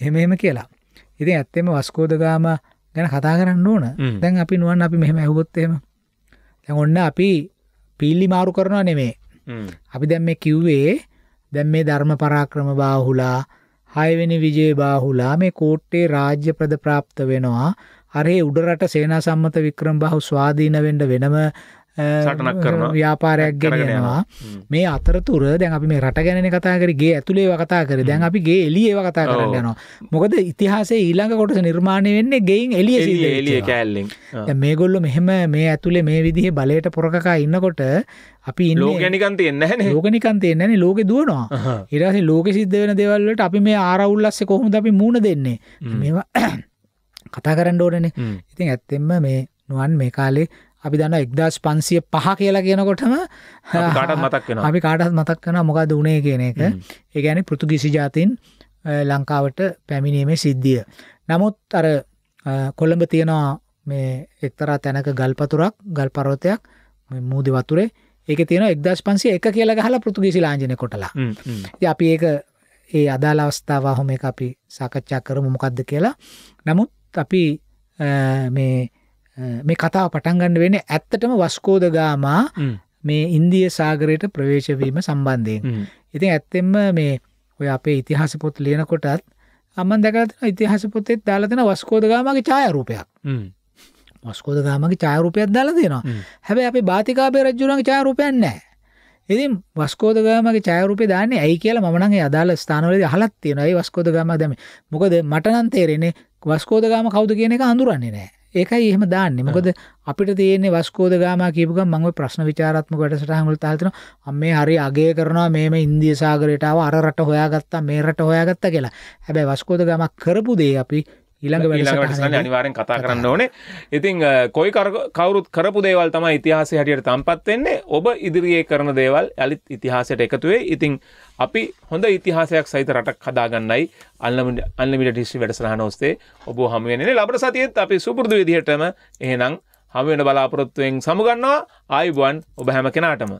එහෙම එහෙම කියලා. ඉතින් ඇත්තෙම වස්කෝදගාම ගැන කතා කරන්න ඕන දැන් අපි නුවන් අපි මෙහෙම ඇහුවොත්තේම දැන් ඔන්න අපි පිල්ලි මාරු කරනවා නෙමේ අපි දැන් මේ කිව්වේ දැන් මේ ධර්ම පරාක්‍රම බාහුලා හයවෙනි විජේ බාහුලා මේ කෝට්ටේ රාජ්‍ය ප්‍රද ප්‍රාප්ත වෙනවා අරේ උඩරට සේනා සම්මත වික්‍රම බහු ස්වාධීන වෙන්ඩ වෙනම ව්‍යාපාරයක් ගැෙනවා මේ අතරතුර දැන් අපි මේ රට ගැන කතා කරගේ ඇතුළේ කතා කර දැන් අපි ගේ එලියව කතා කරන්න යනවා මොකද ඉතිහාසේ ඊළඟ කොටස නිර්මාණය වෙන්නේ ගෙයින් එලිය එලිය කෑල්ලෙන් මේ ගොල්ලො මෙහෙම මේ ඇතුළේ මේ විදිහ බලයට පොරකකා ඉන්නකොට අපි ලෝගනිකන්තය එන්න ලෝගනිකන්තය එන්නන ලෝක දුවනවා ඉරහස ලෝක සිද්ධ වෙන දෙවල්ලට අපි මේ ආරවුල්ලස්ස කොහොම අපි මුණ දෙන්නේ මේවා කතා කරන්න ඕනනේ ඉතින් ඇත්තෙම මේ නුවන් මේ කාලේ අපි දන්න එක්දස් පන්සිය පහ කියලා කියනකොටම කාටත් මතක් වෙන අපි කාටත් මතක් වන මොකක් දුනේ කියන එක ඒගැන පෘතුගිසි ජාතින් ලංකාවට පැමිණීමේ සිද්ධිය. නමුත් අර කොළඹ තියෙනවා මේ එක්තරා තැනක ගල්පතුරක් ගල්පරෝතයක් මූදි වතුරේ ඒක තියෙන එක්දස් පන්සිය එක කියලා ගහලා පෘතුගිසි ලාංජනය කොටලා අපි ඒක ඒ අදාළ අවස්ථාව හොම එක අපි සාකච්ඡා කරමු මොකක්ද කියලා නමුත් අපි මේ මේ කතාව පටන්ගන්න වෙන ඇත්තටම වස්කෝදගාමා මේ ඉන්දිය සාගරයට ප්‍රවේශවීම සම්බන්ධයෙන්. ඉතින් ඇත්තෙම මේ ඔය අපේ ඉතිහාස පොත් ලියනකොටත් අමන් දැකලතන ඉතිහාස පොතෙත් දාලතන වස්කෝදගාමගේ චායරූපයක්. වස්කෝදගාමගේ චායරූපයක් දාලා දෙනවා. හැබැයි අපේ බාතිකාපේ රජුරන්ගේ චායරූපයක් නැහැ. ඉතින් වස්කෝදගාමගේ චයරුපේ දාන්නේ ඇයි කියලා මනගේ අදාළ ස්ථානවලද හලත් තියෙන ඒ වස්කෝදගාම දැම මොකද මටනන් තේරෙන්නේ වස්කෝදගාම කවුද කියන එක අඳුරන්නේ නෑ ඒකයි එහෙම දාන්නේ මොකද අපිට තියෙන්නේ වස්කෝද ගාමා කියපු ගමන් මම ওই ප්‍රශ්න විචාරාත්මක වැඩසටහන් වල තාල් දෙනවා අම්මේ හරි අගය කරනවා මේ මේ ඉන්දිය සාගරයට ආව අර රට හොයාගත්තා මේ රට හොයාගත්තා කියලා. හැබැයි වස්කෝද ගාමා කරපු දේ අපි ඉළඟ වැඩසටහන අනිවාරෙන් කතා කරන්න ඕනේ ඉතිං කොයි කවරුත් කරපු දේවල් තමයි ඉතිහාසය හටියට තම්පත්වෙන්නේ ඔබ ඉදිරියේ කරන දේවල් ඇලිත් ඉතිහාසයට එකතුවේ ඉතිං අපි හොඳ ඉතිහාසයක් සහිත රටක් හදාගන්නයි අල්ලමට අල්ලමිට ටිස්සි වැඩසහන ඔස්සේ ඔබ හමුවෙනෙ ලබට සතියත් අපි සුපුරදු විදිහටම එහෙනම් හමුවෙන බලාපොරොත්තුවෙන් සමුගන්නවා ආයිබුවන් ඔබ හැම කෙනාටම